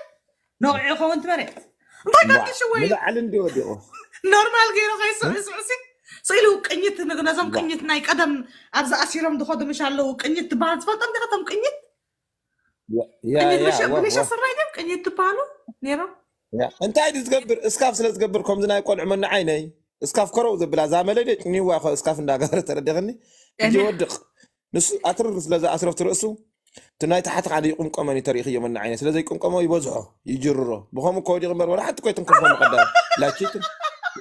نوع خوان تماري انت كنت شوي لا على نورمال غير غير سمع سمع سيلو كنيت نغنازم كنيت نايك ادم ابزا اسيرم دو خدو مش علو كنيت بارت فاطم دي ختم كنيت يا يا يا مش مش سرايدم كنيت تبالو نيرو يا انت عايز تقبر اسكاف سلا تقبر كوم زنا يقول عمرنا عيني اسكاف كرو ذا بلا زامل ديك ني واخ اسكاف ندا غير تردي غني يجي ودق نس اترس لا اسرف ترسو تنايت حتى قاعد يقوم قمني تاريخي يوم النعينه سلا زي قوم قمو يبزعو يجرو بخوم كودي غمر ولا حتى كويتن كفو مقدم لا كيتن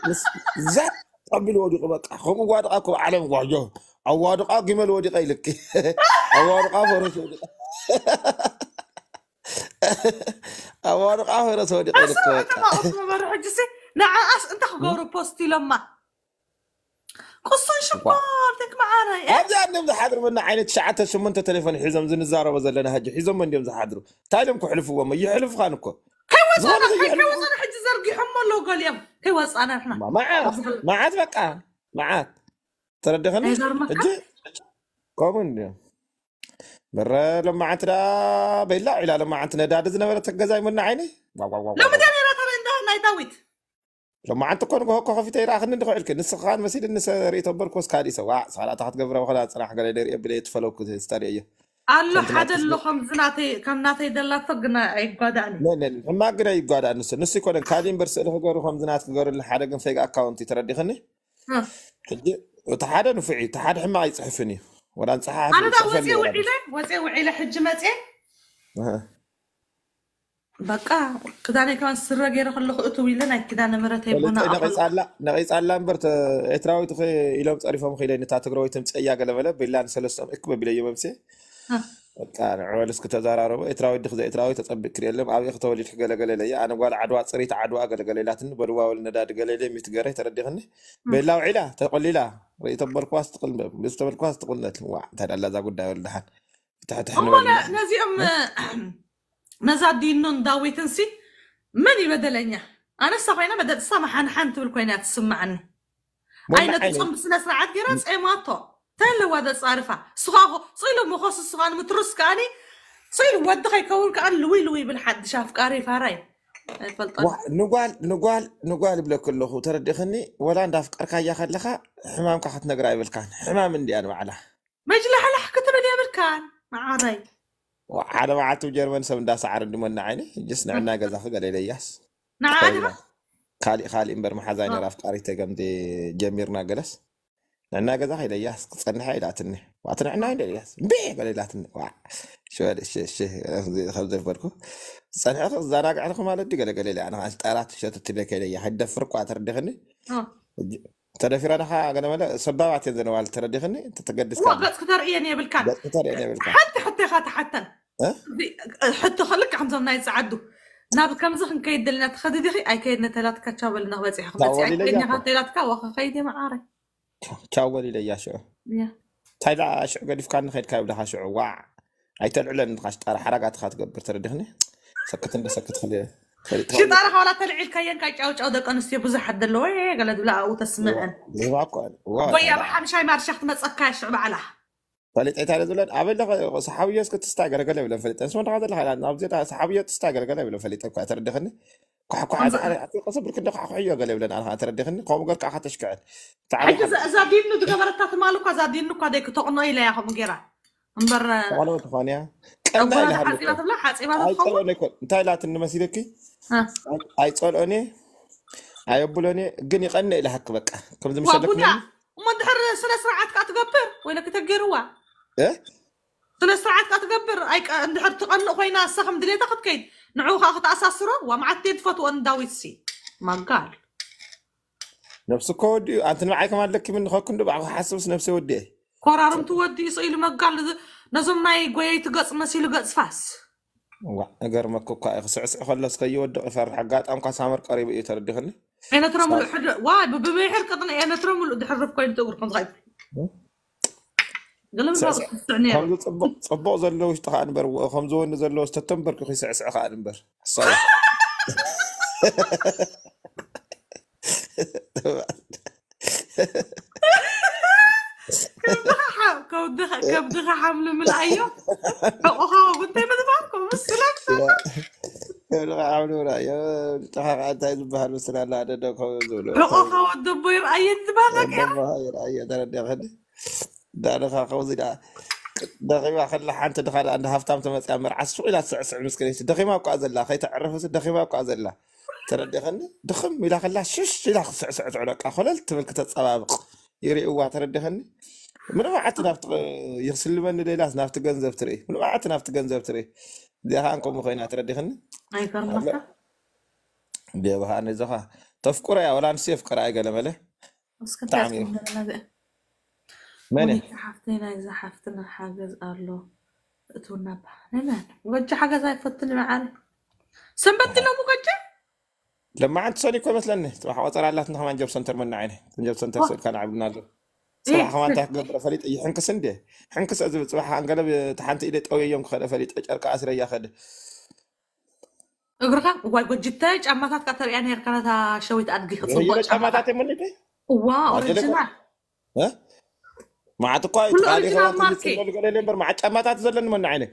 نس زات قبل وادق بقى خم وادق أكو علم واجه أو وادق أجمل وادق إلك أو وادق فرس وادق أو وادق فرس وادق إلك أصلا ما أصلا ما رح جسي نعاس أنت خبر بوستي لما قصة شبار تك يا أبدا إيه؟ نمزح حضر من عين تشعته شو من تليفون حزم زين الزارة وزلنا هج حزم من يمزح حضر تالمكو حلفوا ما يحلف خانكو كيوصل كيوصل حج زرقي حمر لو قال يب كيوصل انا احنا معك معك بقى معك ترى دخلنا كومن مرة لما عتنا بيلا إلى لما عتنا دادزنا ولا تجزاي من عيني واو واو واو لما تاني لا ترى عندها نايتاويت لما عنت كون هو كوفي تيرا خن ندخل لك نس خان مسيد نس ريت بركوس كادي سوا صلاة تحت قبره وخلاص صراحة قال لي ريب ليت فلوك ستاري አሉ ሓደሉ ከምዝናተይ ከም ናተይ ደላቶ ግና ኣይጓዳእኒ ሕማ ግና ይጓዳእ ንስ ንስ ይኮነ ካልእ እምበር ስእሊ ክገሩ ከምዝናት ክገሩሉ ሓደ ግን ፌግ ኣካውንቲ ተረዲኽኒ እቲ ሓደ ንፉዕ እዩ እቲ ሓደ ሕማቅ ይፅሕፍን እዩ ወላ ንፅሓፍ ወፅእ ውዒለ ወፅእ ውዒለ ሕጂ መፅአ በቃ ክዳነ ከማን ስረ ገይረ ከለኩ እትው ኢለ ናይ ክዳነ ምረት ይቡና ነቂፃላ እምበር ኤርትራዊት ኢሎም ፀሪፎም ክኢለኒ እታ ትግረወይቶም ፀያ ገለበለ ቤላን ሰለስተኦም እክበቢለዮ መምሴ በቃ ዕወል እስኪ ተዘራረበ ኤርትራዊ ድክ ዘኤርትራዊ ተፀቢቅ ክደለም ኣብየ ክተወሊድክ ገለገለለየ ኣነ ጓል ዓድዋ ፅሬት ዓድዋ ገለገለላትኒ በልዋወል ነዳድ ገለለ ሚትገረይ ተረዲኽኒ በላው ዒላ ተቆሊላ ርእቶ በልኳስ ትቕልበብ ምስ ተበልኳስ ትቕልነት ዋ እንታዳላዛ ጉዳይ ወልድሓን ነዚኦም መዛዲኖን ዳዊትን ሲ መን ይበደለኛ ኣነሳ ኮይና በደጥሳ መሓንሓን ትብል ኮይና ትስማዓኒ ኣይነትፆም ብስነ ስርዓት ገይራ ፀማቶ تالا وادا صارفة سواغو صيلو مخصص السوان متروس كاني صيلو خي كول كان لوي لوي بالحد شاف كاري فاراي نقول نقول نقول بلا كله تردخني ولا عندها فكر كايا خلخا حمامك حتنقرا بالكان حمام اندي انا معلا مجلة على حكتر اللي يبلكان معاري وعلى ما عاتو جرمن سم دا سعر دمنا عيني جسنا عنا قزا فقر ياس نعم خالي خالي امبر محزاني رافقاري آه. تقمدي جميرنا جلس لأن هذا هاي لياس قصنا هاي لا تني وعطنا عنا هاي لياس بيه قال لا تني وا شو هذا شو شو خلص دفركو صنع زارع عنكم ما لدي قال قال لي أنا عشت أرات شو تتبع كذي يا حد فرق وعطر دخني ترى في رانا حاجة أنا ملا سبعة تيزن وعلى ترى دخني تتقدس ما بس كتار إيه نيا بالكان بس كتار إيه نيا بالكان حتى حتى خات حتى حتى خلك عم زمان يزعدو ناب كم زخن كيد لنا تخدي دخي أي كيد نتلات كتشاب لنا وزي أي يعني كيد نتلات كوا خيدي معاري تاول الى يا شو تاي لا شو قال في كان خير كابله خاش وع اي تلعل نقاش طار حركات خات قبر تردخني سكت انت سكت خلي شي طار حوالا تلعل كاين كاي تشاو تشاو داك انسيو بزاف حد لو اي قال لا او تسمع وا قال وا ويا بحال شي ما رشحت ما تسكاش على فليت ايت على دول ابل صحابيه سكت تستاغر قال له فليت اسمع هذا الحال انا بزيت صحابيه تستاغر قال له فليت كاع تردخني صبر كل قاع حيا قال لنا انا ترى دخلني قوم قال قاع حتى شكعت تعال حاجه زادين نو دغبر تاع مالك زادين نو كاديك تقنو الى يا هم غيره انبر والله تفانيا كان لا لا حاسبات لا حاسبات تقول انت لا تنمسيلك اي تصلوني اي بلوني ግን يقنع لك بقى كم زمشلك وما دحر سنه سرعات كاتغبر وينك تغيروا ايه سنه سرعات كاتغبر اي دحر تقنع خوينا سخم دليتا قد كيد نعو خاخت أساسرو ومعتي دفت سي ما قال نفس كود أنت معك ما لك من خاكم دبعه حاسس نفسي ودي قرارم تودي ما قال نزم ناي قويت قص مسيل قص فاس ገርመኩ እኳ እዩ ክስዕስዕ ከለስ ከይወድቕ ይፈርሕ ኣጋጣም ካ ሳመር ቀሪቡ እዩ ተረዲኽኒ ኤነትረምሉእ انا ترى مو ኤነትረምሉእ ድሕርፍ ኮይኑ ትእውር ክንዝኸይብ ከምዚ ፅቡቅ ዘሎ ውሽጢ ከዓ እምበር ከምዚ ወኒ ዘለዎ ዝተተንበርክ ክስዕስዕ ከዓ እምበር ሓሳብ ከብድኻ ሓምሊ ምልኣዮ ሕቑኻ ጉንተይ ምዝባልኩ ምስላክ ከብድኻ ሓምሊ ምልኣዮ ጥኻ ከዓ እንታይ ዝበሃል ምስላ ኣላ ደደ ዝብሎ ሕቑኻ ወደቦ ይርኣየ ዝበሃል ይርኣየ ተረዲኸኒ داري خا خوزي دا دخي ما خلا حنت دخل عند هفتام تمس يا مر عسو إلى سع سع مسكين دخي ما أكو أزلا خي تعرف وس دخي ما أكو أزلا ترى دخن دخم إلى خلا شش إلى سع سع عرق أخلل تمل كتت صلاب يري أوع ترى دخن من ما عت نفت يغسل لي من ديلاس نفت جنز بتري من ما عت نفت جنز بتري ده هانكم مخينا ترى دخن أي كرمك بيا بها نزها تفكر يا ولا نسي أفكر أي قلم له تعمير ماني ويك حفتنا إذا حفتنا حاجة زقارلو اتو نبا نمان وجه حاجة زي فتني معانا سنبتنا مغجة لما عند سوني كوي مثلا نه تروح وطر على الله تنحوان جب سنتر من عينه جب سنتر سوى كان عبد نادو إيه. صراحة ما انتهى قبل فريت اي حنك سنده حنك سأزب تصبح عن قلب تحانت إلي تقوي يوم خد فريت اجارك عسر يا خد اقرقا واي قد جتاج اما تات كتر يعني اركانتا شويت ادقي خطبوش اما تاتي مني بي واو اوريجينال معناتكو تقالي غلطي ما عاد ما تاع تزلن من عينه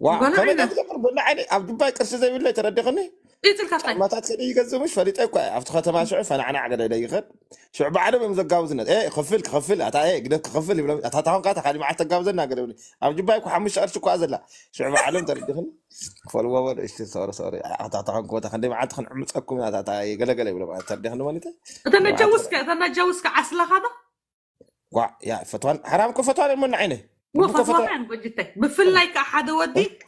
وا كان تقبر بلا عيني عبد الله قرش زي بالله تردخني ايتلك ما تاع تدي يغزمش فريتك عفت خاتم شعب انا انا على لي غد شعب على من زقاوزنا ايه خفلك خفل اتا ايه قدك خفل اتا تاع قاعد خلي معك تقاوزنا قالوني عبد الله كو حمش ارشكو ازلا شعب على من تردخني فول بابا ايش صار صار اتا تاع كو تاع خلي معك تخن عمتكم اتا تاع قلقلي ولا تردخني وانت انا جوزك انا جوزك عسل هذا يا فتوان حرام كو فتوان من عينه مو فتوان وجدتك بفل لايك احد ودي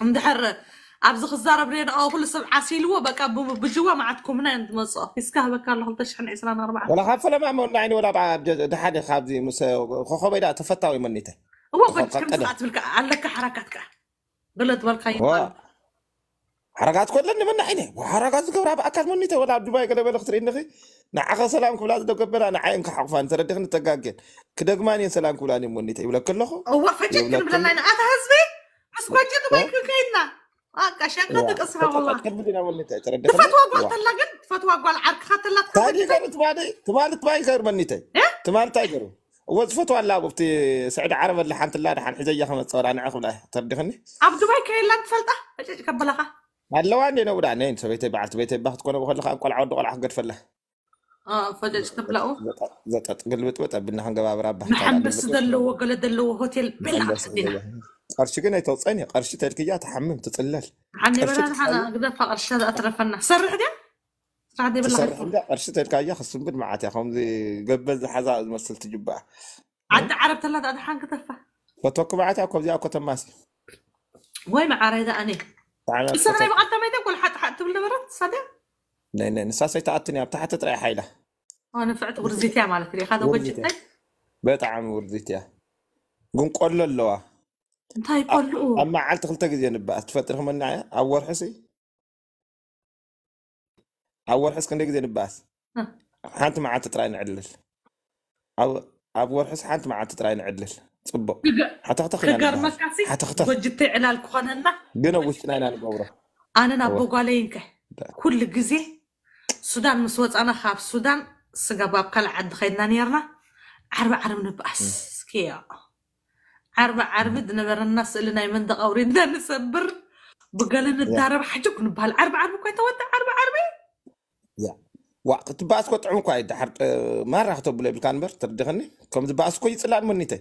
مدحر ابز خزار برين او كل سبع عسيل هو بقى بجوا معتكم من عند مصر يسكه بقى له تشحن 24 ولا خاف لا ما من عيني ولا بعد حد خاب زي مس خو خو بيدا تفتاوي منيته هو قد كم ساعات بالك على لك حركاتك بلد بالك حركات كلنا من عينه وحركات كبرى بأكل مني تقول عبد الله كذا بيلخ ترين نخي نعاق سلام كبلا تدق كبرى نعم، أنا عين كحفان ترى دخن تجاك كذا كمان يسلام كبلا نم مني تقول كل له هو فجت كل اللي حنت الله رح نحجي يا خمسة صور أنا أخذ له تردخني. عبد الله ኣለዋኒ ነብዳ ነይን ሰበይተይ በዓልቲ ቤተይ ባ ክትኮነ ብከለካ ቆልዓ ወዲ ቆልዓ ክገድፈ ኣላ ፈለጭ ክብላኡ ዘጠጥ ግልብጥብጥ ኣቢልና ክንገባብራ ባንሓንበስ ዘለዎ ገለ ዘለዎ ሆቴል ብላዕና قرش كنا توصيني قرش تلكيا تحمم تطلل عني بلا حنا قدر قرش اترفنا سرح دي سرح دي بالله قرش تلكيا خصم بد معات يا خمزي قبل حزا مثل تجبع عد عرب ثلاث ادحان كتفه وتوقع معات اكو انا بغات ما يدك كل حتى حتى ولا مرات صدق لا لا نساس يتعطني ابتا حتى ترى حيله انا فعت ورزيتيا مالت لي هذا وجهتك طيب. بطعم ورزيتيا قوم قول له እንታይ ቆልዑ ኣብ መዓልቲ ክልተ ግዜ ንባኣ ትፈጥር اول ኣብ ወርሒ ሲ ኣብ ወርሒስ ክንደይ ግዜ ንባኣስ ሓንቲ መዓልቲ ጥራይ اول حس ወርሒስ ما መዓልቲ تراين ንዕልል ፅቡቅ ሓታኽተክገርመካ ጎጅተ ዕላል ክኾነና ግን ኣብ ውሽጥና ኢና ንገብሮ ኣነ ናብ ቦጓለይንከ ኩሉ ግዜ ሱዳን ምስ ወፃና ካብ ሱዳን ስጋ ባብ ካልእ ዓዲ ከይድና ነርና ዓርቢ ዓርብ ንብኣስ ክያ ዓርቢ ዓርቢ ዝነበረና ስእሊ ናይ መንደቕ ኣውሪድና ንሰብር ብገለ ንዳረብ ሓጆክ ንበሃል ዓርቢ ዓርቢ እኳ ተወድዕ ዓርቢ ዓርቢ ክትበኣስ ኮ ጥዑም እኳ ማራ ክተብሎ የብልካ ንበር ትርድኽኒ ከም ዝበኣስ ኮ ይፅላእ መኒተይ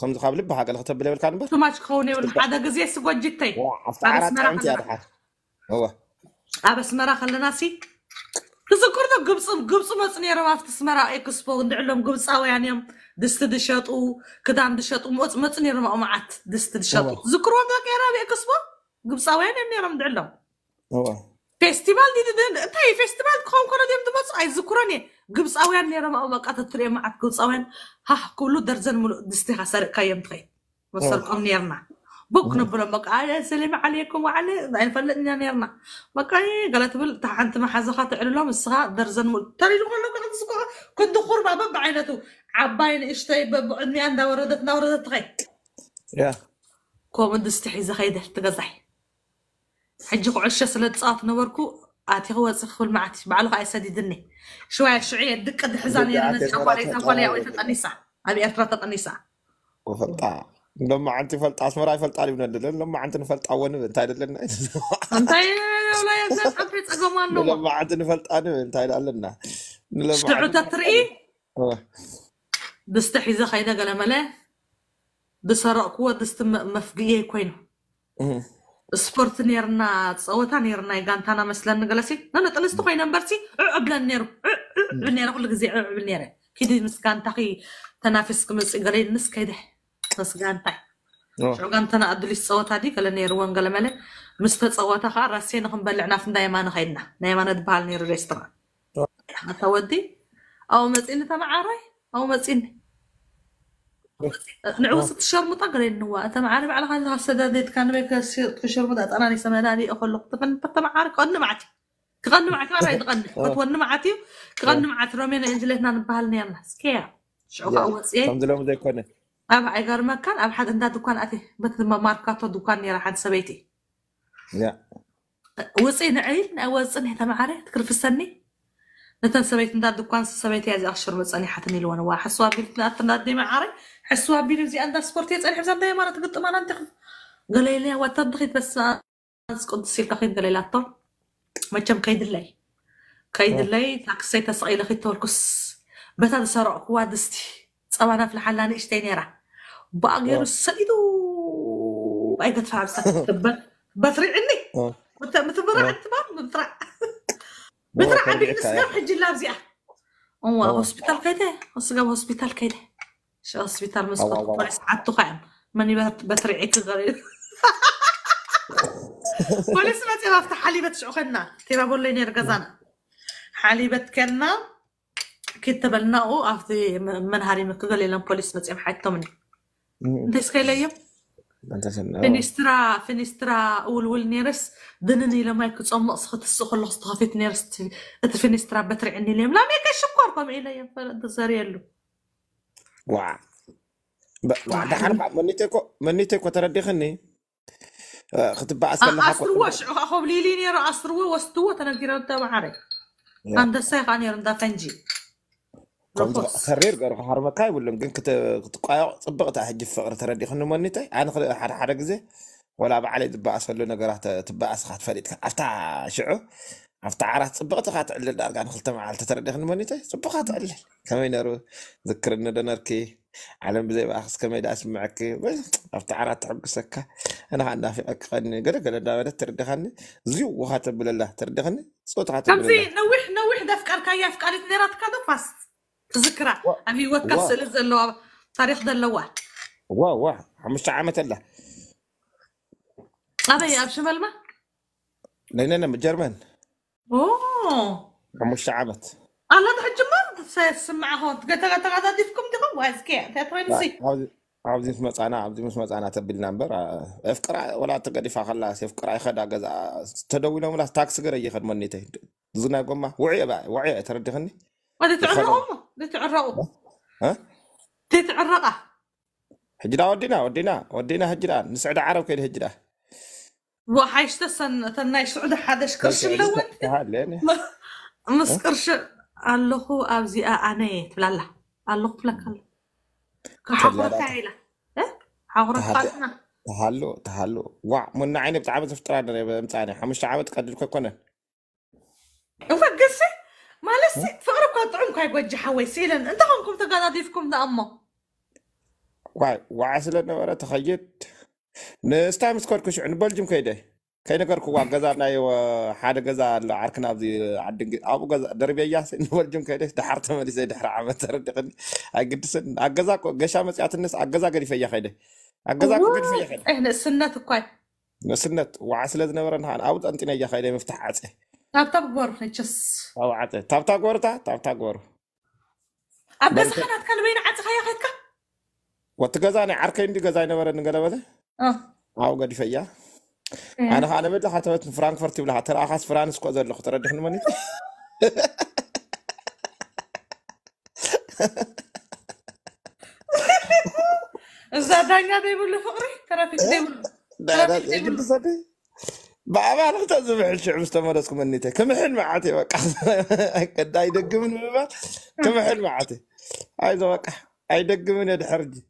كم تخاف لب حاجة لو تبي لبل كان بس ما تخوني ولا هذا جزية سقوط جتي أفتح على أنت يا رح هو أبس مرة خلنا ناسي تذكر ذا قبص قبص ما سني رم أفتح مرة إيه كسبو نعلم قبص أو يعني دست دشات أو كدان دشات أو ما سني رم أمعت دست دشات تذكروا ذا كيرا بيه كسبو قبص أو يعني مني ግብፃውያን ነይሮም ኣብ መቃተ እትሪኦ መዓት ግብፃውያን ሃህ ክብሉ ደርዘን ሙሉእ ድስቲ ካሰርካዮም ትኸይድ መሰርቆም نيرنا بوك نبلم بقى على السلام عليكم وعلى بعدين فلتنا نيرنا بقى قالت بل انت ما حزخات علو لهم الصغا درزن مول ترى لو لو كنت سكو كنت خور بابا بعينته عباين اشتي بعدني عندها وردتنا وردت غي يا كوم دستحي زخيد تقزح حجق عشه سلتصات نوركو آتي هو سخول معتي بعلق أي سدي دني شوية شعية دقة حزان يا ناس أقوالي أقوالي أو يتطنيسة أبي أفرا تنيسة وفلطع لما أنت فلت أسمر أي فلطع لبنا دلنا لما أنت نفلطع ون بنتاي دلنا أنت ولا يا زين أبرت أجمان لما لما أنت نفلطع ون بنتاي دلنا شتعو تترئي دستحي زخي دقل ملا دسرق قوة دست مفجية كوينه أمم. سپرت نیرنا صوت نیرنا گان تانا مثل نگلاسی نه نت لست خوی نمبرسی قبل نیرو قبل نیرو ولگ زی قبل نیره کی دی مس گان تاکی تنافس کم از قلی نس که ده نس گان شو گان تانا ادلی صوت هدی کل نیرو ون گل مل مست خار راسی نخم بلع نف نیمان خیلی نه نیمان دبال نیرو رستوران آو مس تانا عاری آو مس نعوس تشرمط أقرين هو أنت ما عارف على هذا السدادات كان بك بيك تشرمط أنا نسمع هذه أخلق طبعا ما عارف قلنا معك تغنوا معك ما رايد غنم كتغنم معتي تغنوا مع رومينا إنجلتنا نبهلنا يا الناس سكيا شعوك أوس إيه الحمد لله مدى كونه أب عقار مكان أب حد عندها دكان أتي مثل ما ماركاتو دكان يرى حد سبيتي يا وصي نعيل نأوزن هذا معارف تكرف السني نتن سبيت ندار دكان سبيت يا زي أشهر مثلا حتني لون واحد حسوا بيل نتن ندار دي معاري حسوا بيل زي أندر سبورت يا زي حسوا دي مرة تقط ما ننتخ قال لي هو تدخل بس أنس كنت سير تخيد قال لي ما كم قيد لي قيد لي ذاك سيت أسأله خيد توركس بس هذا سرق وادستي أنا في الحالة أنا إيش تاني راه باقير السيد وأي قد فعل سكت عني متبرع انت ما بثري بترعى بك حجي حج اللابزي هو هوسبيتال كده وسقب هوسبيتال كده شو هوسبيتال مسقط بوليس عدتو خيم ماني بترعيك غريب بوليس ما تبقى افتح حليبة شو خنا تبقى بقول لي نرقزنا حليبة كنا كتب لنا او افتي من هاري مكغلي لن بوليس ما تبقى حيتو مني ديسكاي ليا فينيسترا فينيسترا والول نيرس دنني لما يك تصم صخت السخ الله صافيت نيرس فينيسترا بتر عني لا ما كشكركم الى يا فرد زاريلو وا وا ده حرب منيتكو منيتكو ترى دخني آه، خطب بعض آه، كلام حقوق أسروش أخو آه، بليليني رأسروه وستوه تنقير التابع عري عند السيخ عني رندا فنجي كم خرير قرر حرمة كاي ولا ممكن كت تقايع طبقة تحج فقرة تردي خلنا ما نتاي أنا خلي حر حر جزء ولا أبى علي تبع بزي ما أخس كم يداس معك أفتع عرف تعب سكة أنا عندنا في أكغني قرر قال الدار ده تردي زيو وخات بلا الله تردي صوت خات بلا نوح نوح دفكر كيف قالت نيرات كذا فاست تذكره أبي وكر سلز اللو تاريخ ده اللوه واه واه حمش عامة له هذا يا أبشم الماء لين أنا من جرمان أوه حمش عامة ألا ده حجم ما سمع هون قلت قلت قلت هذا ديفكم ده هو هزكي تاتوين زي عبدي مسمع أنا عبدي مسمع أنا تبي النمبر أفكر ولا تقدر يفعل الله أفكر أي خد أجزاء تدوي لهم لا تاكس غير يخدمني تي زنا قوم ما وعي بقى وعي ترى دخلني ما تعرفهم ንትዕረቑ ትትዕረቓ ሕጅዳ ወዲና ወዲና ወዲና ሕጅዳ ንስዕዳ ዓረብ ከይድ ሕጅዳ وحيشتسن تناي سعود حدش قرش اللون مس قرش ኣለኹ ኣብዚኣ ኣነ እየ ትብላላ ኣለኹ ትብለካ ኣሎ ካሓቑርካ ኢላ ሓቑርካና ተሃሎ ተሃሎ ዋዕ ሙና ዓይነ ብጣዕሚ ዘፍጥራ ነረ ምፃ ሓሙሽተ ዓመት ቀዲድ ኮኮነን እወ ግሲ مالسي فغرب قاعد تعمك هاي بوجي حويسيلا انت هنكم تقعد اضيفكم ده اما واي واسلا نورا تخيط نستعمل سكور كشو عن بلجم كيده كاين غير كو غزا ناي و حاد غزا عركنا بزي عد ابو غزا دربي ياس نول جم كيدس دحرت مدي زيد حرا عم تردقني اقدس اغزا كو غشا مصيات الناس اغزا غير فيا خيدا اغزا كو غير فيا خيدا احنا سنت كو نسنت وعسلت نبرن هان او انت نيا خيدا مفتاح عصي تاب تاب غور نجس او عاد تاب تاب غور تا تاب تاب غور ابس خنا تكلم بين عاد خيا خيتك وتغزاني عركي عندي غزاني ورا نغلبله اه او غادي فيا انا انا بدا حتى فرانكفورت ولا حتى اخاس فرانس كو زلو خطر دخن مني زادانيا دايبل فقري ترى في ديم ترى في ديم بابا انا اختزم من الشعب مستمر اسمه النيته كم حين معتي بقى قد يدق من بابا كم حين معتي عايز بقى اي دق من الحرجي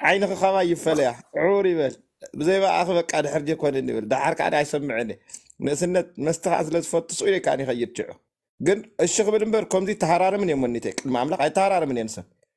عينك خما يفليا عوري بل زي ما اخ بقى الحرجي كون اني بل دحرك انا يسمعني ناس النت مستخاز لتفوتس ويلي كان يخيب جعو قن الشيخ بالنبر كم دي تهرار من يوم النيتك المعملة قاعد تهرار من ينسى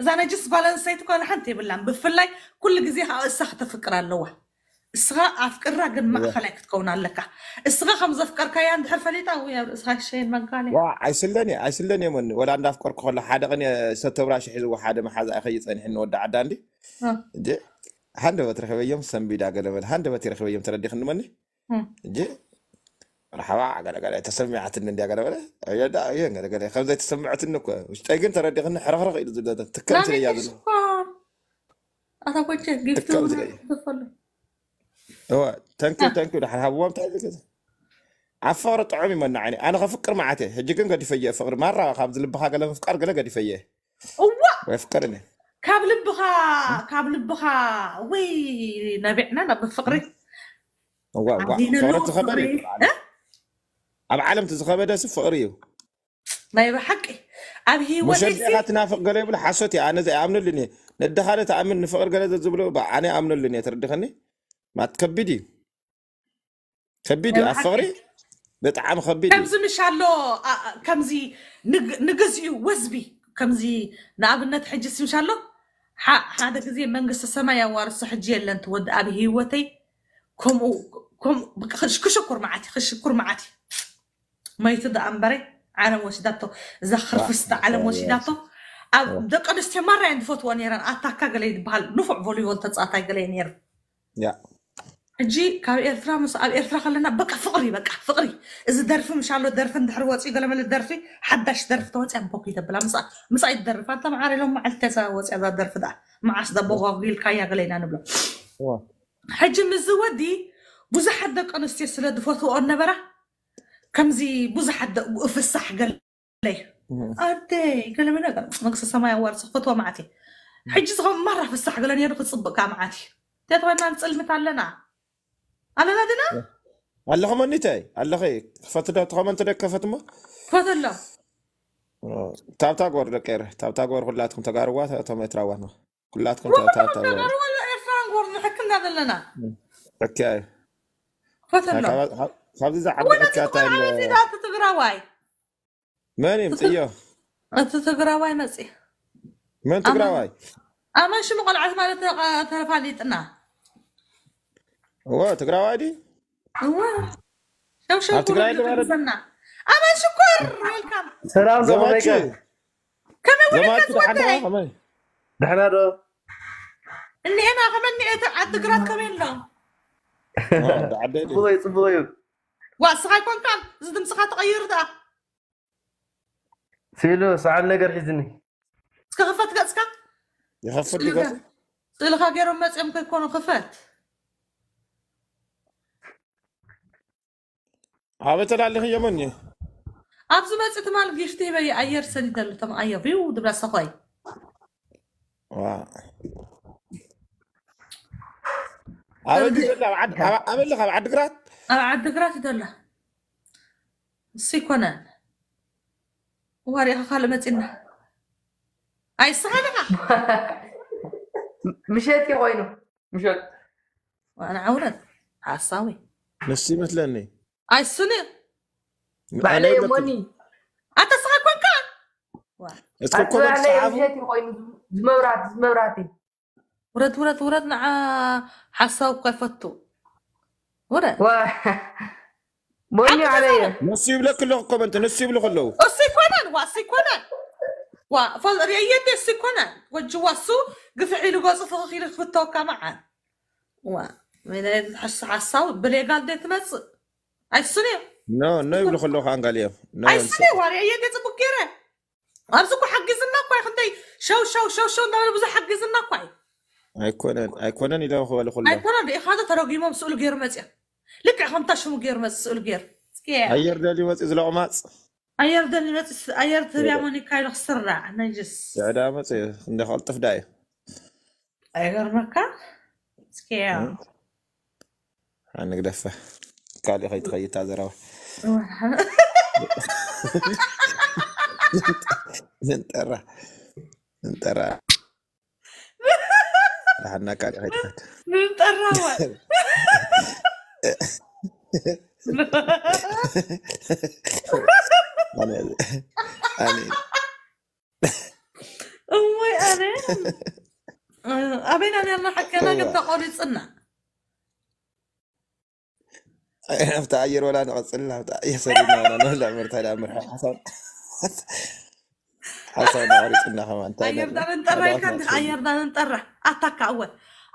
زانا جس بالانسيت كون حنتي بلان بفلاي كل جزي ها اسخ تفكر على لوح اسغا افكر راجل ما خلاك تكون على لك اسغا خمز افكر كاي عند حفليتا ويا اسغا شي ما كان وا عيسلني عيسلني من ولا عند افكر كل حدا غني ستبراش حزو حدا ما حدا اخي يصنح نودع داندي ها دي هاندو بترخي يوم سمبي داغل هاندو بترخي يوم تردي خنمني ها مرحبا قال قال تسمعت ان قال ولا يا دا يا قال قال خمسه تسمعت انك وش تايقن ترى ردي غنى حرغرغ تكلمت لي يا ذا أتوجه قلت له هو تنكو تنكو آه. راح هو كذا عفارة طعمي من عيني أنا غفكر معته هجيكن قد يفيه فقر مرة خابز لبها قال فكر قال قد يفيه أوه ويفكرني كاب لبها كاب لبها وي نبعنا نبفقري هو هو فقرت خبري اب عالم تزخاب ده سف قريو ما يبحق اب هي ولا شيء مش انت تنافق قريب حسوتي انا زي امن لني ندخل تعمل نفقر قريب زي زبلو انا امن لني تردخني ما تكبدي كبدي افقري بطعم خبيدي كمزي مش الله كمزي نغزي وزبي كمزي نابنت حجس مش الله هذا كزي منقص السماء يا وارس حجي اللي انت ود ابي هوتي كم كم خش كشكر معاتي خش كشكر معاتي ማይቱ ዳኣንበረ ዓለም ወሲዳቶ እዛ ክርፍስታ ዓለም ወሲዳቶ ኣብ ደቂ ኣንስትዮ ማርያ ንፈትዎ ነይረን ኣታካ ገለ ይትበሃል ንፉዕ ቮሊቦል ተፃታይ ገለ ነይሩ ሕጂ ካብ ኤርትራ ምስ ኣብ ኤርትራ ከለና በቃ ፍቅሪ በቃ ፍቅሪ እዚ ደርፊ ምሻሎ ደርፊ እንድሕር ወፂኡ ገለመለ ደርፊ ሓዳሽ ደርፊ ተወፅያ ቦክ ይተብላ ምሳ ይትደርፍ ኣንተ መዓሪሎም መዓልቲ ወፅያ ዛ ደርፊ ዳ መዓስ ደቦጓጉልካያ ገለ ኢና ንብሎ ሕጂ ምዝ ወዲ ብዙሓት ደቂ ኣንስትዮ ስለ ዝፈትዎኦ ነበራ كمزي بوز حد الصح قال لي نعم. أدي قال من قال نقص السماء ورص خطوة معتي نعم. حجي صغير مرة الصح قال لي رخص صبك معتي تتغنى نسأل لنا أنا نادنا الله هم نتاي الله غي فتلا تهم أنت لك فتما فتلا تاب تاب ور لكير تاب تاب ور كلاتكم تقاروا تهم يتراوهنا كلاتكم تاب تاب تاب تقاروا إرفان ور نحكم هذا لنا نعم. أوكي فتلا خفيزة حبيت كاتا واي ماني متيو تتبراواي مزي من واي أما شو عاد مالت تعرف لي تنا هو واي دي هو شو شو تقراواي أما شكر ويلكم السلام عليكم كم ولدك ودي دحنا دو اللي أنا غمني أتقرأ كمان لا آه، عديت واصغي كون كان زد مسخا تغير ذا سيلو ساعة نقر حزني سكا غفت كا سكا يغفت لي غفت سيلو خاكير وما سيم كيكون غفت عابت العلي هي مني أبزو ما سيت مال قشتي بي أير سني دلو تم أير بيو دبلا سقوي واه عابت لي خاب عد عابت لي خاب عد قرات ኣብ ዓዲ ግራት እዩ ደላ ንሱ ይኮነን ዋሪእኻ ካልእ መፂና ኣይስኻንኻ ምሸት ኮይኑ ምሸት ኣነ ዓውረት ዓሳዊ ንሱ ይመስለኒ ኣይሱን እዩ ባዕለየ ሞኒ ኣተ ስኻ ኮንካ እስከ ኮመንት ሰሓቡ ዝመብራቲ ዝመብራቲ ውረት ውረት ውረት ንዓ ሓሳብ እኳ ይፈቱ ورق بقولي عليا نسيب لك اللغة كومنت نسيب لك اللغة السيكونان وسيكونان وفريين السيكونان وجواسو قفعي لغة صفغي لك في التوكا معا و من حس عصاو بلي قال ديت مس اي سنيو نو نو يبلو خلوها عن قاليو اي سنيو وريين ديت بكيرة أمسكوا حق زنا كوي خدي شو شو شو شو نعمل بزح حق زنا كوي ايكونن ايكونن الى هو الخلا ايكونن اخاده إيه، تراجيم مسؤول غير مزيا لك خنتاش غير مسؤول غير غير دالي وات از لعمات غير دالي وات غير تبع إيه. موني كاين خسرع نجس عدامت يعني ندخل تفداي غير مكا سكيا انا قدفه قال لي خيت خيت عزراوي ننطرح أ አናቃቂ አይደለም ምን ጠራዋል እሞይ ኣነ ኣበይና ነርና ሓከና ግብታ ቆሊፅና ኣብቲ ኣየር ወላ ንቐፅል ኣብቲ ኣየር ሰሪና ወላ ንብላዕ ምርታይ ዳ ምርሒ ሓሳብ حسن حسنا أريتنا من انت أيار دان انطرح كان أيار دان انطرح أتاكا أول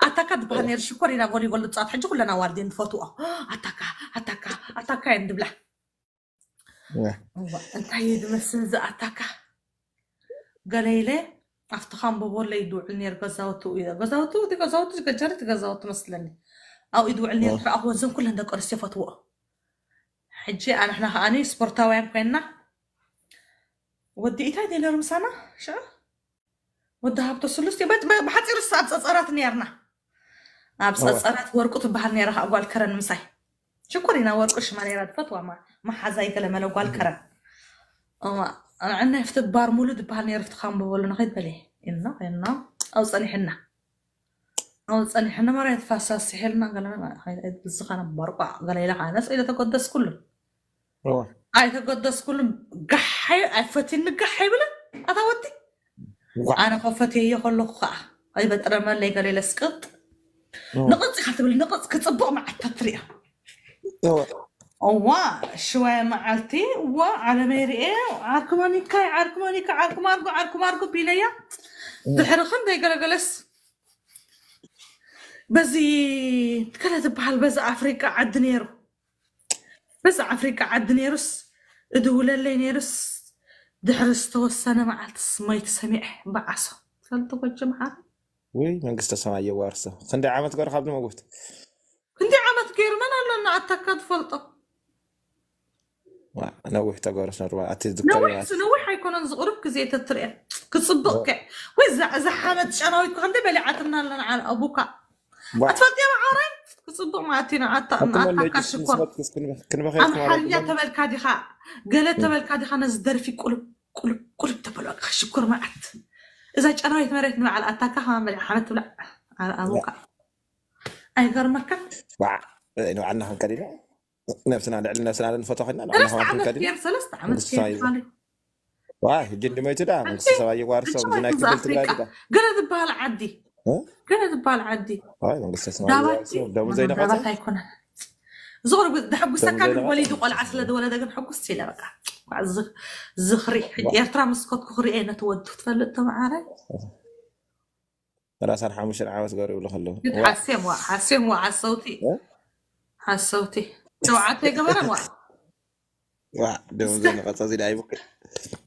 أتاكا دبانير شكورينا غوري ولد صات حجي كلنا واردين فوتوه أتاكا أتاكا أتاكا بلا نعم. انت هيد مسنز أتاكا غليله أفتخام بقول لي دو لنير غزاوتو إذا غزاوتو دي قزاوتو جرت غزاوتو مسلني أو يدوع لنير نعم. فأهو زن كلنا قرسي فوتوه حجي أنا إحنا هاني سبورتاوين كنا وديتها ديال رمسانة شا ودها بتصلستي بات بحاتي رسا بزاصارات نيرنا بزاصارات وركوت بحال نيرها أقوال كرن مساي شكرينا وركوش ما نيرات فتوى ما ما حزايك لما لو قال كرن أما عندنا فتت بار مولود بحال نير فتخان بولو نغيد بلي إنا إنا أو صليحنا أو صليحنا مرة يتفاسا سحيلنا قال لنا هاي بزخانة باركوة قال لي لها ناس تقدس كله أي تقدس كل قحي أفتين قحي ولا أتوتي أنا خفتي هي خلقة أي بدر ما لي قال لي سكت نقص خلت بلي نقص كنت مع التطريا أوه شوية معلتي وعلى ميري إيه عاركم أنا كاي عاركم أنا كاي عاركم أرجو عاركم أرجو بيليا دحر خم ده قال جلس بزي كلا تبحال بز أفريقيا عدنيرو بس عفريكا عاد نيرس دولا اللي نيرس دحرس توسنا مع سميت سميح بعصا فلتو الجمعة وي من قصة سماية وارسة كنت عامت غير قبل ما قلت كنت عامت غير من أنا أتكاد فلتو نوح تقورش نروى أتي دكتور نوح نوح حيكون نزغرب كزي تتريع كتصبقك وزع زحامتش أنا ويكون عندي بلي لنا على أبوك تفضلي معارن كتصدو معتينا عطا نعطاك الشكر أمحل يا تبال كادخا قالت تبال كادخا نزدر في قلب قلب قلب تبال كادخا شكر ما عت إذا جريت مريت مع الأتاكا ها ملي حمت ولا على أبوكا أي غير مكة وع إنه عنهم كريمة نفسنا نفسنا على نفتح لنا عنهم كريمة ثلاث عمل كيف واي جد ما يتدعم سواي وارسو زنا كبلت قاعدة قالت بها العدي ገለ ዝበሃል ዓዲ ዳባ ዳባት ኣይኮነን ዝቕሩ ዝሐጉሰካ ግን ወሊዱ ቆልዓ ስለዝወለደ ግን ሕጉስቲ ኢለ በቃ ዝኽሪ ኤርትራ መስኮትኩ ክሪእየ ነቲ ወዱ ትፈልጥ ተመዓራይ ሰላሳን ሓሙሽተ ዓመት ገር ይብሉ ከለዉ ሓሴም ዋ ሓሴም ዋ ሓሰውቲ ሓሰውቲ ሰብዓተ ይገበረን ዋ ደሞ ዘይነቐፀ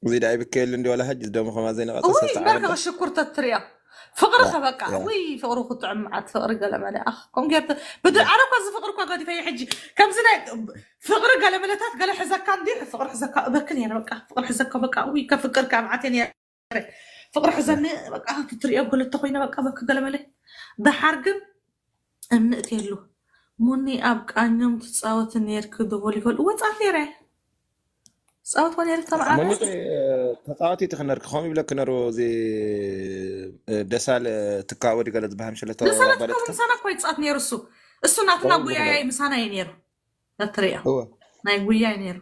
እዚ ዳ ይብከየሉ እንዲ ዋላ ሕጂ ደሞ ከማ ዘይነቐፀ ሰተ ዓመት ሽኩርተ ትሪኦም فقرخه بقى يعني. وي فقرخ طعم عاد فقر قال ما اخ كم جبت بدل انا كنت فقرك قاعد في حجي كم سنه فقر قال ما لتات قال حزك كان دي فقر حزك بكن يعني بقى فقر حزك بقى وي كفكر كان عاتني فقر حزني بقى تري اقول تخوينا بقى بك قال ما له ده حرق امنت يلو موني ابقى انهم تصاوت نيركدو فولي فول واتاثيره صوت ولا طبعا آه، عملت تقاتي تخنر خومي بلا كنرو زي آه، آه، دسال تقاوري قالت بها مش لتا نسانا تقاوري نسانا كويت صات نيرو السو السو ناتنا بويا مسانا يا تطريا هو ناي بويا يا نيرو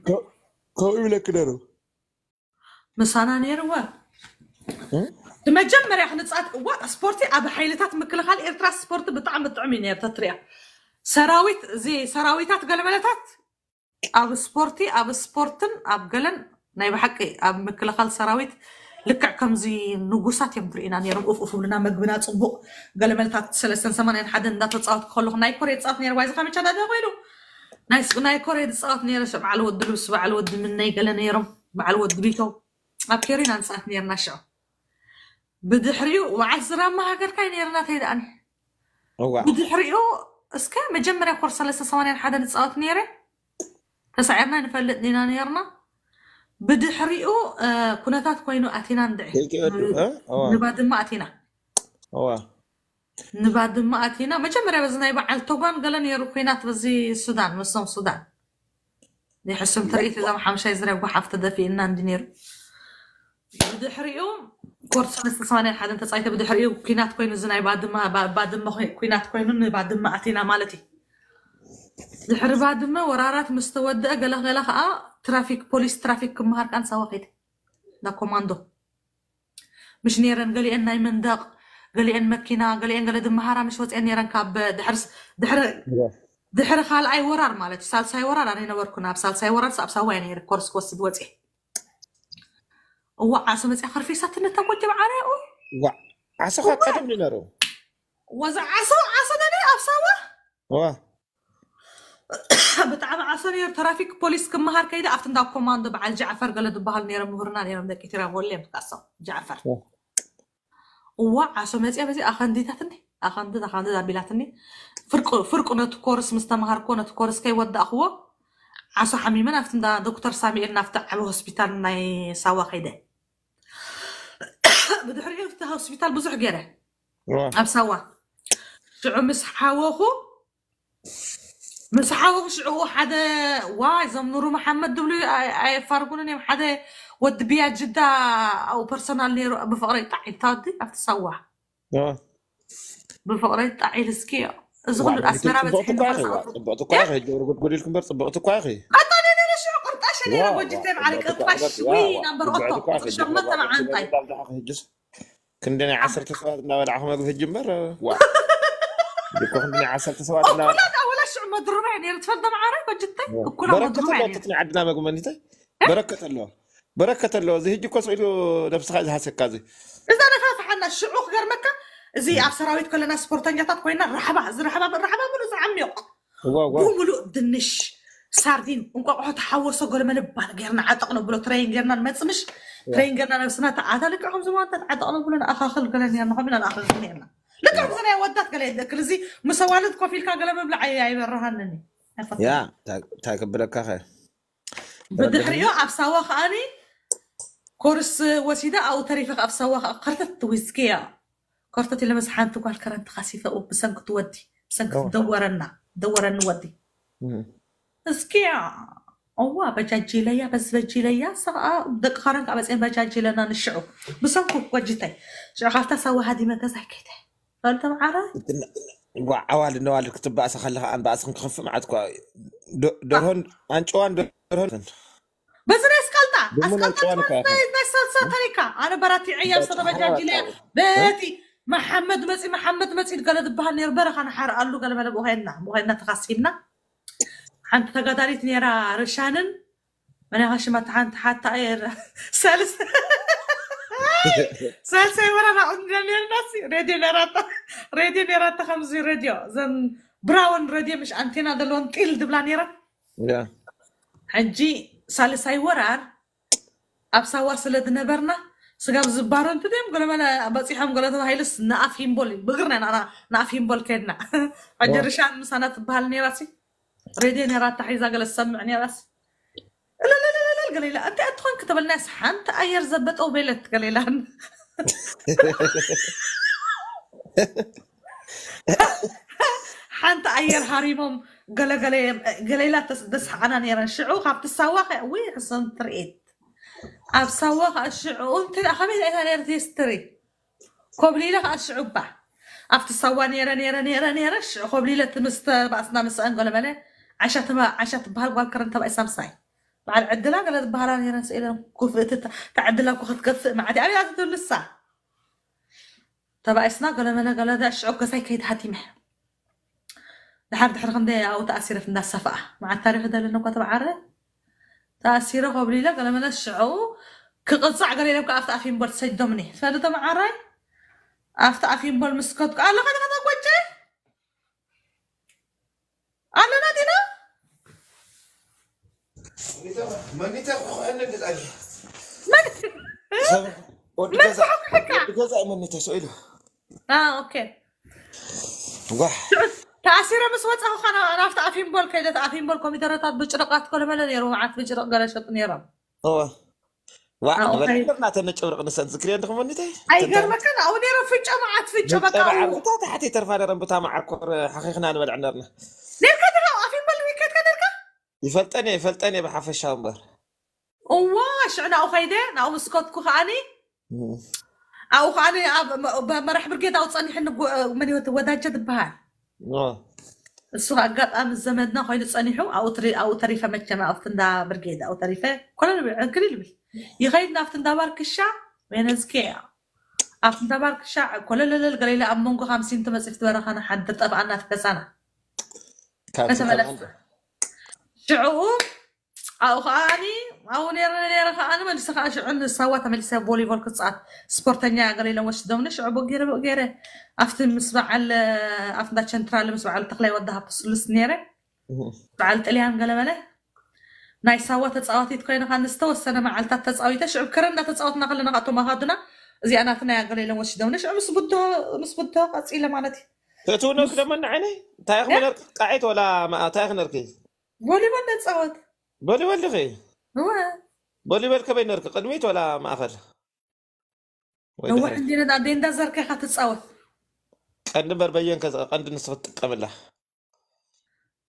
بلا كنرو مسانا نيرو መጀመርያ ክንፅኣት እዋን ስፖርቲ ኣብ ሓይልታት ምክልኻል ኤርትራ ስፖርት ብጣዕሚ ጥዑም እዩ ነር ተትርያ ሰራዊት እዚ ሰራዊታት ገልመለታት أب سبورتي أب سبورتن أب قلن ناي بحقي أب مكلخال سراويت لكع كم زي نقصات يوم درينا نيرم أوف أوف لنا مجبنا تصبو قال ملتا سلسل سمان ين حدن دا تتصاط خلوخ ناي كوري تصاط نير وايز خامي تشادا دي غيرو ناي سكو ناي كوري تصاط نير شب على الود لبس وعلى الود من ناي قال نيرم مع الود بيتو أب كيرينا نصاط نير نشعو بدحريو وعزرا ما هاقر كاي نيرنا تيد أنا بدحريو اسكا مجمرا كور سلسل سمان ين حدن تصاط نيري تسعيرنا نفلت نينا نيرنا بدحريو كنتات كوينو أتينا ندعي نباد ما أتينا أوا نباد ما أتينا ما جمرة بزنا يبع التوبان قلن يروكينات بزي السودان مسلم السودان نحسهم تريث إذا محام شاي زرع وحفت دفي إنا ندنير بدحريو كورس من استثمانين حد انت صايته بدحريو كينات كوينو زنا يبعد ما بعد ما كوينات كوينو نباد ما أتينا مالتي ዝሕርባ ድማ ወራራት ምስ ተወድአ ገለ ገለ ከዓ ትራፊክ ፖሊስ ትራፊክ ክምሃር ቃንሳዋ ከይደ ና ኮማንዶ ምሽ ነይረን ገሊአን ናይ መንደቕ ገሊአን መኪና ገሊአን ገለ ድመሃራ ምሽ ወፅአን ነይረን ካብ ድሕሪ ካልኣይ ወራር ማለት እዩ ሳልሳይ ወራር ኣነ ነበርኩና ኣብ ሳልሳይ ወራር ኣብ ሳዋ ነይረ ኮርስ ክወስድ ወፅእ እዋ ዓሶ መፅያ ከርፊሳትነት ጎጀብ ዓረኡ ዓሶ ካብ ቀደም ነይሩ ወዛ ዓሶ ዓሶ ነኒ ኣብ ሳዋ بتعم عصر يا ترافيك بوليس كم مهر كيدا أفتن داو كوماند بعال جعفر قلد بحال نيرا مهرنا نيرا مدى كتيرا غولي بتاسا جعفر وا عصر مزيا بزي أخان دي تاتني أخان دي أخان دي دابيلاتني فرق فرق نت كورس مستمهر كون نت كورس كي ود أخوه عصر حميما أفتن دا دكتور سامي إلنا أفتن على الهوسبيتال ناي سوا كيدا بدحر إيه أفتن هوسبيتال بزح غيره أبسوا شعو مسحاوه مسحاهم شعو حدا واي زمنور محمد دولي اي اني حدا ود بيا جدا او بيرسونال نيرو بفقري طعي تادي افتسوح اه بفقري طعي السكيا زغل يعني الاسمرة بتحب طبعتك عاغي قولي لكم بر طبعتك عاغي عطاني انا شعو قرطاش انا وجدت عليك قرطاش وين نمبر قطه شرمطه مع انطي انا عشرة سواد ناوي العهم هذا في الجمبر واحد عشرة سواد ناوي مضروب يعني تفضل معارك وجدتي كلها بركة الله تطلع عندنا ما قمنيت بركة الله بركة الله زي هجي كوس إلو نفس خاز حسك كازي إذا أنا خاف حنا الشعوخ غير مكة زي أبصراويت كلنا سبورتنجاتات كوينا رحبة زي رحبة بالرحبة منو زعميق بوملو دنش ሳርዲን እንቋቁሖ ተሓወሶ ጎለመልባል ጌርና ዓጠቕ ንብሎ ትሬይን ጌርና ንመፅምሽ ትሬይን ጌርና ነብስና ተዓታ ልክዕኹም ዝማንተ ዓጠቕ ንብሎ ንኣኻኽል ገለ ነርና ከምኢና ንኣኽል ነርና لقعد زنا ودات قال لي كرزي مسوالد كوفي الكا قال مبلع يا يبرهنني يا تاك بدك اخي بدحريو ابساوخ اني كورس وسيدة او تريفق ابساوخ قرتت ويسكيا كورتتي لما سحانتو قال كرنت خسيفة او بسنك تودي بسنك تدورنا دورنا نودي اسكيا أوا بجاجي ليا بس بجي ليا سا آه، دق خرنك بس إن بجاجي لنا نشعو بسنكو وجتي شعرت سوا هذه ما كذا كده ፈልቶ መዓረ ዓዋል ነዋል ክትባእሰ ከለካ ኣንባእስክን ክኽፍእ ማለት ኳ ደርሆን ኣንጨዋን ደርሆን በዚ ናይ ኣስቀልጣ ኣስቀልጣናይ ሳልሳ ታሪካ ኣነ በራቲ ዕያብ ዝተበጃጅለ በቲ መሓመድ መፂ መሓመድ መፂ ገለ ዝበሃል ነይሩ በረኻ ንሓር ኣሉ ገለበለ ብኮይና ብኮይና ተኻሲምና ሓንቲ ተጋዳሊት ነራ ርሻንን መናኻ ሽማ ሓንቲ ሓታ እየ ሳልስ سلسي ورا راديو ناسي راديو لراتا راديو لراتا خمزي راديو زن براون راديو مش انتنا دلون تيل دبلا نيرا حجي ሳልሳይ ወራር ኣብ ሳዋ ስለ ዝነበርና ስጋብ ዝባሮ እንትድዮም ገለመለ በፂሖም ገለ ተባሂሉስ ንኣፍ ሂምቦል ብእግርና ንና ንኣፍ ሂምቦል ከድና ሕጂ ርሻን ምሳና ትበሃል ነራሲ ሬድዮ ነራ ታሒዛ ገለ ዝሰምዕ ነራሲ لا لا لا لا قال لي لا انت ادخل كتب الناس حنت اير زبت او قال لي لا حنت اير هاريمم قال قال قال لا تس انا نيران شعو خاب تسواق وي حسن تريت اب سواق الشعو انت خميس انا نير تيستري كوبلي لا الشعو با اب تسوا نيرا نيرا نيرا نيرا شعو كوبلي لا تمست باسنا مسان قال ماله عشان تبقى عشان تبقى الوالكر انت بقى ساي بعد قال هذا بهران يران سئلهم كوفت تعدلاك وخد كف معتي أنا هذا دول لسه تبع إسنا قال أنا قال هذا الشعب كسي كيد حتي مح دحرت حرقن ده أو تأثير في الناس صفاء مع التاريخ ده لأنه كتب عرة تأثيره قبل لا قال أنا الشعب كقصة قال لي كأفت أفين بول سجدمني فهذا تبع عرة أفت أفين بول مسكت قال لا قد قد قد أنا نادينا መኒታ ሰው ኢሉ ኦኬ ዋሕ ተኣሲረ ምስ ወፅኹ ኸ ናብቲ ኣፊንቦል ከይደ ኣፊንቦል ኮሚደረታት ብጭርቃት ኮለመለ ነይሩ መዓት ብጭርቅ ገለ ሸጡ ነይሮም ዋዕናተነ ጭብርቅ ንሰን ዝክርዮ ድኹም ወኒተይ ኣይገርመከን ኣብኡ ነይሮ ፍጮ መዓት ፍጮ በቃ ተሓተይ ተርፋ ነረን ብታ መዓርኮር ሓኺኽና ንበልዕ ነርና ነርካ يفلطني يفلطني بحፈሻ እምበር እዋ ሽዑ ናብኡ ከይደ ናብኡ ምስ ኮትኩ ከዓኒ ኣብኡ ከዓኒ መራሒ ብርጌድ ኣብኡ ፀኒሕኒ መን ወዳጀ ትበሃል እሱ ኣጋጣሚ ዘመድና ኮይኑ ፀኒሑ ኣብኡ ተሪፈ መቸመ ኣብቲ እንዳ ብርጌድ ኣብኡ ተሪፈ ኮነ ንብል ዕንክል ልብል ይኸይድ ናብቲ እንዳ ባርክሻ ወይነዝኬ ኣብቲ እንዳ ባርክሻ ኮለለለል ገለለ ኣብ መንጎ ሃምሲን ተመፂፍቲ በረኻና ሓድር ጠብኣና ትከሳና ከተመለስ شعو او خاني او نير نير خاني مجلس خان شعون صوت مجلس فولي فول كتصعد سبورتنيا قليلا واش دومنا شعو غير غير افت مسبع على افت دا شنترال مسبع على تقلي ودها بسلس نيرة بعلت اليان قال ماله ناي صوت تصاوتيت تكون خان نستوسنا مع علت تصاويت شعو كرنا تصاوتنا قلنا غاتو ما هادنا زي انا تنا قليلا واش دومنا شعو مسبدها مسبدها قصيلة معناتي تتونك لمن عيني تايخ إيه؟ من قاعد ولا ما تايخ نركي فوليبول نتصوت فوليبول لغي هو فوليبول كبين نرك قدميت ولا ماخذ هو عندنا دا دين دا زركا خاتتصاوت قند بربيان كذا قند نصفت تقمله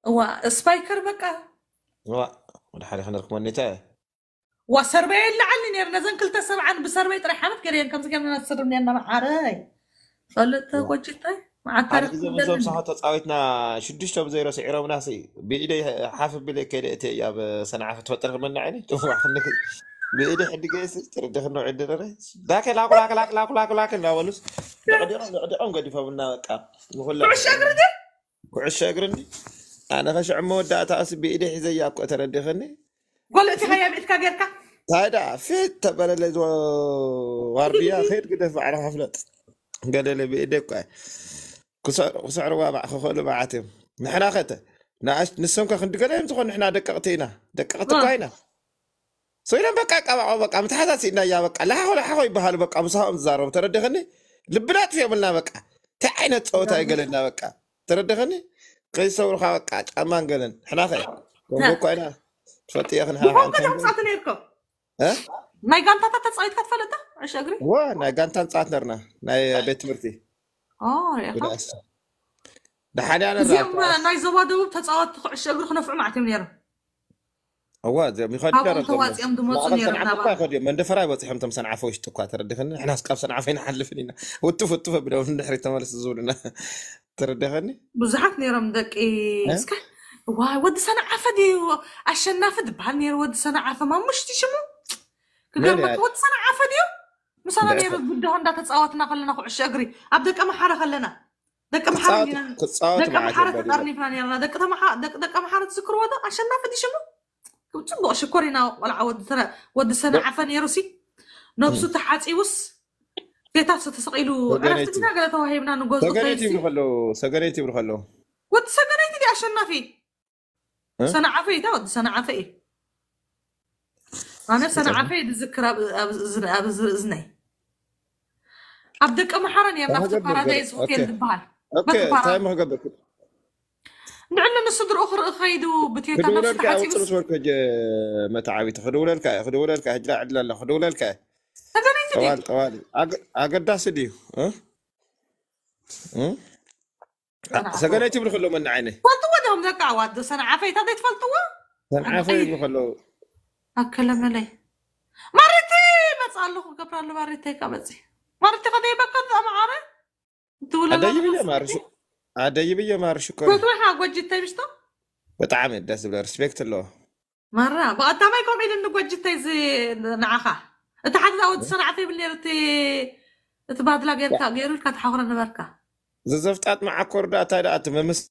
هو سبايكر بقى هو ولا حالي خنا ركمان نتا وسربي لعلي نيرنا زن كل تسرعن بسربي طرحامت كريان كم كم نسربني انا معاري صلت وجهتي معكر حد زي بصحة تፃዊትና ሽዱሽተ ብዘይሮ ስዒሮምና ብኢደይ ሓፍ ብለ ከይደ እቲ እያ ሰንዓፈ ትፈጥር ክመና ዓይኒ ብኢደይ ሕዲገስ ትርድኽ ንውዕድ ነረ ዳከ ላኩላክላክላክላክ እናበሉስ ንዕዲቆም ገዲፎምና በቃ ንኩላ ኩዕሾ እግሪ ድ ኩዕሾ እግሪ እንዲ ኣነ ከሽዕ መወዳእታ ስ ብኢደይ ሒዘያ ኣብቆ ተረዲኽኒ ጎልእቲኻ የብልትካ ጌርካ ታይዳ ፊት ተበለለ ዋርድያ ከይድ ግደፍ ባዕልካ ፍለጥ ገደለ ብኢደይ እኳ كسر كسر وابع خخول وبعاتهم نحنا خته ناش نسهم كخن دقلهم تخون نحنا دققتينا دققت كاينا سوينا بقى قبع بقى متحتا سينا يا بقى لا حول ولا حول يبهال بقى مصاهم زارو تردخني لبنات في عملنا بقى تا عينة صوتا يقلنا بقى تردخني قيس صور خا بقى اما نقلن حنا خي كونبوكو انا تفتي يا خن حنا كونبوكو تصعتني يركو ها ناي غانتا تصعيد كتفلتا عشاقري واه ناي غانتا تصعتنا ناي بيت مرتي اه رياضة للأسف بحالي أنا زي ما رياضة نايزا وادو تصاوت خش اقول خنا فعمة عتم نيرا هو زي ما يخاد كارن هو زي ام دموت نيرا نبا لا بس نعم من دفرا يبغى تحم تمسن عفوا وش تكوا ترد خلنا إحنا أسقاب سن عفين حل فينا وتف وتف بدو نحري تمارس زورنا ترد خلني بزحت نيرا مدك إيه سك واي ود سن عفدي عشان نافد بحال نير ود سن عفا ما مشتي شمو كل يوم ود سن عفديو ምሳና ነይሩ ጉዳዩ እንዳተፃወትና ከለና ኩዕሾ እግሪ ኣብ ደቂ መሓረ ከለና ደቂ መሓረ ደቂ መሓረ ተጠርኒፍና ነርና ደቂ መሓረ ትዝክርዎ ዶ ኣሸናፊ ድሽሙ ፅቡቅ ሽኮር ኢና ቆልዓ ወዲ ሰናዓፈ ነይሩ ሲ ነብሱ ተሓፂውስ ጌታ ተሰቂሉ ዕረፍትና ገለ ተዋሂብና ንገዝኡ ሰገነይቲ ይብሉ ከለዉ ሰገነይቲ ይብሉ ከለዉ ወዲ ሰገነይቲ ድ ኣሸናፊ ሰናዓፈ እዩ ታ ወዲ ሰናዓፈ እዩ ኣነ ሰናዓፈ ዝዝክር ኣብ እዝናይ ኣብ ደቂ ምሓረን እዮም ናብቲ ፓራዳይዝ ሆቴል ዝበሃል ታይም ክገበርክ ንዕሉ ንሱ ድርኡ ክርኢ ከይዱ ብቴታ ናብሱ ተዓፂቡ ስወርክ መትዓቢቱ ክድውለልካ እየ ክድውለልካ ሕጅራ ዕድል ኣሎ ክድውለልካ እየ ጠዋል ጠዋል ኣገዳሲ ድዩ ሰገነይቲ ብልክሎ መኒ ዓይነ ትፈልጥዎ ዶም ደቂ ኣዋት ሰንዓፈይታ ዘይ ትፈልጥዎ ሰንዓፈይ ብከለዉ ኣከለመለይ ማሪቲ መፅ ኣለኹ ገብራሉ ማሪተይ ካበፂ ማርሽ ተኸተይበካ ኣማዓረ ትውለላ ኣደይ ብየ ማርሽ ኣደይ ብየ ማርሽ ኮ ኮትወሓ ጎጅተይ ምሽቶ ብጣዕሚ ደስ ዝብለ ሪስፔክት ኣለዎ ማራ ብቐዳማይ ከምኡ ኢሉ ንጎጅተይ ንዓኻ እቲ ሓደ ወዲ ስርዓት ይብል ነሩ እቲ እቲ ባድላ ጌርካ ገይሩ ኢልካ ተሓኽሮ ነበርካ ዝዘፍጣጥ መዓኮ ርዳእታይ ደኣ ትመምስ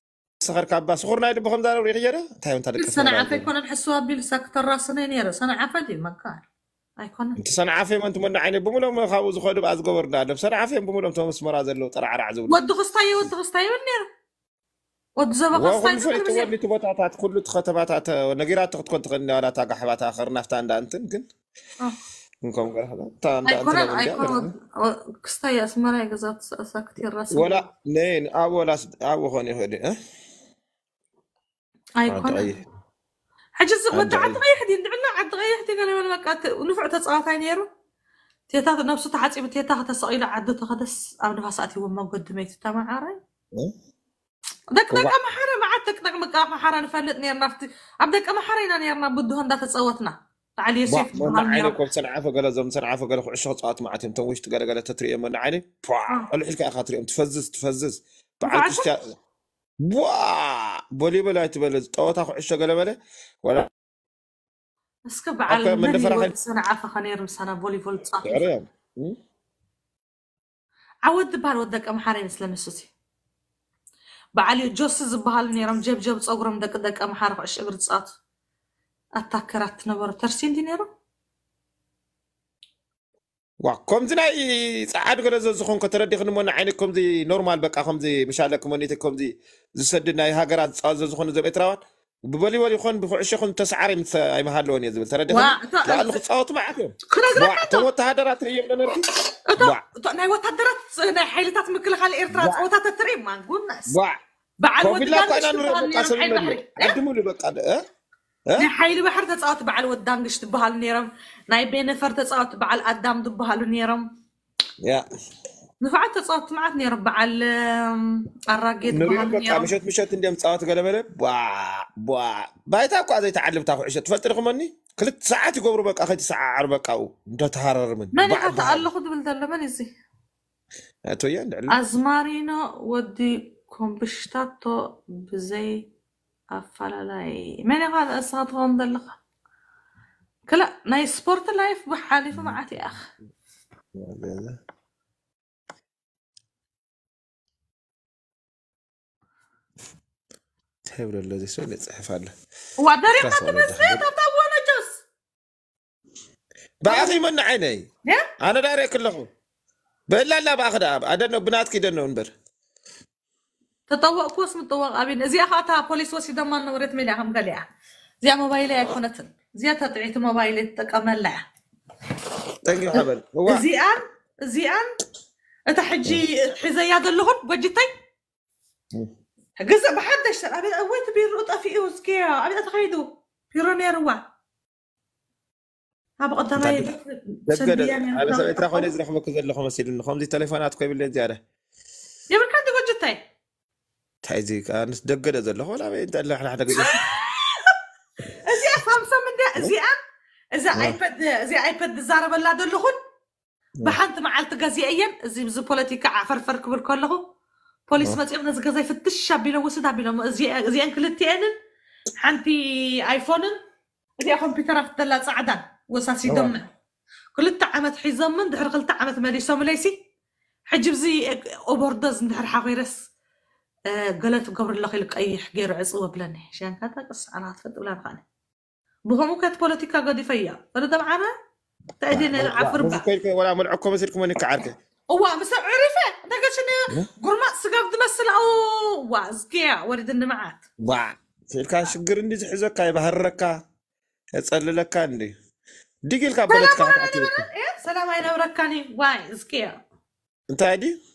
سخر كعبا سخر نايد بخمدار وريغيرا تايم تاع الكسر سنعفي كون نحسوا بلسا كتر راسنا نيرا سنعفي مكان ايكون انت صنعافهم انت من عيني بملوم خاوز خوي بعد غبرنا انا صنعافهم بملوم تو مسمر هذا اللي طرع رعز ود غصتاي ود غصتاي ونير ود زبق غصتاي ود غصتاي ود غصتاي ود غصتاي كل تخطبات تاع نغيرات تخط كنت غني ولا تاع حبات اخر نفتا عند انت كنت اه انكم غير هذا تاع عند انت ايكون ايكون غصتاي اسمر اي غزات ولا نين اول اول هوني هدي ايكون حجز وانت عاد غيحتي ندعنا عاد غيحتي انا من لقات ونفعت تصاتا نيرو تيتات نفسو تحصيب تيتات تسقيل عاد تخدس او نفساتي وما ميت تما عاري إيه. دك دك اما حرا مع دك مكا مقاف حرا نفلت نير نفتي عبدك اما انا نيرنا بدهن هندا تصوتنا علي يوسف ما عينك كل سنعه فقال زم سنعه فقال خو عشرة ساعات معتهم توش قال قال تتريم من عيني آه. الحين كاخاتريم تفزز تفزز بعد بولي بلا تبلز قوات اخو عشا قال ولا اسكب على من فرح حل... انا مسنا بولي فول تعريان عود ذبال ودك ام حاري مثل مسوسي بعلي جوس زبال نيرم جيب جيب صغرم دك دك ام حاري عشا اتاكرت نبر ترسين دي نيرم وكم زي سعد كذا زخون كتر دي خنمون عينكم زي نورمال بقى خم زي مش على كم نيتكم زي زي سدنا هاي هاجر عز زخون زي بتراوان ببالي ولي خون بخش خون تسعري مت أي محل وني زي بتراد خم لا لو خصوت معكم كنا زي ما تو تهدرات ريم لنا ريم تو ناي وتهدرات ناي حيل تات مكل خال إيرتراد أو تات تريم ما نقول ناس بعد ودي لا كنا نروح قصرنا عندي مولي بقى ده ንሓይሊ ባሕር ተፃወቲ በዓል ወዲ ዳንግሽ ትበሃሉ ነይሮም ናይ ቤነፈር ተፃወቲ በዓል ኣዳም ትበሃሉ ነይሮም ንፍዓት ተፃወቲ መዓት ነይሮም በዓል ኣራጌ ምሸት ምሸት እንዲኦም ፃወት ገለበለ ባይታ እኳ ዘይተዓልብታ ኩዕሾ ትፈልጥ ድኹመኒ ክልተ ሰዓት ይገብሩ በቃ ከይተሰዓዓሩ በቃኡ እንደተሃረርምን መኒሓታ ኣለኹ ትብል ዘሎ መን እዚ ኣቶያ ኣዝማሪኖ ወዲ ኮምብሽታቶ ብዘይ لاي ماني اصاد أصغطهم دلق كلا ناي سبورت لايف بحالي فمعتي أخ تهبل الذي سؤال يتصحف على وعدري ما تمسيت أطوى جس بعضي من عيني أنا داري كله بلا لا بأخذ أب أدنو بناتك دنو نبر تطوق كوس متطوق أبين زي خاطها بوليس وسيدا ما نورت ملي هم قلع زي موبايلي يكونت زي تطعيت موبايلة تكمل لا تنقل حبل زي أن زي أن أتحجي حزايا دلهم بجتي قصة بحدش أبي أويت بيرقط في إيوز كيا أبي أتخيدو بيروني روا أبغى قدامي أنا سألت راح أنزل راح مكوز لهم أسيل إنه خمسة تليفونات كويبل زيادة يا من تقول جتاي تحيزي كان دقنا زلو هو لا بيد الله احنا حدا قلت ازي افهم سم من ده ازي ام ازي ايباد ازي ايباد زارة بلا دلوهن بحنت مع التقى زي ايام ازي مزو بوليتيكا عفرفر كبر كله بوليس ما تقبنا زكا زي فتش شابي لو وسدها بلا ازي ازي ان كلتي أنا حنتي ايفون ازي اخون بيتر افتلا صعدان وساسي دم كلتا عمت حزام من دحر قلتا عمت مالي سومليسي حجب زي اوبردز دحر حغيرس قلت قبر الله خلق أي حجير عصوة بلانه شان هذا قص على هتفت ولا خانة بهم كات بوليتيكا قد فيا آه، ولا ده معنا تأدينا العفر بقى ولا من ملعكم مسيركم إنك عارفة هو بس عرفة ده قشنا قرماء سقف تمثل أو وازكيا ورد النمعات وا تلك شجر إني زحزك يا بهرك أتسأل لك عندي ديجي الكابلة سلام عليكم ركاني واي زكيا أنت عادي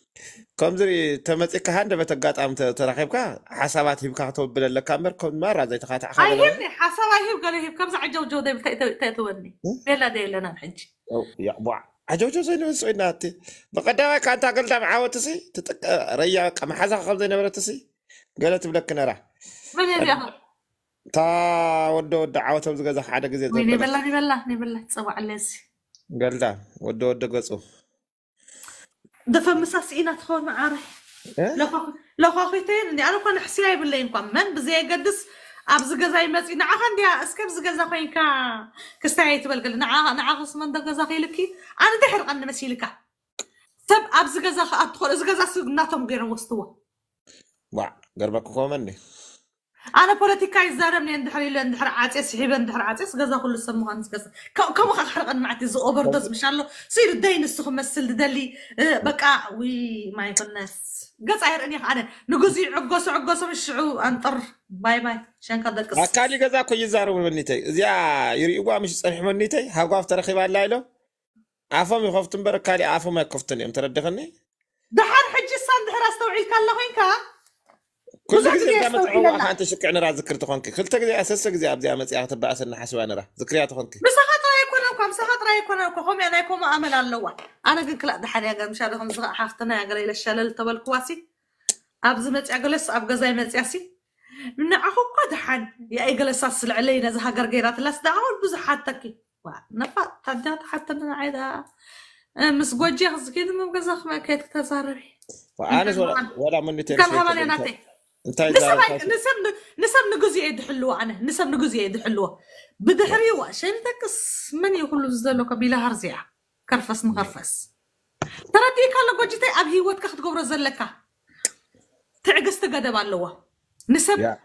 ከምዚ ተመፂካ በት ኣጋጣሚ ተራኪብካ ሓሳባት ሂብካ ክተውብል ኣለካ እምበር ማራ ዘይተካትዕካይህብኒ ሓሳባ ሂብ ገለ ሂብ ከምዚ ዓጀውጀው ተእትወኒ ቤላ ደ የለና ሕጂ ያዕቡዕ ዓጀውጀው ኢና ብቀዳማይ ካ እንታ ገልዳም ዓወት ሲ ረያ በቃ ከም ዘይነበረት ሲ ገለ ትብለክ ነራ እታ ወዶ ወዶ ዓወቶም ዝገዛ ሓደ ግዜ በላ በላ በላ ፀዋዕ ለዚ ገልዳም ወዶ ወዶ ገፁ دفا مساسئين تخون معاره إيه؟ لو لو خوفتين اني انا كون حسياي بالله انكم من بزي قدس ابز غزا يمسي نعا عندي اسكب زغزا خينكا كستاي تبلقل نعا نعا خص من دغ دغزا خيلكي انا تحرق ان لك سب ابز غزا ادخل زغزا سناتهم غير وسطوا وا قربك مني انا بوليتيكاي زاره من عند حليل عند حرعاتي سحب عند حرعاتي غزا كل سموها انت غزا كم كم خرق انا معتي زو اوفر دوز مشان له سير الدين السخ مسل دلي بقى وي ماي فنس غزا غير اني انا نغزي عقوس عقوس مشعو انطر باي باي شان كان دك اكالي غزا كو يزار منيتي يا يريقوا مش صريح منيتي ها قاف ترخي بالله يلو عفوا مخفتن بركالي عفوا ما كفتني ام تردخني دحر حجي ساندهر استوعي كان لهينكا كلك زي عم تعوض عم يعني انت شك عنا ذكرت خانك كل تقدي اساسا زي عم ديامت يا تبع اسنا حسوا انا ذكريا تخانك بس هات رايك وانا وكم سهات رايك وانا وكم يعني كم امل على اللوا انا قلت لا ده حريقه مش هذا هم صغار حافتنا يا نسب نسب نقزي يد حلوة أنا نسب نقزي يد حلوة بدحري واش أنت كس من يقول زلو كبيلة هرزيع كرفس مغرفس ترى دي كان لو جيتي أبي وات كخد قبر زلكا تعجست قدا بالله نسب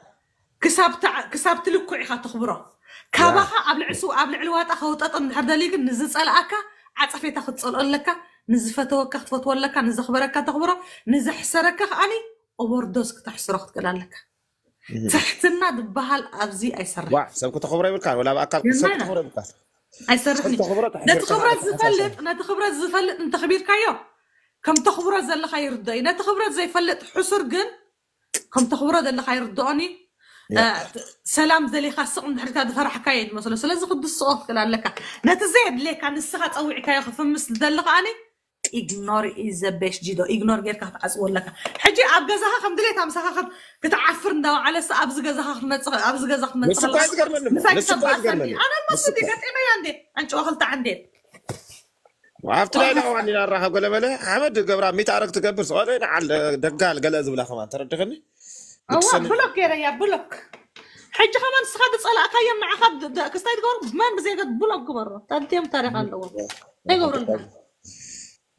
كساب تع كساب تلكو عيخ تخبره كابها قبل عسو قبل علوات أخوت أطن هذا ليك نزلت على أكا عتصفي تاخد صلاة لك نزفتوك خطوت ولا كان نزخبرك تخبره نزحسرك أني ኦቨርዶስ ክትሕስሮ ክትክእል ኣለካ ትሕትና ዝበሃል ኣብዚ ኣይሰርሕ ሰብ ክተኽብሮ ይብልካል ወላ ብኣካል ሰብ ክተኽብሮ ይብልካል ኣይሰርሕን ነቲ ክብረት ዝፈልጥ ነቲ ክብረት ዝፈልጥ እንተኽቢርካዮ ከም ተኽብሮ ዘለካ ይርድኦ እዩ ነቲ ክብረት ዘይፈልጥ ሕሱር ግን ከም ተኽብሮ ዘለካ ይርድኦኒ ሰላም ዘሌካ ስቕ ንድሕሪካ ዝፈራሕካዮ እዩ ንመስሎ ስለዚ ክድስኦ ክትክእል ኣለካ ነቲ ዘየድልየካ ንስኻ ፀዊዕካዮ ክፍምስ ዘለካኣኒ ኢግኖር ኢዝ ዘ ቤስት ጂዶ ኢግኖር ጌርካ ክትዓፅዎ ኣለካ ሕጂ ኣብ ገዛኻ ከምድሌት ኣምሳኻ ክትዓፍር እንዳባዓለ ኣብዚ ገዛኻ ክትመፅእ ኣብዚ ገዛ ክትመፅእምሳይሰብኣሰኒ ኣነ መስዲ ገጢመያ እንዴ ኣንጭ ወክልታ ዓንዴ ኣብቲ ላይ ናዋኒ ናራኸብ ገለ በለ ሓመድ ገብራ ሚት ኣረግ ትገብር ዝቆለ ንዓል ደጋል ገለ ዝብላ ኸማ ተረድኽኒ እዋ ብሎክ ገይረያ ብሎክ ሕጂ ኸማ ንስኻ ዝፀላእካዮም ንዓኻ ክስታይ ትገብሩ ብማን ብዘገ ብሎክ ግበሮ ታድዮም ታሪክ ኣለዎም ኣይገብሩልካ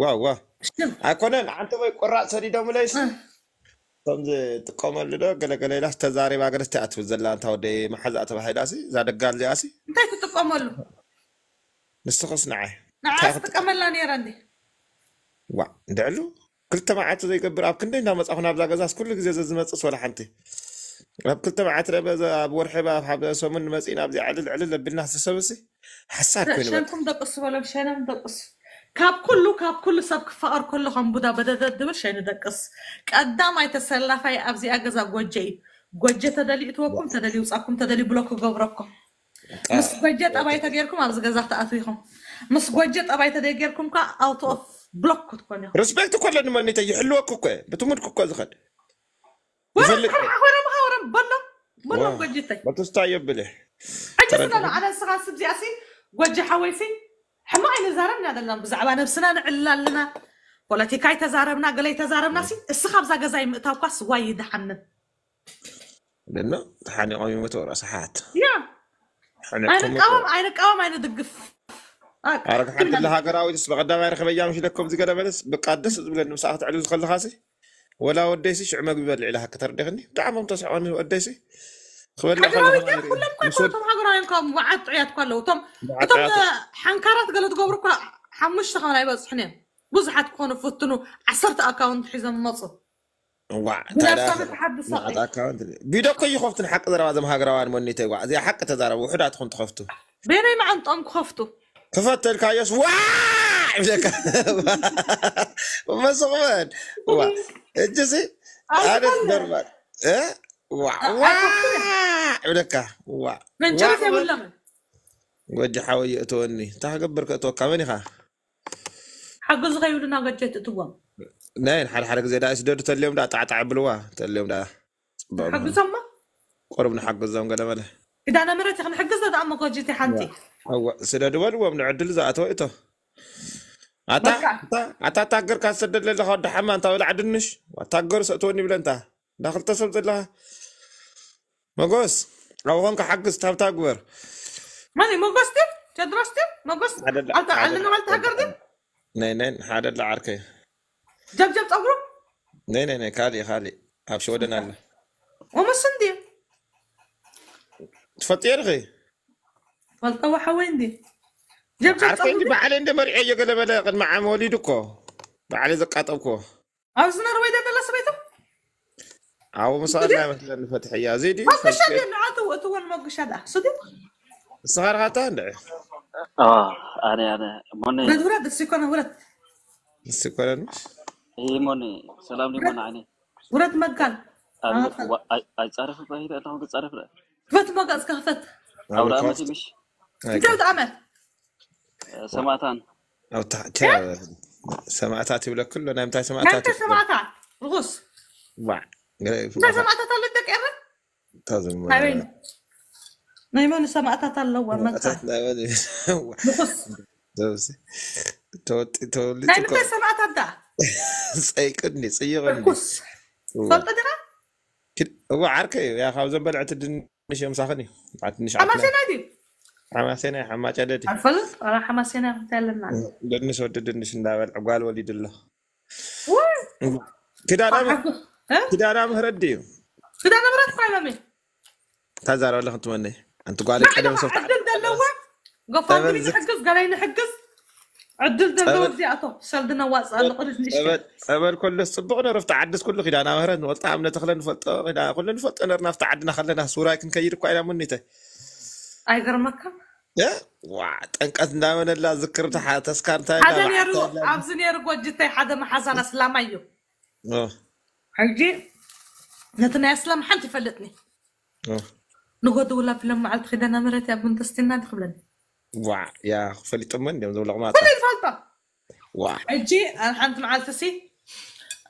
ዋ ዋ ኣይኮነን ዓንቲ ወይ ቁራፅ ሰዲዶም ለይስ ከምዚ ጥቀመሉ ዶ ገለገለ ኢላስ ተዛሪባ ገለስቲ ኣትብል ዘላ እንታ ወደ መሓዛእ ተባሂላሲ እዛ ደጋል እዚኣሲ እንታይ ትጥቀመሉ ንስኹስ ንዓይ ንዓስ ትጥቀመላ ነይረ እንዴ ዋ እንድዕሉ ክልተ መዓልቲ ዘይገብር ኣብ ክንደይ እንዳመፃኹን ኣብዛ ገዛስ ኩሉ ግዜ ዘዝመፅስ ወላ ሓንቲ ኣብ ክልተ መዓልቲ ኣብ ወርሒ ኣብ ሓብሰሙን ንመፅኢና ኣብዚ ዕልል ዕልል ኣቢልና ስሰብሲ ሓሳድ ኮይኑ ሸንኩም ደቁስ በሎም ሸኖም ደቁስ ካብ ኩሉ ካብ ኩሉ ሰብ ክፈቐር ከለኹም ቡዳ በደደ ድብል ሸይኑ ደቅስ ቀዳማይ ተሰላፋይ ኣብዚኣ ገዛ ጎጀ እዩ ጎጀ ተደሊ እትወኩም ተደሊ ውፃኩም ተደሊ ብሎ ክገብረኩም ምስ ጎጀ ጠባይ ተገይርኩም ኣብዚ ገዛ ክተኣት ኢኹም ምስ ጎጀ ጠባይ ተደገይርኩም ከ ኣውት ኦፍ ብሎክ ክትኮኑ ኢኹም ሪስፔክት እኮ ኣለኒ ማኒ ተይ ሕልወኩ እኮ ብትሙድኩ እኮ ዝኸድ ወረም ሓወረም በሎም በሎም ጎጅተይ በትስታ የብልህ ዕጅ ስለሎ ኣነ ንስኻ ስብዚኣሲ ጎጀ ሓወይሲ حماي لزاربنا دلنا بزعبا نفسنا نعلا لنا بولاتيكاي تزاربنا قلي تزاربنا سي السخاب زاقا زي مقتاوكاس وايد حنن لنا حاني قومي متورا صحات يا عين القوم عين القوم عين دقف أرك حد لها قراوي تسبق قدام عين خبي يامش لكم زي قدام بس بقادس تقول انه مساحة علوز خلخاسي ولا وديسي شعمك ببدل عليها كتر دخني دعم ممتاز عوان وديسي ሕራዊት ኩሎም ኮይ ኩልቶም ሃገራውያን መዓት ጥዕያት እኳ ኣለዉ እቶም እቶም ሓንካራት ገለ ትገብሩ እኳ ሓሙሽተ ኸብና ይበፅሕን እዮም ብዙሓት ክኾኑ ፍትኑ ዓሰርተ ኣካውንት ሒዞም መፁ ቪድዮ ኮይ ይኸፍቱን ሓቂ ዘረባ ዞም ሃገራውያን ሞኒተ ይጓዕ እዚኣ ሓቂ ተዛረቡ ውሕዳት ኹን ትኸፍቱ ቤነይ ማዓንጦም ክኸፍቱ ክፈተልካዮስ ዋ ይብለካ መስኽበን እጅሲ ኣነት ደርማ ዋ وا من شركة ولا من؟ وجه حاوي أتوني تا قبرك أتوقع مني خا حق صغير لنا قد جت أتوام نين حال حرك زيد دا أسدود تليوم دا تعتع بلوا تليوم دا حق سما قربنا حق زما قد ماله إذا أنا مرتي خن حق زاد أما قد حنتي هو سدود ولو من عدل زاتو إتو أتا أتا تاجر كاسدد لله خد حمان أنت ولا عدنش وتاجر سأتوني بلنتا داخل تصل لله Mogos, او ka حق tab تاكبر ماني ما قصتك تدرستك ما قصتك عدد لا- عدد عدد عدنا عملت هاجردن نينين حادد جاب جاب تقبره Nein, nein, خالي خالي اب شو den Allah. وما سندي تفتير غي. والله دي جاب جاب عارف انت بعلي بعد مرعي يقول لما قد مع موليدكو. بعلي زقات اوزنا رويدا دلا سبيتو او مصارنا مثلا فتحية زيدي ما انه العضو تو ما شد صدق صغار غاتان اه انا انا موني بد ولد السكون ولد السكون اي موني سلام لي موني عيني ولد مقال اي تعرف بعيد انا ما تعرف لا فت مقال سكافت او لا ما تمشي انت عمل سمعتان او تا سمعتاتي ولا كله انا متى سمعتاتي انت سمعتات غص واع ተሰማዕታት ኣሎ ደቂ ረ ታዘማበይ ናይ መን ሰማዕታት ኣለዋ መንስ ተወሊጡ ናይ ሰማዕታት ዳ ፀይቅኒ ፅይቕኒ ፈልጦ ድና እዋ ዓርከ እዩ ያ ካብዞም በልዕቲ ድንሽ እዮም ሳኽን እዩ ትንሽ ሓማሴና ድዩ ሓማሴና ሓማጨደድ ኣፈልጥ ሓማሴና ክንታይ ኣለና ድንሽ ወዲ ድንሽ እንዳበልዕ ጓል ወሊድ ኣሎ ክዳና ኪዳነ ምህረት ድዩ ኪዳነ ምህረት ኳ ሎሚ ታዛረበለ ክትወኒ ኣንቲ ጓል ቀደም ሰብ ዕድል ዘለዋ ጎፋንድሪ ንሕግዝ ገላይ ንሕግዝ ዕድል ዘለዎ እዚኣቶ ሰልድ ነዋፅእ ኣሎ ቅዱስ ንሽፀበል ኮለስ ፅቡቅ ነረፍቲ ዓድስ ኩሉ ኪዳነ ምህረት ንወልጣ እምነ ተክለ ንፈልጦ ኩሉ ንፈልጦ ነርና ኣብቲ ዓድና ከለና ሱራይ ክንከይድ እኳ ኢና ሙኒተ ኣይገርመካ ጠንቀት እንዳመነላ ዝክር ተስካር እንታይ ሓደ ነይሩ ኣብዚ ነይሩ ጎጅ እንታይ ሓደ መሓዛና ስላማ እዩ عجيب نتنا اسلام حنتي فلتني أه. نغدو ولا فيلم مع انا الخدانة مرتي ابن تستنا دخلني وا يا فلت من دم ولا ما فلت فلت وا عجي حنت مع التسي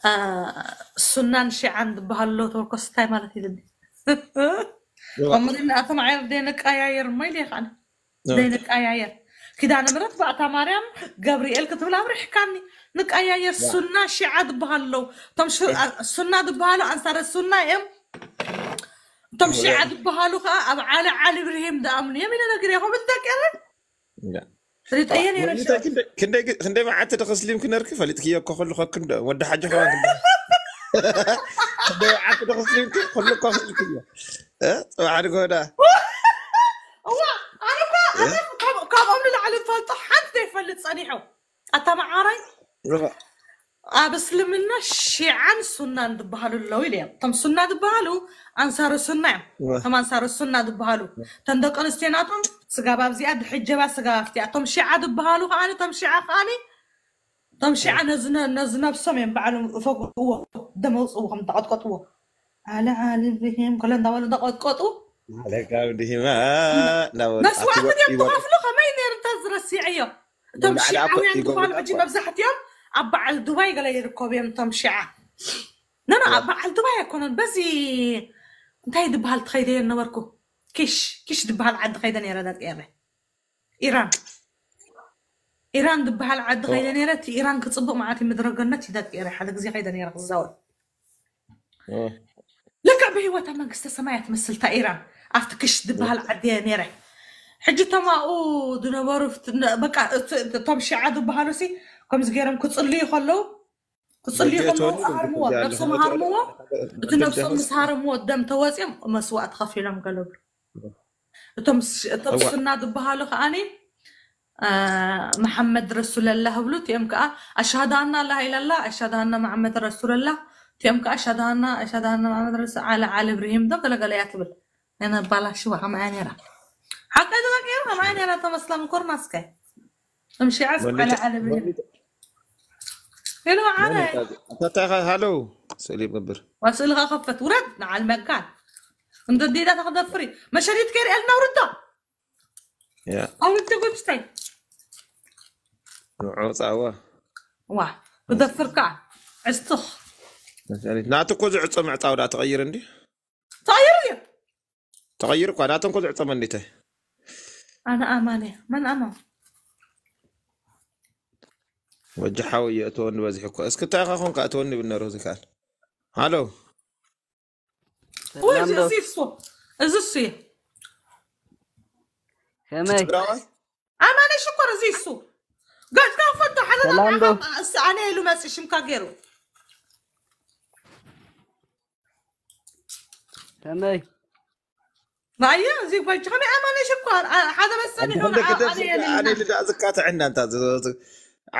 آه سنان شي عند بهالو تركس تاي مرتي دني عمري ما اثم عير دينك اياير ما يليق انا نعم. دينك اياير ኪዳነ ምሕረት ባእታ ማርያም ገብርኤል ክትብል ኣብ ርሕካኒ ንቀያየር ሱና ሽዓ ዝበሃለው እቶም ሱና ዝበሃሉ ኣንሳረ ሱና እዮም እቶም ሽዓ ዝበሃሉ ከዓ ኣብ ዓለ ዓሊ ብርሂም ዝኣምኑ እዮም ኢለ ነግሬኹም እትደቀረ ክንደይ መዓልቲ ድክስሊም ክነርኪ ፈሊጥክዮ እኮ ኩሉ ኮክን ወዲ ሓጂ ኮ ክንደይ መዓልቲ ድክስሊም ኩሉ ኮክልክዮ ፅባሕ ንጎዳ እዋ ኣነ እኳ فلت فلتو حدي فلت صنيحو أتا معاري أبس لمنا شيعان سنة دبهالو اللوي ليا تم سنة دبهالو أنصار السنة تم أنصار السنة دبهالو تندق أنستيناتهم سقابا بزياد حجبا سقابا فتيا تم شيعة دبهالو خاني تم شيعة خاني تم شيعة نزنا نزنا بسمين بعلم فوق قوة دمو صوه هم دقات قطوة على عالم بهم كلا دوالو دقات قطوة عليك عبدهما نسوا نعم. أحد يبطوها رسيعية تم شعة وين قبال عجيبة بزحت يوم أبا على دبي قال يركب يوم تم انا نانا أبا على دبي يكون بزي انتهي دبهال تخيدين نوركو كيش كيش دبهال عد خيدان يرادات إيران إيران إيران دبهال عد خيدان يرادات إيران كتصبق معاتي مدرقناتي ذات ايري حدق زي خيدان يرادات الزاول لك بهيوتا منقست سمايات مثل تا إيران عرفت كيش دبهال عد نيره ሕጂ ተማኡ ዝነበሩ በቃ እቶም ሽዓ ዝበሃሉ ሲ ከምዚ ገይሮም ክፅልዩ ከለዉ ክፅልዩ ከለዉ ሃርምዎ ነብሶም ሃርምዎ እቲ ነብሶም ምስ ሃርምዎ ደም ተወፂኦም መስዋእት ከፊሎም ገለብሉ እቶም ስና ዝበሃሉ ከዓኒ መሐመድ ረሱለላ ህብሉ እቲኦም ከዓ ኣሻሃዳና ላሃይለላ ኣሻሃዳና መሐመድ ረሱለላ እቲኦም ከዓ ኣሻሃዳና ኣሻሃዳና መሐመድ ረሱ ዓላ ዓለ ብርሂም ዶ ገለገለያ ትብል ነባላሽዋ ከመያ ነይራ حقدوك ايوه ما انا تم اسلام كور ماسكه امشي عسق على على بني هلو عارف تاع سالي ببر واسال خفت ورد على المكان انت دي تاخذ فري ما شريت كير النا ورد يا او انت قلت شتي نعوص عوا واه بدفر كاع عستخ نعطي قزع عصم عطاو تغير عندي تغير لي تغير قناتكم قزع عصم عندي أنا أمانة من أما وجحاوي يأتون وزحكو اسكت تاخا خون أتوني بالنروز كان هلو وين زيف سو ازسي كمي أمانة شكرا زيف سو قلت كان فتح على أنا لو ماسي شمكا غيرو كمي رايه زيك باش خمي امانه شكر هذا بس انا هون انا اللي يعني يعني زكات عندنا انت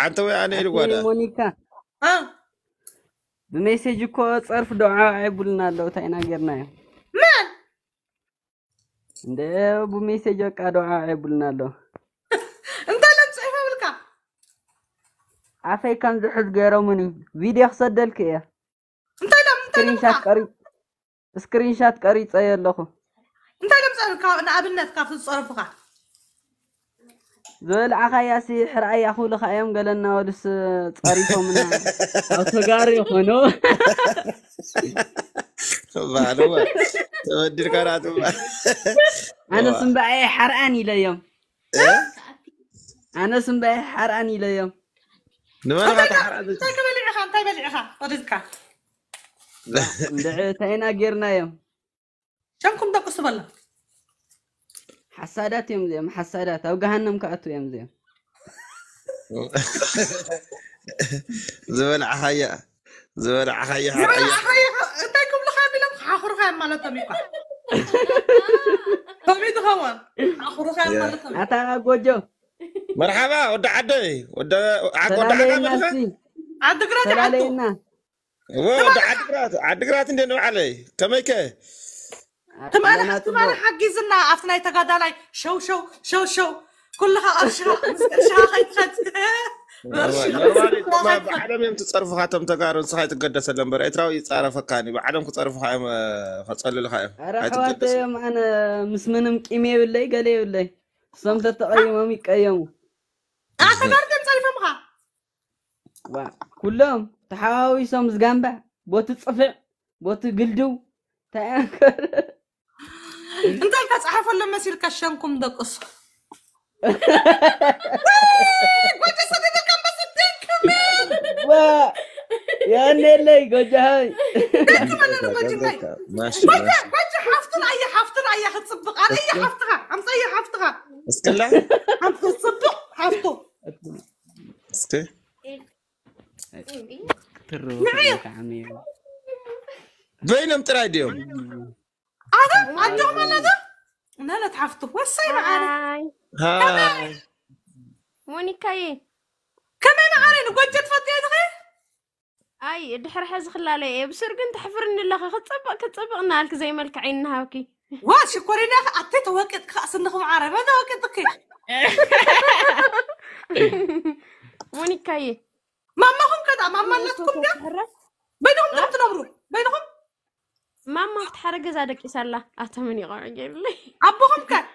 انت انا الوادا مونيكا اه بميسج كو تصرف دعاء عيبولنا لو تاينا غيرنا من እንደ ብሜሴጅ በቃ ዶዓ ይብልናሎ እንታይ ለም ፅሒፈ ብልካ ዓፈይ ከም ዝሕዝ ገይሮምኒ ቪድዮ ክሰደልክ እየ እንታይ ሎም እንታይ ስክሪንሻት ቀሪ ስክሪንሻት ቀሪፀ ኣለኹ نابلنات كاف الصرف خا زل عخايا سحر اي اخو لخا يوم قالنا ودس طريقه من اصغاري هنا بعدو تودر كراتو انا سن بقى حرقان الى يوم انا سن بقى حرقان الى يوم نما ما حرقت تاك بالي اخا تاك بالي اخا ودسك دعيت انا غيرنا يوم شكم دقصوا بالله حسادات يوم زيهم حسادات او جهنم كاتو يوم زيهم زوال حيا زوال حيا حيا حيا تاكم لحامي لم اخر خيام مالا تميقا تميد خوان اخر خيام مالا تميقا اتا غوجو مرحبا ودا عدي ودا عاك ودا عدي عدي قرات عدي ودا عدي قرات عدي قرات اندينو علي كميكي أفناي تقدالي شو شو شو شو كلها أشرا مسترشا هاي خد ما بعدم يوم كاني بعدم كتصرف هاي ما خصل له هاي يوم أنا مسمنم كيمي ولاي قالي ولاي سمت تقي مامي كيامو وا كلهم تحاوي سامز جنبه بوت تصفع بوت قلدو تأكل انت كتعرف ولا ما تيلكاشانكم داك الصف كنت صديق كان بس كمان يا نيلي جوجهاي هاي انا ماشي كنت حافظ رايا حافظ رايا حتصبق عليا حافظها امصي حافظها اسكلا عم تصبق حافظو اسكي معايا باينه مترايديهم هذا هاي هاي كمان عارين وجدت فاتي دغي اي دحر حز خلالي اي بسر كنت لا خطبق كتبقنا لك زي ما لك عيننا واش كورينا عطيت وقت خاص نخم عارف هذا وقت ماما هم كذا ماما لا تكون بينهم تنمروا بينهم ماما في حر جزار دك يسلا أتمني قاعد لي أبوهم كا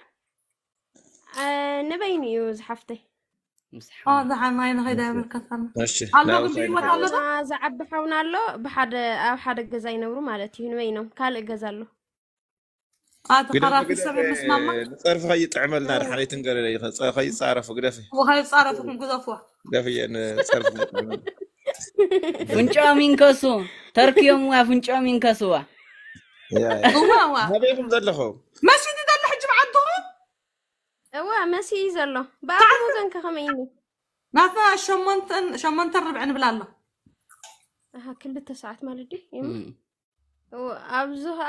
نبيني يوز حفتي هذا ما ينغي دائما كثر الله الله زعب بحونا له بحد أو حد جزاي نورو ما لتي نبينهم كله جزار له صار في خيط عملنا رح يتنقل لي صار خيط صار فوق دافي وهاي صار فوق مقذفوا دافي أنا صار فوق فنجامين كسو تركيهم وفنجامين كسوه وهو هذا يبو مدلخو ماشي دي دلح حج مع الدهون اوا ماشي يزلو بعد مو زنك خميني نافا شمنتن شمنتن ربع نبلاله اها كل التسعات مالدي دي وابزها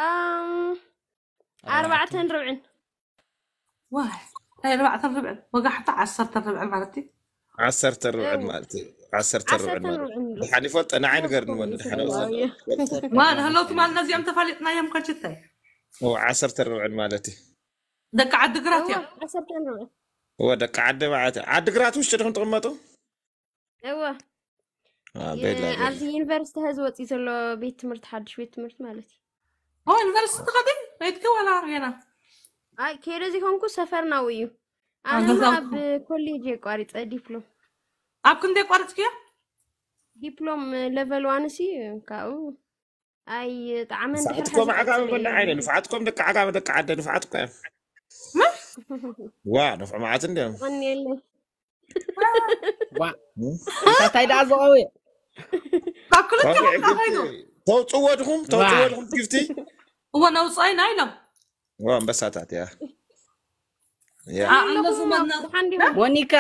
أربعة ربع واه أي أربعة ربع وقع حتى عصرت الربع مالتي عصرت الربع مالتي عسر ترو عنا دحين فوت أنا عين قرن ون دحين أوزن ما انا ثم على نزيم تفلت نايم كان شتى هو عسر ترو عن مالتي دك عد قرات يا أيوة، عسر ترو هو دك عد بعد عد قرات وش تدخل تغمطه هو أزي ينفرست هذا وقت يطلع بيت مرت حد شوي تمرت مالتي هو ينفرست غادي ما يتكون عارينا أي كيرزي كونكو سفر ناويو آه، أنا ما بكل يجي قاري تأديفلو ኣብ ክንደይ ቋርፅክ እያ ዲፕሎም ለቨል ዋንሲ ካብኡ ኣይ ጣዕመ ንፋዓትኩም ዓጋመ በላ ዓይነ ንፋዓትኩም ደቂ ዓጋመ ደቂ ዓደ ንፋዓትኩም እያ ዋ ንፍዕ መዓትን ድዮም ቀኒየለን እንታይ ደኣ ዝቐውየ ካብ ክልተ ኮይኑ ተውፅዎ ድኹም ተውፅዎ ድኹም ግፍቲ እወ ነውፅአይና ኢሎም ዋ አንበሳታት እያ ወኒካ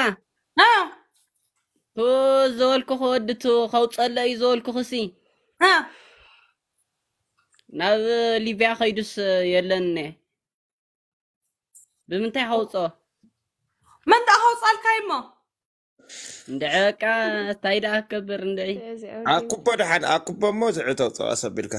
ዝበልኩ ክወድቱ ከውፀለ እዩ ዝበልኩ ክሲ ናብ ሊብያ ከይዱስ የለኒ ብምንታይ ከውፆ መንደቕ ከውፃልካይ እሞ እንደዕበቃ እንታይ ደኣ ክከብር እንደይ ኣኩቦ ድሓን ኣኩቦ እሞ ዝዕቶ ፀ ኣሰቢልካ